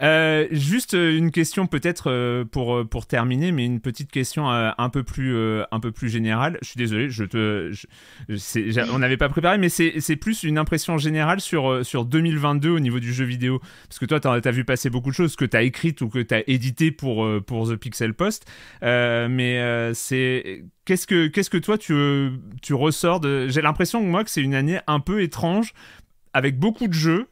A: Euh, juste euh, une question peut-être euh, pour, pour terminer, mais une petite question un peu plus, un peu plus générale. Je suis désolé, je te, on n'avait pas préparé, mais c'est plus une impression générale sur, sur 2022 au niveau du jeu vidéo. Parce que toi, tu as, vu passer beaucoup de choses que tu as écrites ou que tu as éditées pour, pour The Pixel Post. mais c'est qu'est-ce que qu'est-ce que toi tu, tu ressors de... J'ai l'impression moi que c'est une année un peu étrange avec beaucoup de jeux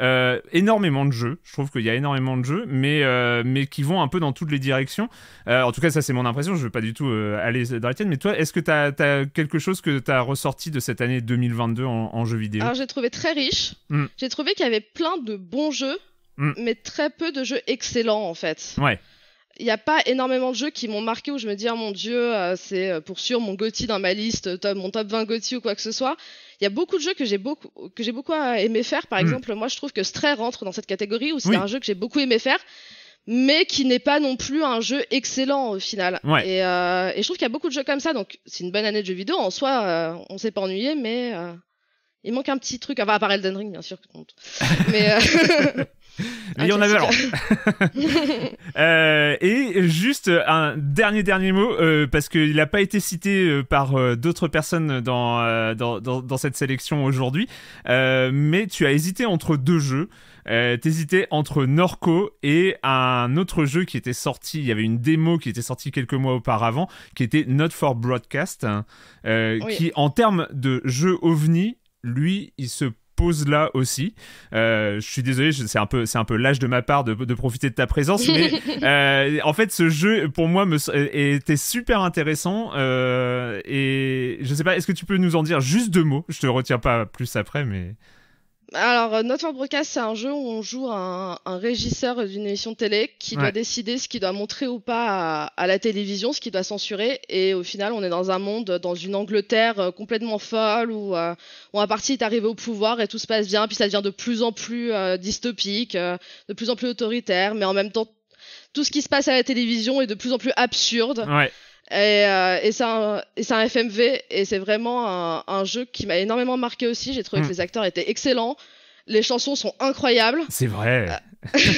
A: euh, énormément de jeux. Je trouve qu'il y a énormément de jeux, mais, euh, mais qui vont un peu dans toutes les directions. Euh, en tout cas, ça, c'est mon impression. Je ne veux pas du tout aller dans la tienne. Mais toi, est-ce que tu as, quelque chose que tu as ressorti de cette année 2022 en, en jeux vidéo Alors,
J: j'ai trouvé très riche. Hmm. J'ai trouvé qu'il y avait plein de bons jeux, hmm. mais très peu de jeux excellents, en fait. Ouais. Il n'y a pas énormément de jeux qui m'ont marqué où je me dis, ah, mon dieu, c'est pour sûr mon Gotti dans ma liste, mon top 20 Gotti ou quoi que ce soit. Il y a beaucoup de jeux que j'ai beaucoup, que j'ai beaucoup aimé faire. Par hmm. exemple, moi, je trouve que Stray rentre dans cette catégorie où c'est un jeu que j'ai beaucoup aimé faire mais qui n'est pas non plus un jeu excellent au final. Et, euh, et, je trouve qu'il y a beaucoup de jeux comme ça, donc c'est une bonne année de jeux vidéo. En soi, euh, on s'est pas ennuyé, mais euh, il manque un petit truc. Enfin, à part Elden Ring, bien sûr. mais, euh,
A: il y en avait alors. et juste un dernier, dernier mot, euh, parce qu'il n'a pas été cité euh, par euh, d'autres personnes dans, dans, dans, cette sélection aujourd'hui, mais tu as hésité entre deux jeux. T'hésitais entre Norco et un autre jeu qui était sorti, il y avait une démo qui était sortie quelques mois auparavant, qui était Not for Broadcast, hein. qui en termes de jeu ovni, lui, il se pause-là aussi. Euh, je suis désolé, c'est un peu, c'est un peu lâche de ma part de, profiter de ta présence, mais euh, en fait, ce jeu pour moi me, euh, était super intéressant. et je sais pas, est-ce que tu peux nous en dire juste deux mots Je te retiens pas plus après, mais.
J: Alors, euh, Not for Broadcast, c'est un jeu où on joue un, un régisseur d'une émission de télé qui doit décider ce qu'il doit montrer ou pas à, la télévision, ce qu'il doit censurer. Et au final, on est dans un monde, dans une Angleterre euh, complètement folle où, on euh, où un parti est arrivé au pouvoir et tout se passe bien. Puis ça devient de plus en plus dystopique, de plus en plus autoritaire. Mais en même temps, tout ce qui se passe à la télévision est de plus en plus absurde. Et, euh, c'est un, FMV, et c'est vraiment un, jeu qui m'a énormément marqué aussi. J'ai trouvé que hmm. les acteurs étaient excellents. Les chansons sont incroyables. C'est vrai. Euh,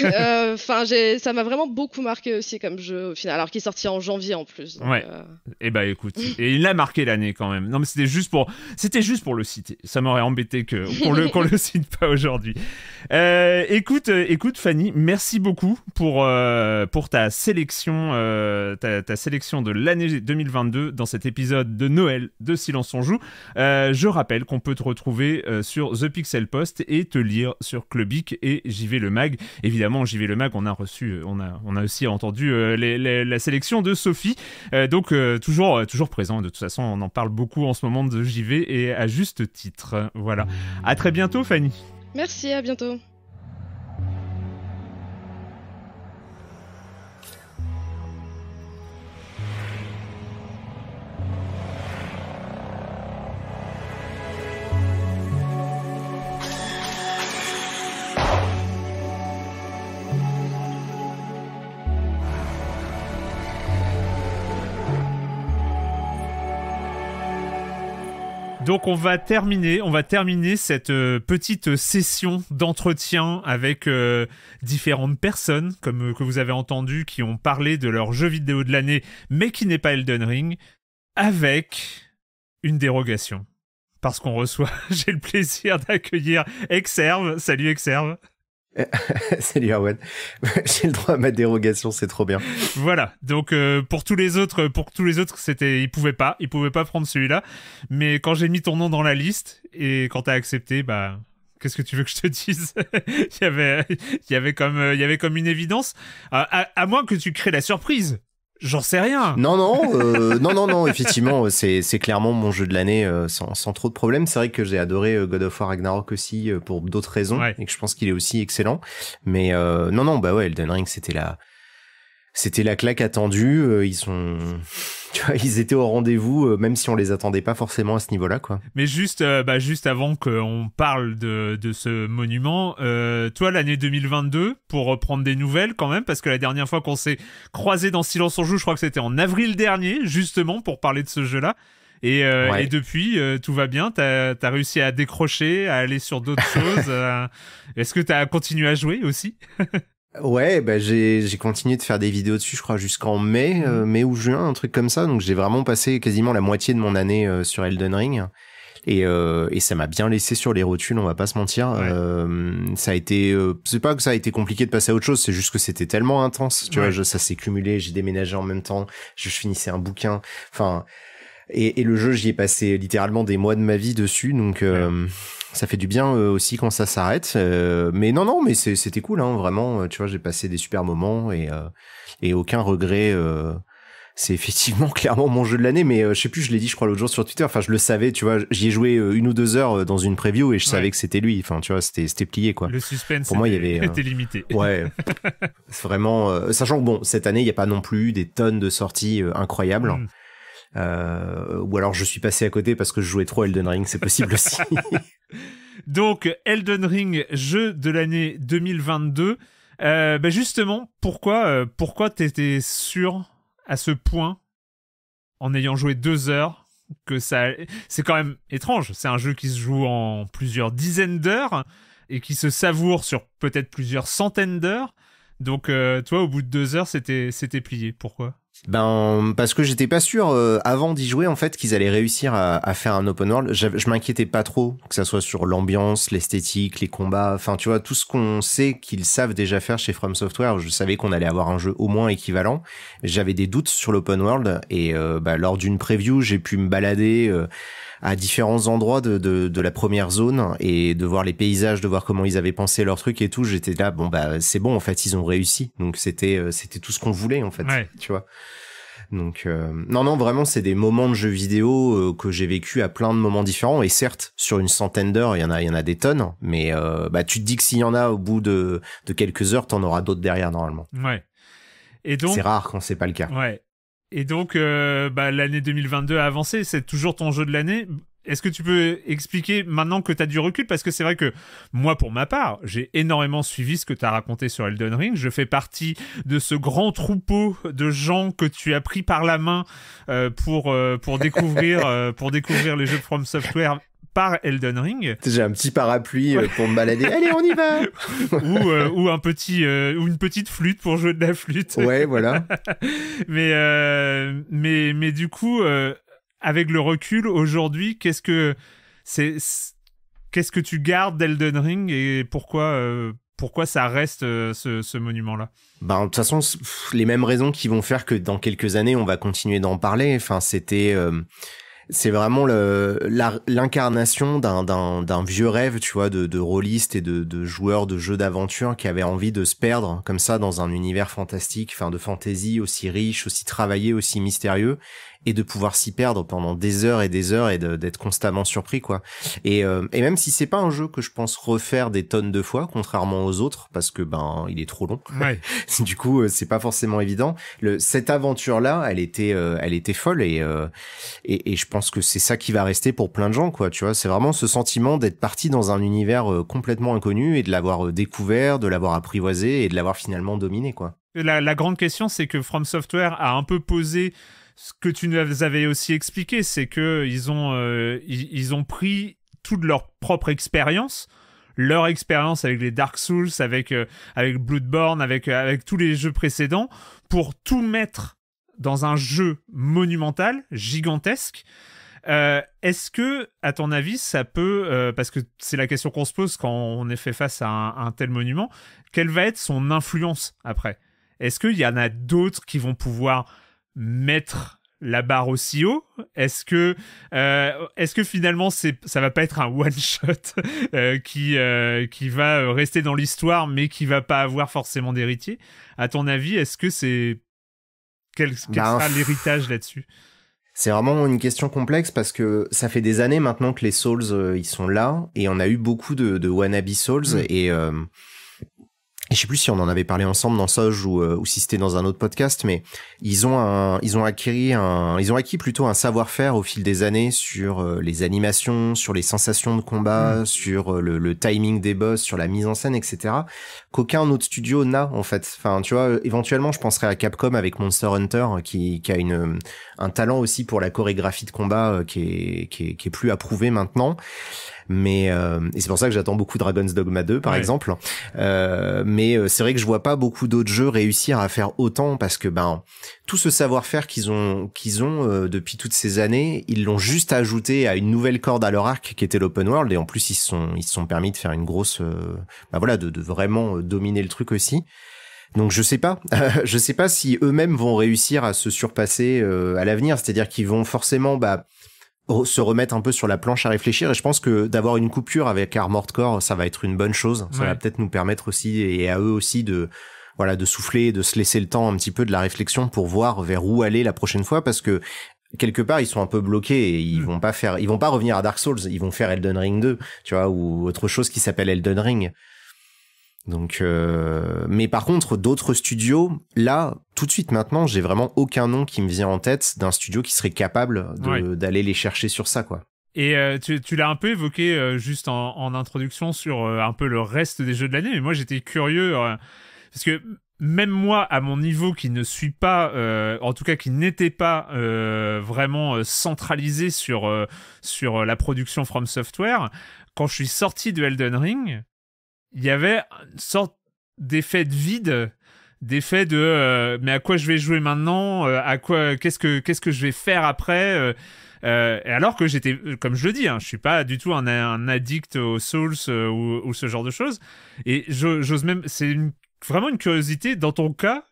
J: euh, enfin, ça m'a vraiment beaucoup marqué aussi comme jeu au final, alors qu'il est sorti en janvier en plus.
A: ouais. Et euh. eh bah ben, écoute, et il l'a marqué l'année quand même. Non, mais c'était juste pour, c'était juste pour le citer. Ça m'aurait embêté que qu'on le le cite pas aujourd'hui. Euh, écoute, écoute Fanny, merci beaucoup pour pour ta sélection, ta, ta, sélection de l'année 2022 dans cet épisode de Noël de Silence on joue. je rappelle qu'on peut te retrouver sur The Pixel Post et te lire sur Clubic et JV le Mag. Évidemment, JV Le Mag, on a reçu, euh, on a, on a aussi entendu euh, la sélection de Sophie. Euh, donc, toujours, toujours présent. De toute façon, on en parle beaucoup en ce moment de JV et à juste titre. Voilà. À très bientôt, Fanny.
J: Merci, à bientôt.
A: donc on va terminer, on va terminer cette euh, petite session d'entretien avec euh, différentes personnes, comme euh, que vous avez entendu, qui ont parlé de leur jeu vidéo de l'année, mais qui n'est pas Elden Ring, avec une dérogation. Parce qu'on reçoit, j'ai le plaisir d'accueillir Exerve. Salut Exerve.
K: Salut Arwen, j'ai le droit à ma dérogation, c'est trop bien.
A: Voilà, donc euh, pour tous les autres, pour tous les autres, c'était, ils pouvaient pas, ils pouvaient pas prendre celui-là. Mais quand j'ai mis ton nom dans la liste et quand t'as accepté, bah qu'est-ce que tu veux que je te dise Il y avait, il y avait comme, euh, il y avait comme une évidence. à, moins que tu crées la surprise. J'en sais rien. Non,
K: non, euh, non, non, non, effectivement, euh, c'est, c'est clairement mon jeu de l'année euh, sans, sans, trop de problèmes. C'est vrai que j'ai adoré God of War Ragnarok aussi pour d'autres raisons et que je pense qu'il est aussi excellent. Mais non, non, bah ouais, Elden Ring, c'était la, c'était la claque attendue. Euh, ils sont, ils étaient au rendez-vous, euh, même si on les attendait pas forcément à ce niveau-là, quoi.
A: Mais juste, euh, bah, juste avant qu'on parle de, ce monument, toi, l'année 2022, pour reprendre des nouvelles quand même, parce que la dernière fois qu'on s'est croisé dans Silence on joue, je crois que c'était en avril dernier, justement, pour parler de ce jeu-là. Et, depuis, tout va bien. t'as réussi à décrocher, à aller sur d'autres choses. Est-ce que t'as continué à jouer aussi
K: Ouais, bah j'ai continué de faire des vidéos dessus, je crois, jusqu'en mai, euh, mhm. mai ou juin, un truc comme ça. Donc j'ai vraiment passé quasiment la moitié de mon année euh, sur Elden Ring. Euh, et, ça m'a bien laissé sur les rotules, on va pas se mentir. ça a été, c'est pas que ça a été compliqué de passer à autre chose, c'est juste que c'était tellement intense. Tu vois, ça s'est cumulé, j'ai déménagé en même temps, je finissais un bouquin. Enfin, et, le jeu, j'y ai passé littéralement des mois de ma vie dessus, donc ça fait du bien euh, aussi quand ça s'arrête. Euh, mais non, non, mais c'était cool, hein, vraiment. Tu vois, j'ai passé des super moments et, euh, et aucun regret. c'est effectivement clairement mon jeu de l'année, mais je sais plus, je l'ai dit, je crois, l'autre jour sur Twitter. Enfin, je le savais, tu vois, j'y ai joué une ou deux heures dans une preview et je savais que c'était lui. Enfin, tu vois, c'était plié, quoi. Le suspense Pour moi, il y avait, était limité. Ouais. vraiment, sachant que bon, cette année, il n'y a pas non plus des tonnes de sorties incroyables. Mm. Euh, ou alors je suis passé à côté parce que je jouais trop Elden Ring, c'est possible aussi.
A: Donc Elden Ring, jeu de l'année 2022. Euh, ben justement, pourquoi, euh, pourquoi t'étais sûr à ce point, en ayant joué deux heures, que ça, c'est quand même étrange. C'est un jeu qui se joue en plusieurs dizaines d'heures et qui se savoure sur peut-être plusieurs centaines d'heures. Donc, toi, au bout de deux heures, c'était, c'était plié. Pourquoi
K: ben parce que j'étais pas sûr euh, avant d'y jouer en fait qu'ils allaient réussir à, faire un open world. Je, m'inquiétais pas trop que ça soit sur l'ambiance, l'esthétique, les combats, enfin tu vois tout ce qu'on sait qu'ils savent déjà faire chez From Software. Je savais qu'on allait avoir un jeu au moins équivalent. J'avais des doutes sur l'open world et euh, bah, lors d'une preview j'ai pu me balader. Euh, à différents endroits de, de, la première zone et de voir les paysages, de voir comment ils avaient pensé leur truc et tout, j'étais là, bon bah c'est bon en fait, ils ont réussi. Donc c'était euh, c'était tout ce qu'on voulait en fait, tu vois. Donc euh, non non vraiment c'est des moments de jeux vidéo euh, que j'ai vécu à plein de moments différents et certes sur une centaine d'heures il y en a il y en a des tonnes mais bah tu te dis que s'il y en a au bout de, de quelques heures t'en auras d'autres derrière normalement.
A: Ouais. Et donc c'est rare quand c'est pas le cas. Ouais. Et donc, euh, bah, l'année 2022 a avancé, c'est toujours ton jeu de l'année. Est-ce que tu peux expliquer maintenant que tu as du recul Parce que c'est vrai que moi, pour ma part, j'ai énormément suivi ce que tu as raconté sur Elden Ring. Je fais partie de ce grand troupeau de gens que tu as pris par la main euh, pour, euh, pour, découvrir, pour découvrir les jeux From Software par Elden
K: Ring. J'ai un petit parapluie euh, pour me balader. Allez,
A: on y va euh, ou, un petit, euh, ou une petite flûte pour jouer de la flûte. Ouais, voilà. mais, mais, mais du coup, avec le recul, aujourd'hui, qu'est-ce que, c'est, qu'est-ce que tu gardes d'Elden Ring et pourquoi, pourquoi ça reste ce, monument-là
K: bah, De toute façon, les mêmes raisons qui vont faire que dans quelques années, on va continuer d'en parler. Enfin, c'était c'est vraiment l'incarnation d'un vieux rêve, tu vois, de, de rôliste et de, de joueur de jeux d'aventure qui avait envie de se perdre comme ça dans un univers fantastique, enfin de fantasy aussi riche, aussi travaillé, aussi mystérieux, et de pouvoir s'y perdre pendant des heures et des heures et d'être constamment surpris quoi. Et, euh, et même si c'est pas un jeu que je pense refaire des tonnes de fois, contrairement aux autres, parce que ben il est trop long. Ouais. du coup, euh, c'est pas forcément évident. Le, cette aventure là, elle était, euh, elle était folle et, et, et je pense que c'est ça qui va rester pour plein de gens quoi. Tu vois, c'est vraiment ce sentiment d'être parti dans un univers complètement inconnu et de l'avoir découvert, de l'avoir apprivoisé et de l'avoir finalement dominé quoi.
A: La, la grande question, c'est que From Software a un peu posé ce que tu nous avais aussi expliqué, c'est que ils ont, euh, ils, ont pris toute leur propre expérience, leur expérience avec les Dark Souls, avec, euh, avec Bloodborne, avec, euh, avec tous les jeux précédents, pour tout mettre dans un jeu monumental, gigantesque. Est-ce que, à ton avis, ça peut, parce que c'est la question qu'on se pose quand on est fait face à un, un tel monument, quelle va être son influence après Est-ce qu'il y en a d'autres qui vont pouvoir mettre la barre aussi haut Est-ce que, euh, est que finalement c'est, ça va pas être un one shot euh, qui, euh, qui va rester dans l'histoire mais qui va pas avoir forcément d'héritier À ton avis, est-ce que c'est quel, quel bah, sera l'héritage
K: là-dessus c'est vraiment une question complexe parce que ça fait des années maintenant que les Souls ils sont là et on a eu beaucoup de, wannabe Souls mmh. et et je sais plus si on en avait parlé ensemble dans Soge ou, euh, ou si c'était dans un autre podcast, mais ils ont un, ils ont acquis un, ils ont acquis plutôt un savoir-faire au fil des années sur euh, les animations, sur les sensations de combat, mmh. sur euh, le, timing des boss, sur la mise en scène, etc qu'aucun autre studio n'a en fait. Enfin, tu vois, euh, éventuellement, je penserais à Capcom avec Monster Hunter hein, qui, qui a une euh, un talent aussi pour la chorégraphie de combat euh, qui est, qui est, qui est plus approuvé maintenant. Mais et c'est pour ça que j'attends beaucoup Dragon's Dogma 2 par exemple. Euh, mais c'est vrai que je vois pas beaucoup d'autres jeux réussir à faire autant parce que ben tout ce savoir-faire qu'ils ont qu'ils ont depuis toutes ces années, ils l'ont juste ajouté à une nouvelle corde à leur arc qui était l'open world et en plus ils sont ils se sont permis de faire une grosse ben voilà de, de vraiment dominer le truc aussi. Donc je sais pas, je sais pas si eux-mêmes vont réussir à se surpasser euh, à l'avenir, c'est-à-dire qu'ils vont forcément bah, se remettre un peu sur la planche à réfléchir. Et je pense que d'avoir une coupure avec Armored Core, ça va être une bonne chose. Ça va peut-être nous permettre aussi et à eux aussi de voilà de souffler, de se laisser le temps un petit peu de la réflexion pour voir vers où aller la prochaine fois, parce que quelque part ils sont un peu bloqués et ils mm. vont pas faire, ils vont pas revenir à Dark Souls, ils vont faire Elden Ring 2, tu vois, ou autre chose qui s'appelle Elden Ring. Donc, euh, mais par contre, d'autres studios, là, tout de suite maintenant, j'ai vraiment aucun nom qui me vient en tête d'un studio qui serait capable d'aller les chercher sur ça, quoi.
A: Et euh, tu, l'as un peu évoqué euh, juste en, introduction sur un peu le reste des jeux de l'année, mais moi j'étais curieux parce que même moi, à mon niveau, qui ne suis pas, en tout cas qui n'était pas vraiment centralisé sur, sur la production From Software, quand je suis sorti de Elden Ring, il y avait une sorte d'effet de vide d'effet de euh, mais à quoi je vais jouer maintenant euh, à quoi qu'est-ce que qu'est-ce que je vais faire après euh, alors que j'étais comme je le dis hein, je suis pas du tout un, un addict aux souls ou, ou, ce genre de choses et j'ose même c'est vraiment une curiosité dans ton cas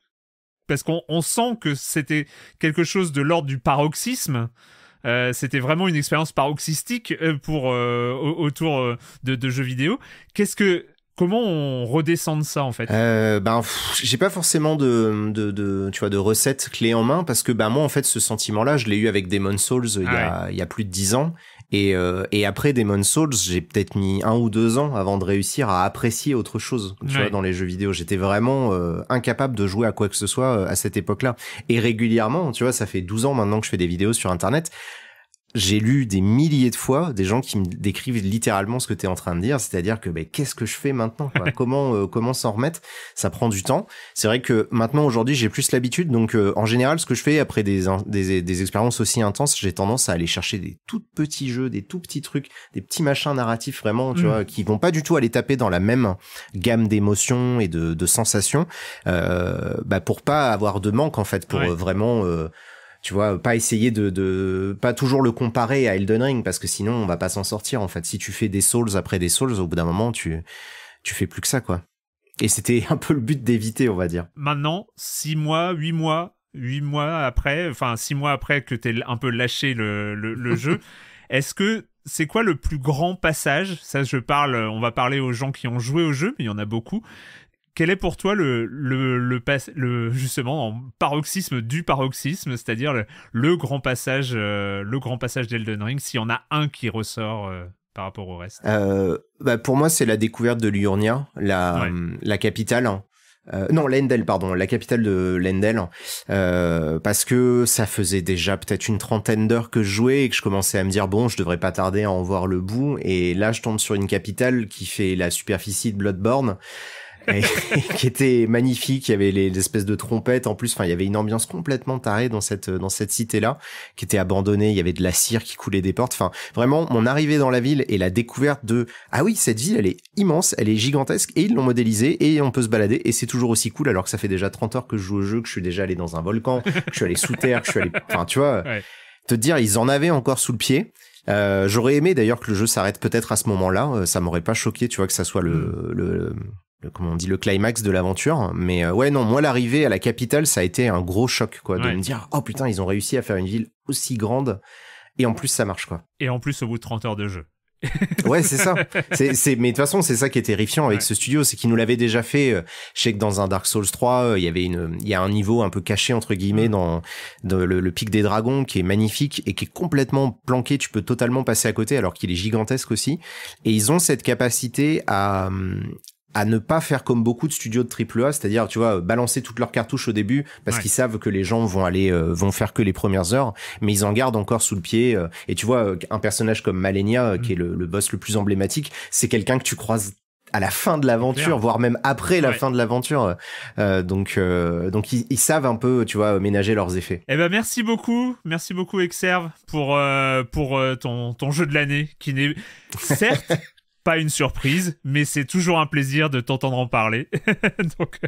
A: parce qu'on sent que c'était quelque chose de l'ordre du paroxysme c'était vraiment une expérience paroxystique pour autour de, de, jeux vidéo. Qu'est-ce que Comment on redescend de ça en fait
K: euh, Ben j'ai pas forcément de, de, tu vois de recettes clés en main parce que ben moi en fait ce sentiment là je l'ai eu avec Demon Souls il, y a, plus de dix ans et, euh, et après Demon Souls j'ai peut-être mis un ou deux ans avant de réussir à apprécier autre chose tu vois dans les jeux vidéo j'étais vraiment euh, incapable de jouer à quoi que ce soit euh, à cette époque là et régulièrement tu vois ça fait 12 ans maintenant que je fais des vidéos sur internet j'ai lu des milliers de fois des gens qui me décrivent littéralement ce que tu es en train de dire, c'est-à-dire que ben, qu'est-ce que je fais maintenant Comment euh, comment s'en remettre Ça prend du temps. C'est vrai que maintenant aujourd'hui j'ai plus l'habitude, donc euh, en général ce que je fais après des, des, des expériences aussi intenses, j'ai tendance à aller chercher des tout petits jeux, des tout petits trucs, des petits machins narratifs vraiment, tu mmh. vois, qui vont pas du tout aller taper dans la même gamme d'émotions et de, de sensations, euh, bah, pour pas avoir de manque en fait, pour euh, vraiment tu vois, pas essayer de, pas toujours le comparer à Elden Ring parce que sinon on va pas s'en sortir en fait. Si tu fais des Souls après des Souls, au bout d'un moment tu tu fais plus que ça quoi. Et c'était un peu le but d'éviter, on va dire.
A: Maintenant, six mois, huit mois, huit mois après, enfin six mois après que t'es un peu lâché le, le jeu, est-ce que c'est quoi le plus grand passage Ça, je parle, on va parler aux gens qui ont joué au jeu, mais il y en a beaucoup quel est pour toi le, le, le, justement en paroxysme du paroxysme, c'est-à-dire le, grand passage, euh, le grand passage d'Elden Ring, s'il y en a un qui ressort euh, par rapport au reste
K: euh, bah, Pour moi, c'est la découverte de l'Urnia la, capitale. Hein. non, Lendel, pardon, la capitale de Lendel, parce que ça faisait déjà peut-être une trentaine d'heures que je jouais et que je commençais à me dire bon, je devrais pas tarder à en voir le bout. Et là, je tombe sur une capitale qui fait la superficie de Bloodborne qui était magnifique. Il y avait les, espèces de trompettes en plus. Enfin, il y avait une ambiance complètement tarée dans cette dans cette cité là, qui était abandonnée. Il y avait de la cire qui coulait des portes. Enfin, vraiment, mon arrivée dans la ville et la découverte de ah oui, cette ville, elle est immense, elle est gigantesque et ils l'ont modélisée et on peut se balader et c'est toujours aussi cool alors que ça fait déjà 30 heures que je joue au jeu, que je suis déjà allé dans un volcan, que je suis allé sous terre, que je suis allé. Enfin, tu vois, te dire ils en avaient encore sous le pied. Euh, J'aurais aimé d'ailleurs que le jeu s'arrête peut-être à ce moment-là. Euh, ça m'aurait pas choqué, tu vois, que ça soit le, le comment on dit, le climax de l'aventure. Mais euh, ouais, non, moi, l'arrivée à la capitale, ça a été un gros choc, quoi, de me dire, oh putain, ils ont réussi à faire une ville aussi grande. Et en plus, ça marche, quoi.
A: Et en plus, au bout de 30 heures de jeu.
K: ouais, c'est ça. C'est, mais de toute façon, c'est ça qui est terrifiant avec ce studio, c'est qu'ils nous l'avaient déjà fait. Euh, je sais que dans un Dark Souls 3, euh, il y avait une, il y a un niveau un peu caché entre guillemets mm. dans, le, pic des dragons qui est magnifique et qui est complètement planqué. Tu peux totalement passer à côté alors qu'il est gigantesque aussi. Et ils ont cette capacité à hum, à ne pas faire comme beaucoup de studios de A, c'est-à-dire tu vois balancer toutes leurs cartouches au début parce qu'ils savent que les gens vont aller euh, vont faire que les premières heures, mais ils en gardent encore sous le pied. Euh. et tu vois euh, un personnage comme Malenia, qui est mm. le, le boss le plus emblématique, c'est quelqu'un que tu croises à la fin de l'aventure, voire même après la fin de l'aventure. donc, donc ils, savent un peu, tu vois, ménager leurs effets.
A: Eh ben, merci beaucoup, merci beaucoup Exerve pour pour ton, ton jeu de l'année qui n'est certes pas une surprise, mais c'est toujours un plaisir de t'entendre en parler.
K: Donc...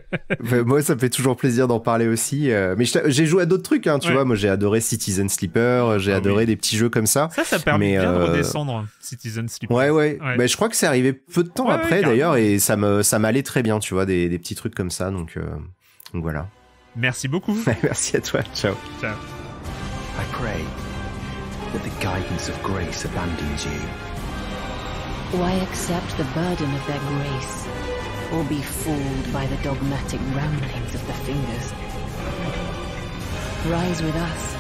K: Euh, moi, ça me fait toujours plaisir d'en parler aussi. Euh, mais j'ai joué à d'autres trucs, hein, tu vois. Moi, j'ai adoré Citizen Sleeper, euh, j'ai ah adoré des petits jeux comme ça. Ça, ça permet de redescendre, hein,
A: Citizen Sleeper. Ouais, ouais. Mais bah, je
K: crois que c'est arrivé peu de temps après, d'ailleurs, et ça me ça m'allait très bien, tu vois, des, des, petits trucs comme ça. Donc, voilà.
A: Merci beaucoup.
K: Merci à toi. Ciao. Ciao. I pray the guidance of grace you.
E: Why accept the burden of their grace, or be fooled by the dogmatic ramblings of the fingers? Rise with us,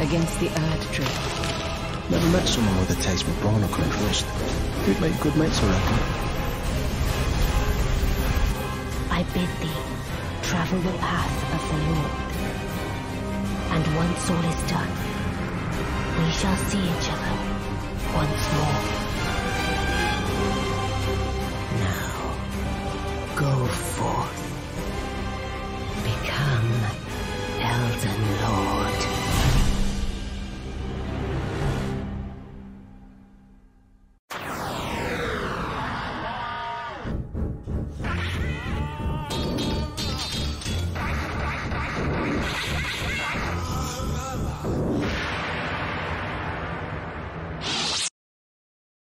E: against the Earth Trip.
J: Never met someone with a taste for brawn or contrast. We'd make good mates, I reckon.
E: I bid thee, travel the path of the Lord. And once all is done, we shall see each other once more. Go forth. Become Elden Lord.